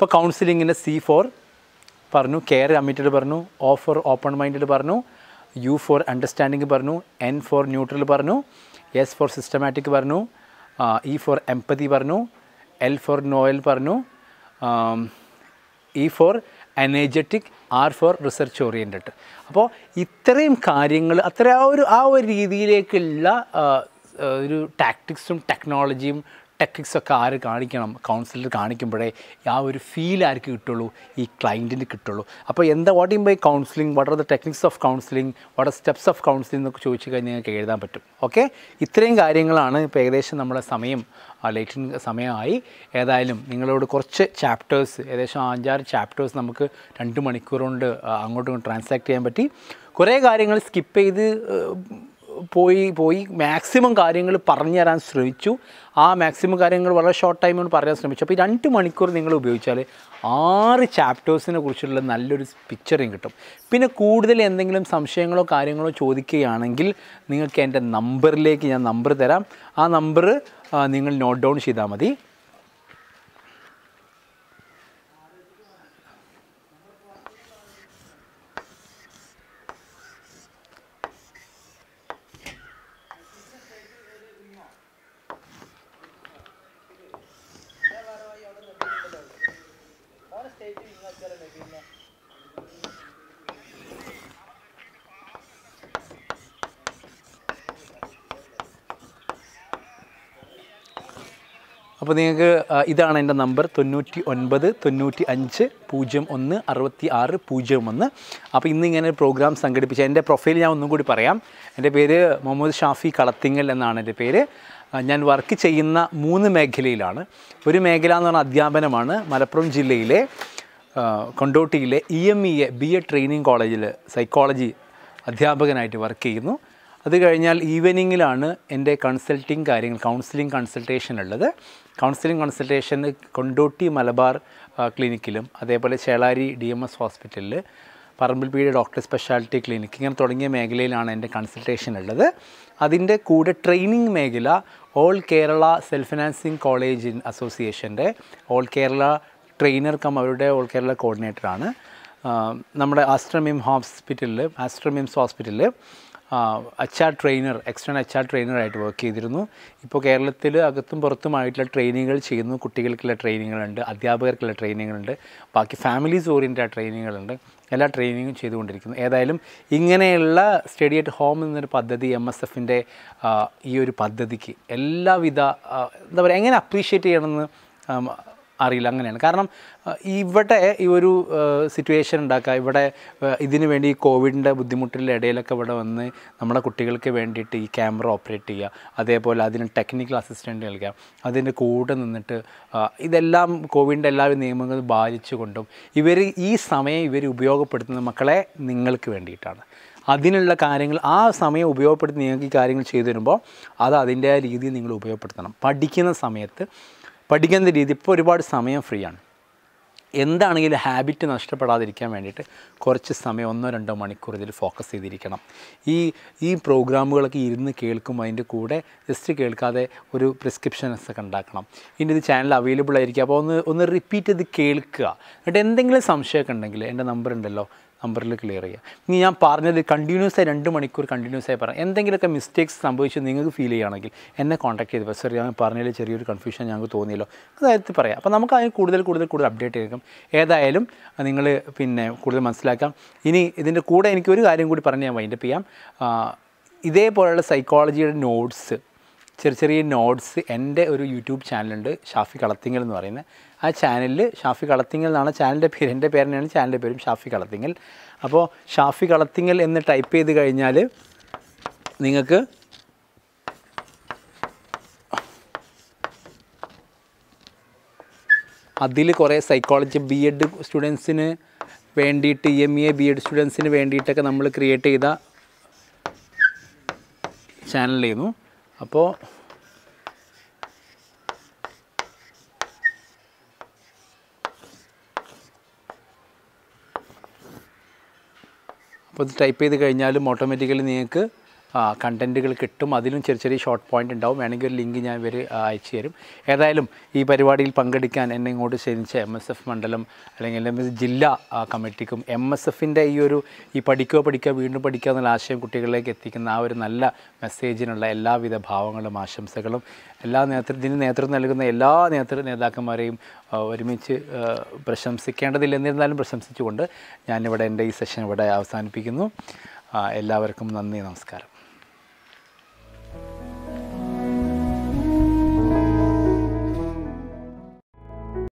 അപ്പോൾ കൗൺസിലിങ്ങിൻ്റെ സി ഫോർ പറഞ്ഞു കെയർ അമ്മിറ്റഡ് പറഞ്ഞു ഓ ഫോർ ഓപ്പൺ മൈൻഡഡ് പറഞ്ഞു യു ഫോർ അണ്ടർസ്റ്റാൻഡിങ് പറഞ്ഞു എൻ ഫോർ ന്യൂട്രൽ പറഞ്ഞു എസ് ഫോർ സിസ്റ്റമാറ്റിക് പറഞ്ഞു ഇ ഫോർ എംപതി പറഞ്ഞു എൽ ഫോർ നോയൽ പറഞ്ഞു E for energetic R for research oriented അപ്പോൾ ഇത്രയും കാര്യങ്ങൾ അത്ര ആ ഒരു ആ ഒരു രീതിയിലേക്കുള്ള ഒരു ടാക്ടിക്സും ടെക്നോളജിയും ടെക്നിക്സൊക്കെ ആര് കാണിക്കണം കൗൺസിലർ കാണിക്കുമ്പോഴേ ആ ഒരു ഫീൽ ആർക്ക് കിട്ടുള്ളൂ ഈ ക്ലയൻറ്റിന് കിട്ടുള്ളൂ അപ്പോൾ എന്താ what in by counselling what are the techniques of counselling what are steps of counselling എന്നൊക്കെ ചോദിച്ചു കഴിഞ്ഞാൽ നിങ്ങൾക്ക് എഴുതാൻ പറ്റും ഓക്കെ ഇത്രയും കാര്യങ്ങളാണ് ഇപ്പോൾ ഏകദേശം നമ്മളെ സമയം ലൈറ്റിൻ സമയമായി ഏതായാലും നിങ്ങളോട് കുറച്ച് ചാപ്റ്റേഴ്സ് ഏകദേശം അഞ്ചാറ് ചാപ്റ്റേഴ്സ് നമുക്ക് രണ്ട് മണിക്കൂർ അങ്ങോട്ടും ട്രാൻസാക്ട് ചെയ്യാൻ പറ്റി കുറേ കാര്യങ്ങൾ സ്കിപ്പ് ചെയ്ത് പോയി പോയി മാക്സിമം കാര്യങ്ങൾ പറഞ്ഞു തരാൻ ശ്രമിച്ചു ആ മാക്സിമം കാര്യങ്ങൾ വളരെ ഷോർട്ട് ടൈം കൊണ്ട് പറയാൻ ശ്രമിച്ചു അപ്പോൾ ഈ രണ്ട് മണിക്കൂർ നിങ്ങൾ ഉപയോഗിച്ചാൽ ആറ് ചാപ്റ്റേഴ്സിനെ കുറിച്ചുള്ള നല്ലൊരു പിക്ചറും കിട്ടും പിന്നെ കൂടുതൽ എന്തെങ്കിലും സംശയങ്ങളോ കാര്യങ്ങളോ ചോദിക്കുകയാണെങ്കിൽ നിങ്ങൾക്ക് എൻ്റെ നമ്പറിലേക്ക് ഞാൻ നമ്പർ തരാം ആ നമ്പർ നിങ്ങൾ നോട്ട് ഡൗൺ ചെയ്താൽ മതി അപ്പോൾ നിങ്ങൾക്ക് ഇതാണ് എൻ്റെ നമ്പർ തൊണ്ണൂറ്റി ഒൻപത് തൊണ്ണൂറ്റി അഞ്ച് പൂജ്യം ഒന്ന് അറുപത്തി ആറ് പൂജ്യം ഒന്ന് അപ്പോൾ ഇന്ന് ഇങ്ങനെ ഒരു പ്രോഗ്രാം സംഘടിപ്പിച്ച എൻ്റെ പ്രൊഫൈൽ ഞാൻ ഒന്നും കൂടി പറയാം എൻ്റെ പേര് മുഹമ്മദ് ഷാഫി കളത്തിങ്ങൽ എന്നാണ് എൻ്റെ പേര് ഞാൻ വർക്ക് ചെയ്യുന്ന മൂന്ന് മേഖലയിലാണ് ഒരു മേഖല എന്ന് പറഞ്ഞാൽ അധ്യാപനമാണ് മലപ്പുറം ജില്ലയിലെ കൊണ്ടോട്ടിയിലെ E M E A B A training കോളേജിൽ സൈക്കോളജി അധ്യാപകനായിട്ട് വർക്ക് ചെയ്യുന്നു അത് കഴിഞ്ഞാൽ ഈവനിങ്ങിലാണ് എൻ്റെ കൺസൾട്ടിങ് കാര്യങ്ങൾ കൗൺസിലിംഗ് കൺസൾട്ടേഷൻ ഉള്ളത് കൗൺസിലിംഗ് കൺസൾട്ടേഷൻ കൊണ്ടോട്ടി മലബാർ ക്ലിനിക്കിലും അതേപോലെ ചേളാരി ഡി എം എസ് ഹോസ്പിറ്റലിൽ പറമ്പിൽപീടി ഡോക്ടർ സ്പെഷ്യാലിറ്റി ക്ലിനിക്ക് ഇങ്ങനെ തുടങ്ങിയ മേഖലയിലാണ് എൻ്റെ കൺസൾട്ടേഷൻ ഉള്ളത് അതിൻ്റെ കൂടെ ട്രെയിനിങ് മേഖല all Kerala self financing college അസോസിയേഷൻ്റെ ഓൾ കേരള ട്രെയിനർ കം അവരുടെ ഓൾ കേരള കോർഡിനേറ്ററാണ് നമ്മുടെ ആസ്ട്രമിംസ് ഹോസ്പിറ്റലിൽ ആസ്ട്രമിംസ് ഹോസ്പിറ്റലിൽ H R trainer external H R ട്രെയിനറായിട്ട് വർക്ക് ചെയ്തിരുന്നു ഇപ്പോൾ കേരളത്തിൽ അകത്തും പുറത്തുമായിട്ടുള്ള ട്രെയിനിങ്ങുകൾ ചെയ്യുന്നു കുട്ടികൾക്കുള്ള ട്രെയിനിങ്ങുകളുണ്ട് അധ്യാപകർക്കുള്ള ട്രെയിനിങ്ങുകളുണ്ട് ബാക്കി ഫാമിലീസ് ഓറിയൻറ്റഡ് ട്രെയിനിങ്ങുകളുണ്ട് എല്ലാ ട്രെയിനിങ്ങും ചെയ്തുകൊണ്ടിരിക്കുന്നു ഏതായാലും ഇങ്ങനെയുള്ള സ്റ്റഡി അറ്റ് ഹോം എന്നൊരു പദ്ധതി എം എസ് എഫിൻ്റെ ഈ ഒരു പദ്ധതിക്ക് എല്ലാവിധ എന്താ പറയുക എങ്ങനെ അപ്രീഷിയേറ്റ് ചെയ്യണമെന്ന് അറിയില്ല അങ്ങനെയാണ് കാരണം ഇവിടെ ഈ ഒരു സിറ്റുവേഷൻ ഉണ്ടാക്കുക ഇവിടെ ഇതിനു വേണ്ടി ഈ കോവിഡിൻ്റെ ബുദ്ധിമുട്ടിൻ്റെ ഇടയിലൊക്കെ ഇവിടെ വന്ന് നമ്മുടെ കുട്ടികൾക്ക് വേണ്ടിയിട്ട് ഈ ക്യാമറ ഓപ്പറേറ്റ് ചെയ്യുക അതേപോലെ അതിന് ടെക്നിക്കൽ അസിസ്റ്റൻ്റ് നൽകുക അതിൻ്റെ കൂടെ നിന്നിട്ട് ഇതെല്ലാം കോവിഡിൻ്റെ എല്ലാ നിയമങ്ങളും ബാധിച്ചുകൊണ്ടും ഇവർ ഈ സമയം ഇവർ ഉപയോഗപ്പെടുത്തുന്ന മക്കളെ നിങ്ങൾക്ക് വേണ്ടിയിട്ടാണ് അതിനുള്ള കാര്യങ്ങൾ ആ സമയം ഉപയോഗപ്പെടുത്തി നിങ്ങൾക്ക് ഈ കാര്യങ്ങൾ ചെയ്തു തരുമ്പോൾ അത് അതിൻ്റെ രീതിയിൽ നിങ്ങൾ ഉപയോഗപ്പെടുത്തണം പഠിക്കുന്ന സമയത്ത് പഠിക്കുന്ന രീതി ഇപ്പോൾ ഒരുപാട് സമയം ഫ്രീ ആണ് എന്താണെങ്കിലും ഹാബിറ്റ് നഷ്ടപ്പെടാതിരിക്കാൻ വേണ്ടിയിട്ട് കുറച്ച് സമയം ഒന്നോ രണ്ടോ മണിക്കൂർ ഇതിൽ ഫോക്കസ് ചെയ്തിരിക്കണം ഈ ഈ പ്രോഗ്രാമുകളൊക്കെ ഇരുന്ന് കേൾക്കും അതിൻ്റെ കൂടെ ജസ്റ്റ് കേൾക്കാതെ ഒരു പ്രിസ്ക്രിപ്ഷൻസ് ഒക്കെ ഉണ്ടാക്കണം ഇനി ഇത് ചാനൽ അവൈലബിൾ ആയിരിക്കും അപ്പോൾ ഒന്ന് ഒന്ന് റിപ്പീറ്റ് ചെയ്ത് കേൾക്കുക എന്നിട്ട് എന്തെങ്കിലും സംശയമൊക്കെ ഉണ്ടെങ്കിൽ എൻ്റെ നമ്പർ ഉണ്ടല്ലോ നമ്പറിൽ ക്ലിയർ ചെയ്യുക ഇനി ഞാൻ പറഞ്ഞത് കണ്ടിന്യൂസ് ആയി രണ്ട് മണിക്കൂർ കണ്ടിന്യൂസ് ആയി പറയാം എന്തെങ്കിലുമൊക്കെ മിസ്റ്റേക്സ് സംഭവിച്ച് നിങ്ങൾക്ക് ഫീൽ ചെയ്യുകയാണെങ്കിൽ എന്നെ കോൺടാക്ട് ചെയ്ത് സർ ഞാൻ പറഞ്ഞതിൽ ചെറിയൊരു കൺഫ്യൂഷൻ ഞങ്ങൾക്ക് തോന്നിയല്ലോ അതായത് പറയാം അപ്പോൾ നമുക്ക് അതിന് കൂടുതൽ കൂടുതൽ കൂടുതൽ അപ്ഡേറ്റ് ചെയ്യും ഏതായാലും നിങ്ങൾ പിന്നെ കൂടുതൽ മനസ്സിലാക്കാം ഇനി ഇതിൻ്റെ കൂടെ എനിക്ക് ഒരു കാര്യം കൂടി പറഞ്ഞ് ഞാൻ വൈൻഡപ്പ് ചെയ്യാം ഇതേപോലെയുള്ള സൈക്കോളജിയുടെ നോട്ട്സ് ചെറിയ ചെറിയ നോട്ട്സ് എൻ്റെ ഒരു യൂട്യൂബ് ചാനലുണ്ട് ഷാഫി കളത്തിങ്ങൽ എന്ന് പറയുന്നത് ആ ചാനലിൽ ഷാഫി കളത്തിങ്ങൽ എന്നാണ് ചാനലിൻ്റെ പേര് എൻ്റെ പേരനെയാണ് ചാനലിൻ്റെ പേരും ഷാഫി കളത്തിങ്ങൽ അപ്പോൾ ഷാഫി കളത്തിങ്ങൽ എന്ന് ടൈപ്പ് ചെയ്ത് കഴിഞ്ഞാൽ നിങ്ങൾക്ക് അതിൽ കുറേ സൈക്കോളജി ബി എഡ് സ്റ്റുഡൻസിന് വേണ്ടിയിട്ട് E M A B Ed സ്റ്റുഡൻസിന് വേണ്ടിയിട്ടൊക്കെ നമ്മൾ ക്രിയേറ്റ് ചെയ്ത ചാനലായിരുന്നു അപ്പോൾ ഇപ്പോൾ ഇത് ടൈപ്പ് ചെയ്ത് കഴിഞ്ഞാലും ഓട്ടോമാറ്റിക്കലി നിങ്ങൾക്ക് കണ്ടൻറ്റുകൾ കിട്ടും അതിലും ചെറിയ ചെറിയ ഷോർട്ട് പോയിൻ്റ് ഉണ്ടാവും വേണമെങ്കിൽ ഒരു ലിങ്ക് ഞാൻ ഇവർ അയച്ചു തരും ഏതായാലും ഈ പരിപാടിയിൽ പങ്കെടുക്കാൻ എന്നെ ഇങ്ങോട്ട് ക്ഷണിച്ച എം എസ് എഫ് മണ്ഡലം അല്ലെങ്കിൽ എം എസ് ജില്ലാ കമ്മിറ്റിക്കും എം എസ് എഫിൻ്റെ ഈ ഒരു ഈ പഠിക്കുക പഠിക്കുക വീണ്ടും പഠിക്കുക എന്നുള്ള ആശയം കുട്ടികളിലേക്ക് എത്തിക്കുന്ന ആ ഒരു നല്ല മെസ്സേജിനുള്ള എല്ലാവിധ ഭാവങ്ങളും ആശംസകളും എല്ലാ നേതൃ ഇതിന് നേതൃത്വം നൽകുന്ന എല്ലാ നേതൃ നേതാക്കന്മാരെയും ഒരുമിച്ച് പ്രശംസിക്കേണ്ടതില്ല എന്നിരുന്നാലും പ്രശംസിച്ചുകൊണ്ട് ഞാനിവിടെ എൻ്റെ ഈ സെഷൻ ഇവിടെ അവസാനിപ്പിക്കുന്നു എല്ലാവർക്കും നന്ദി നമസ്കാരം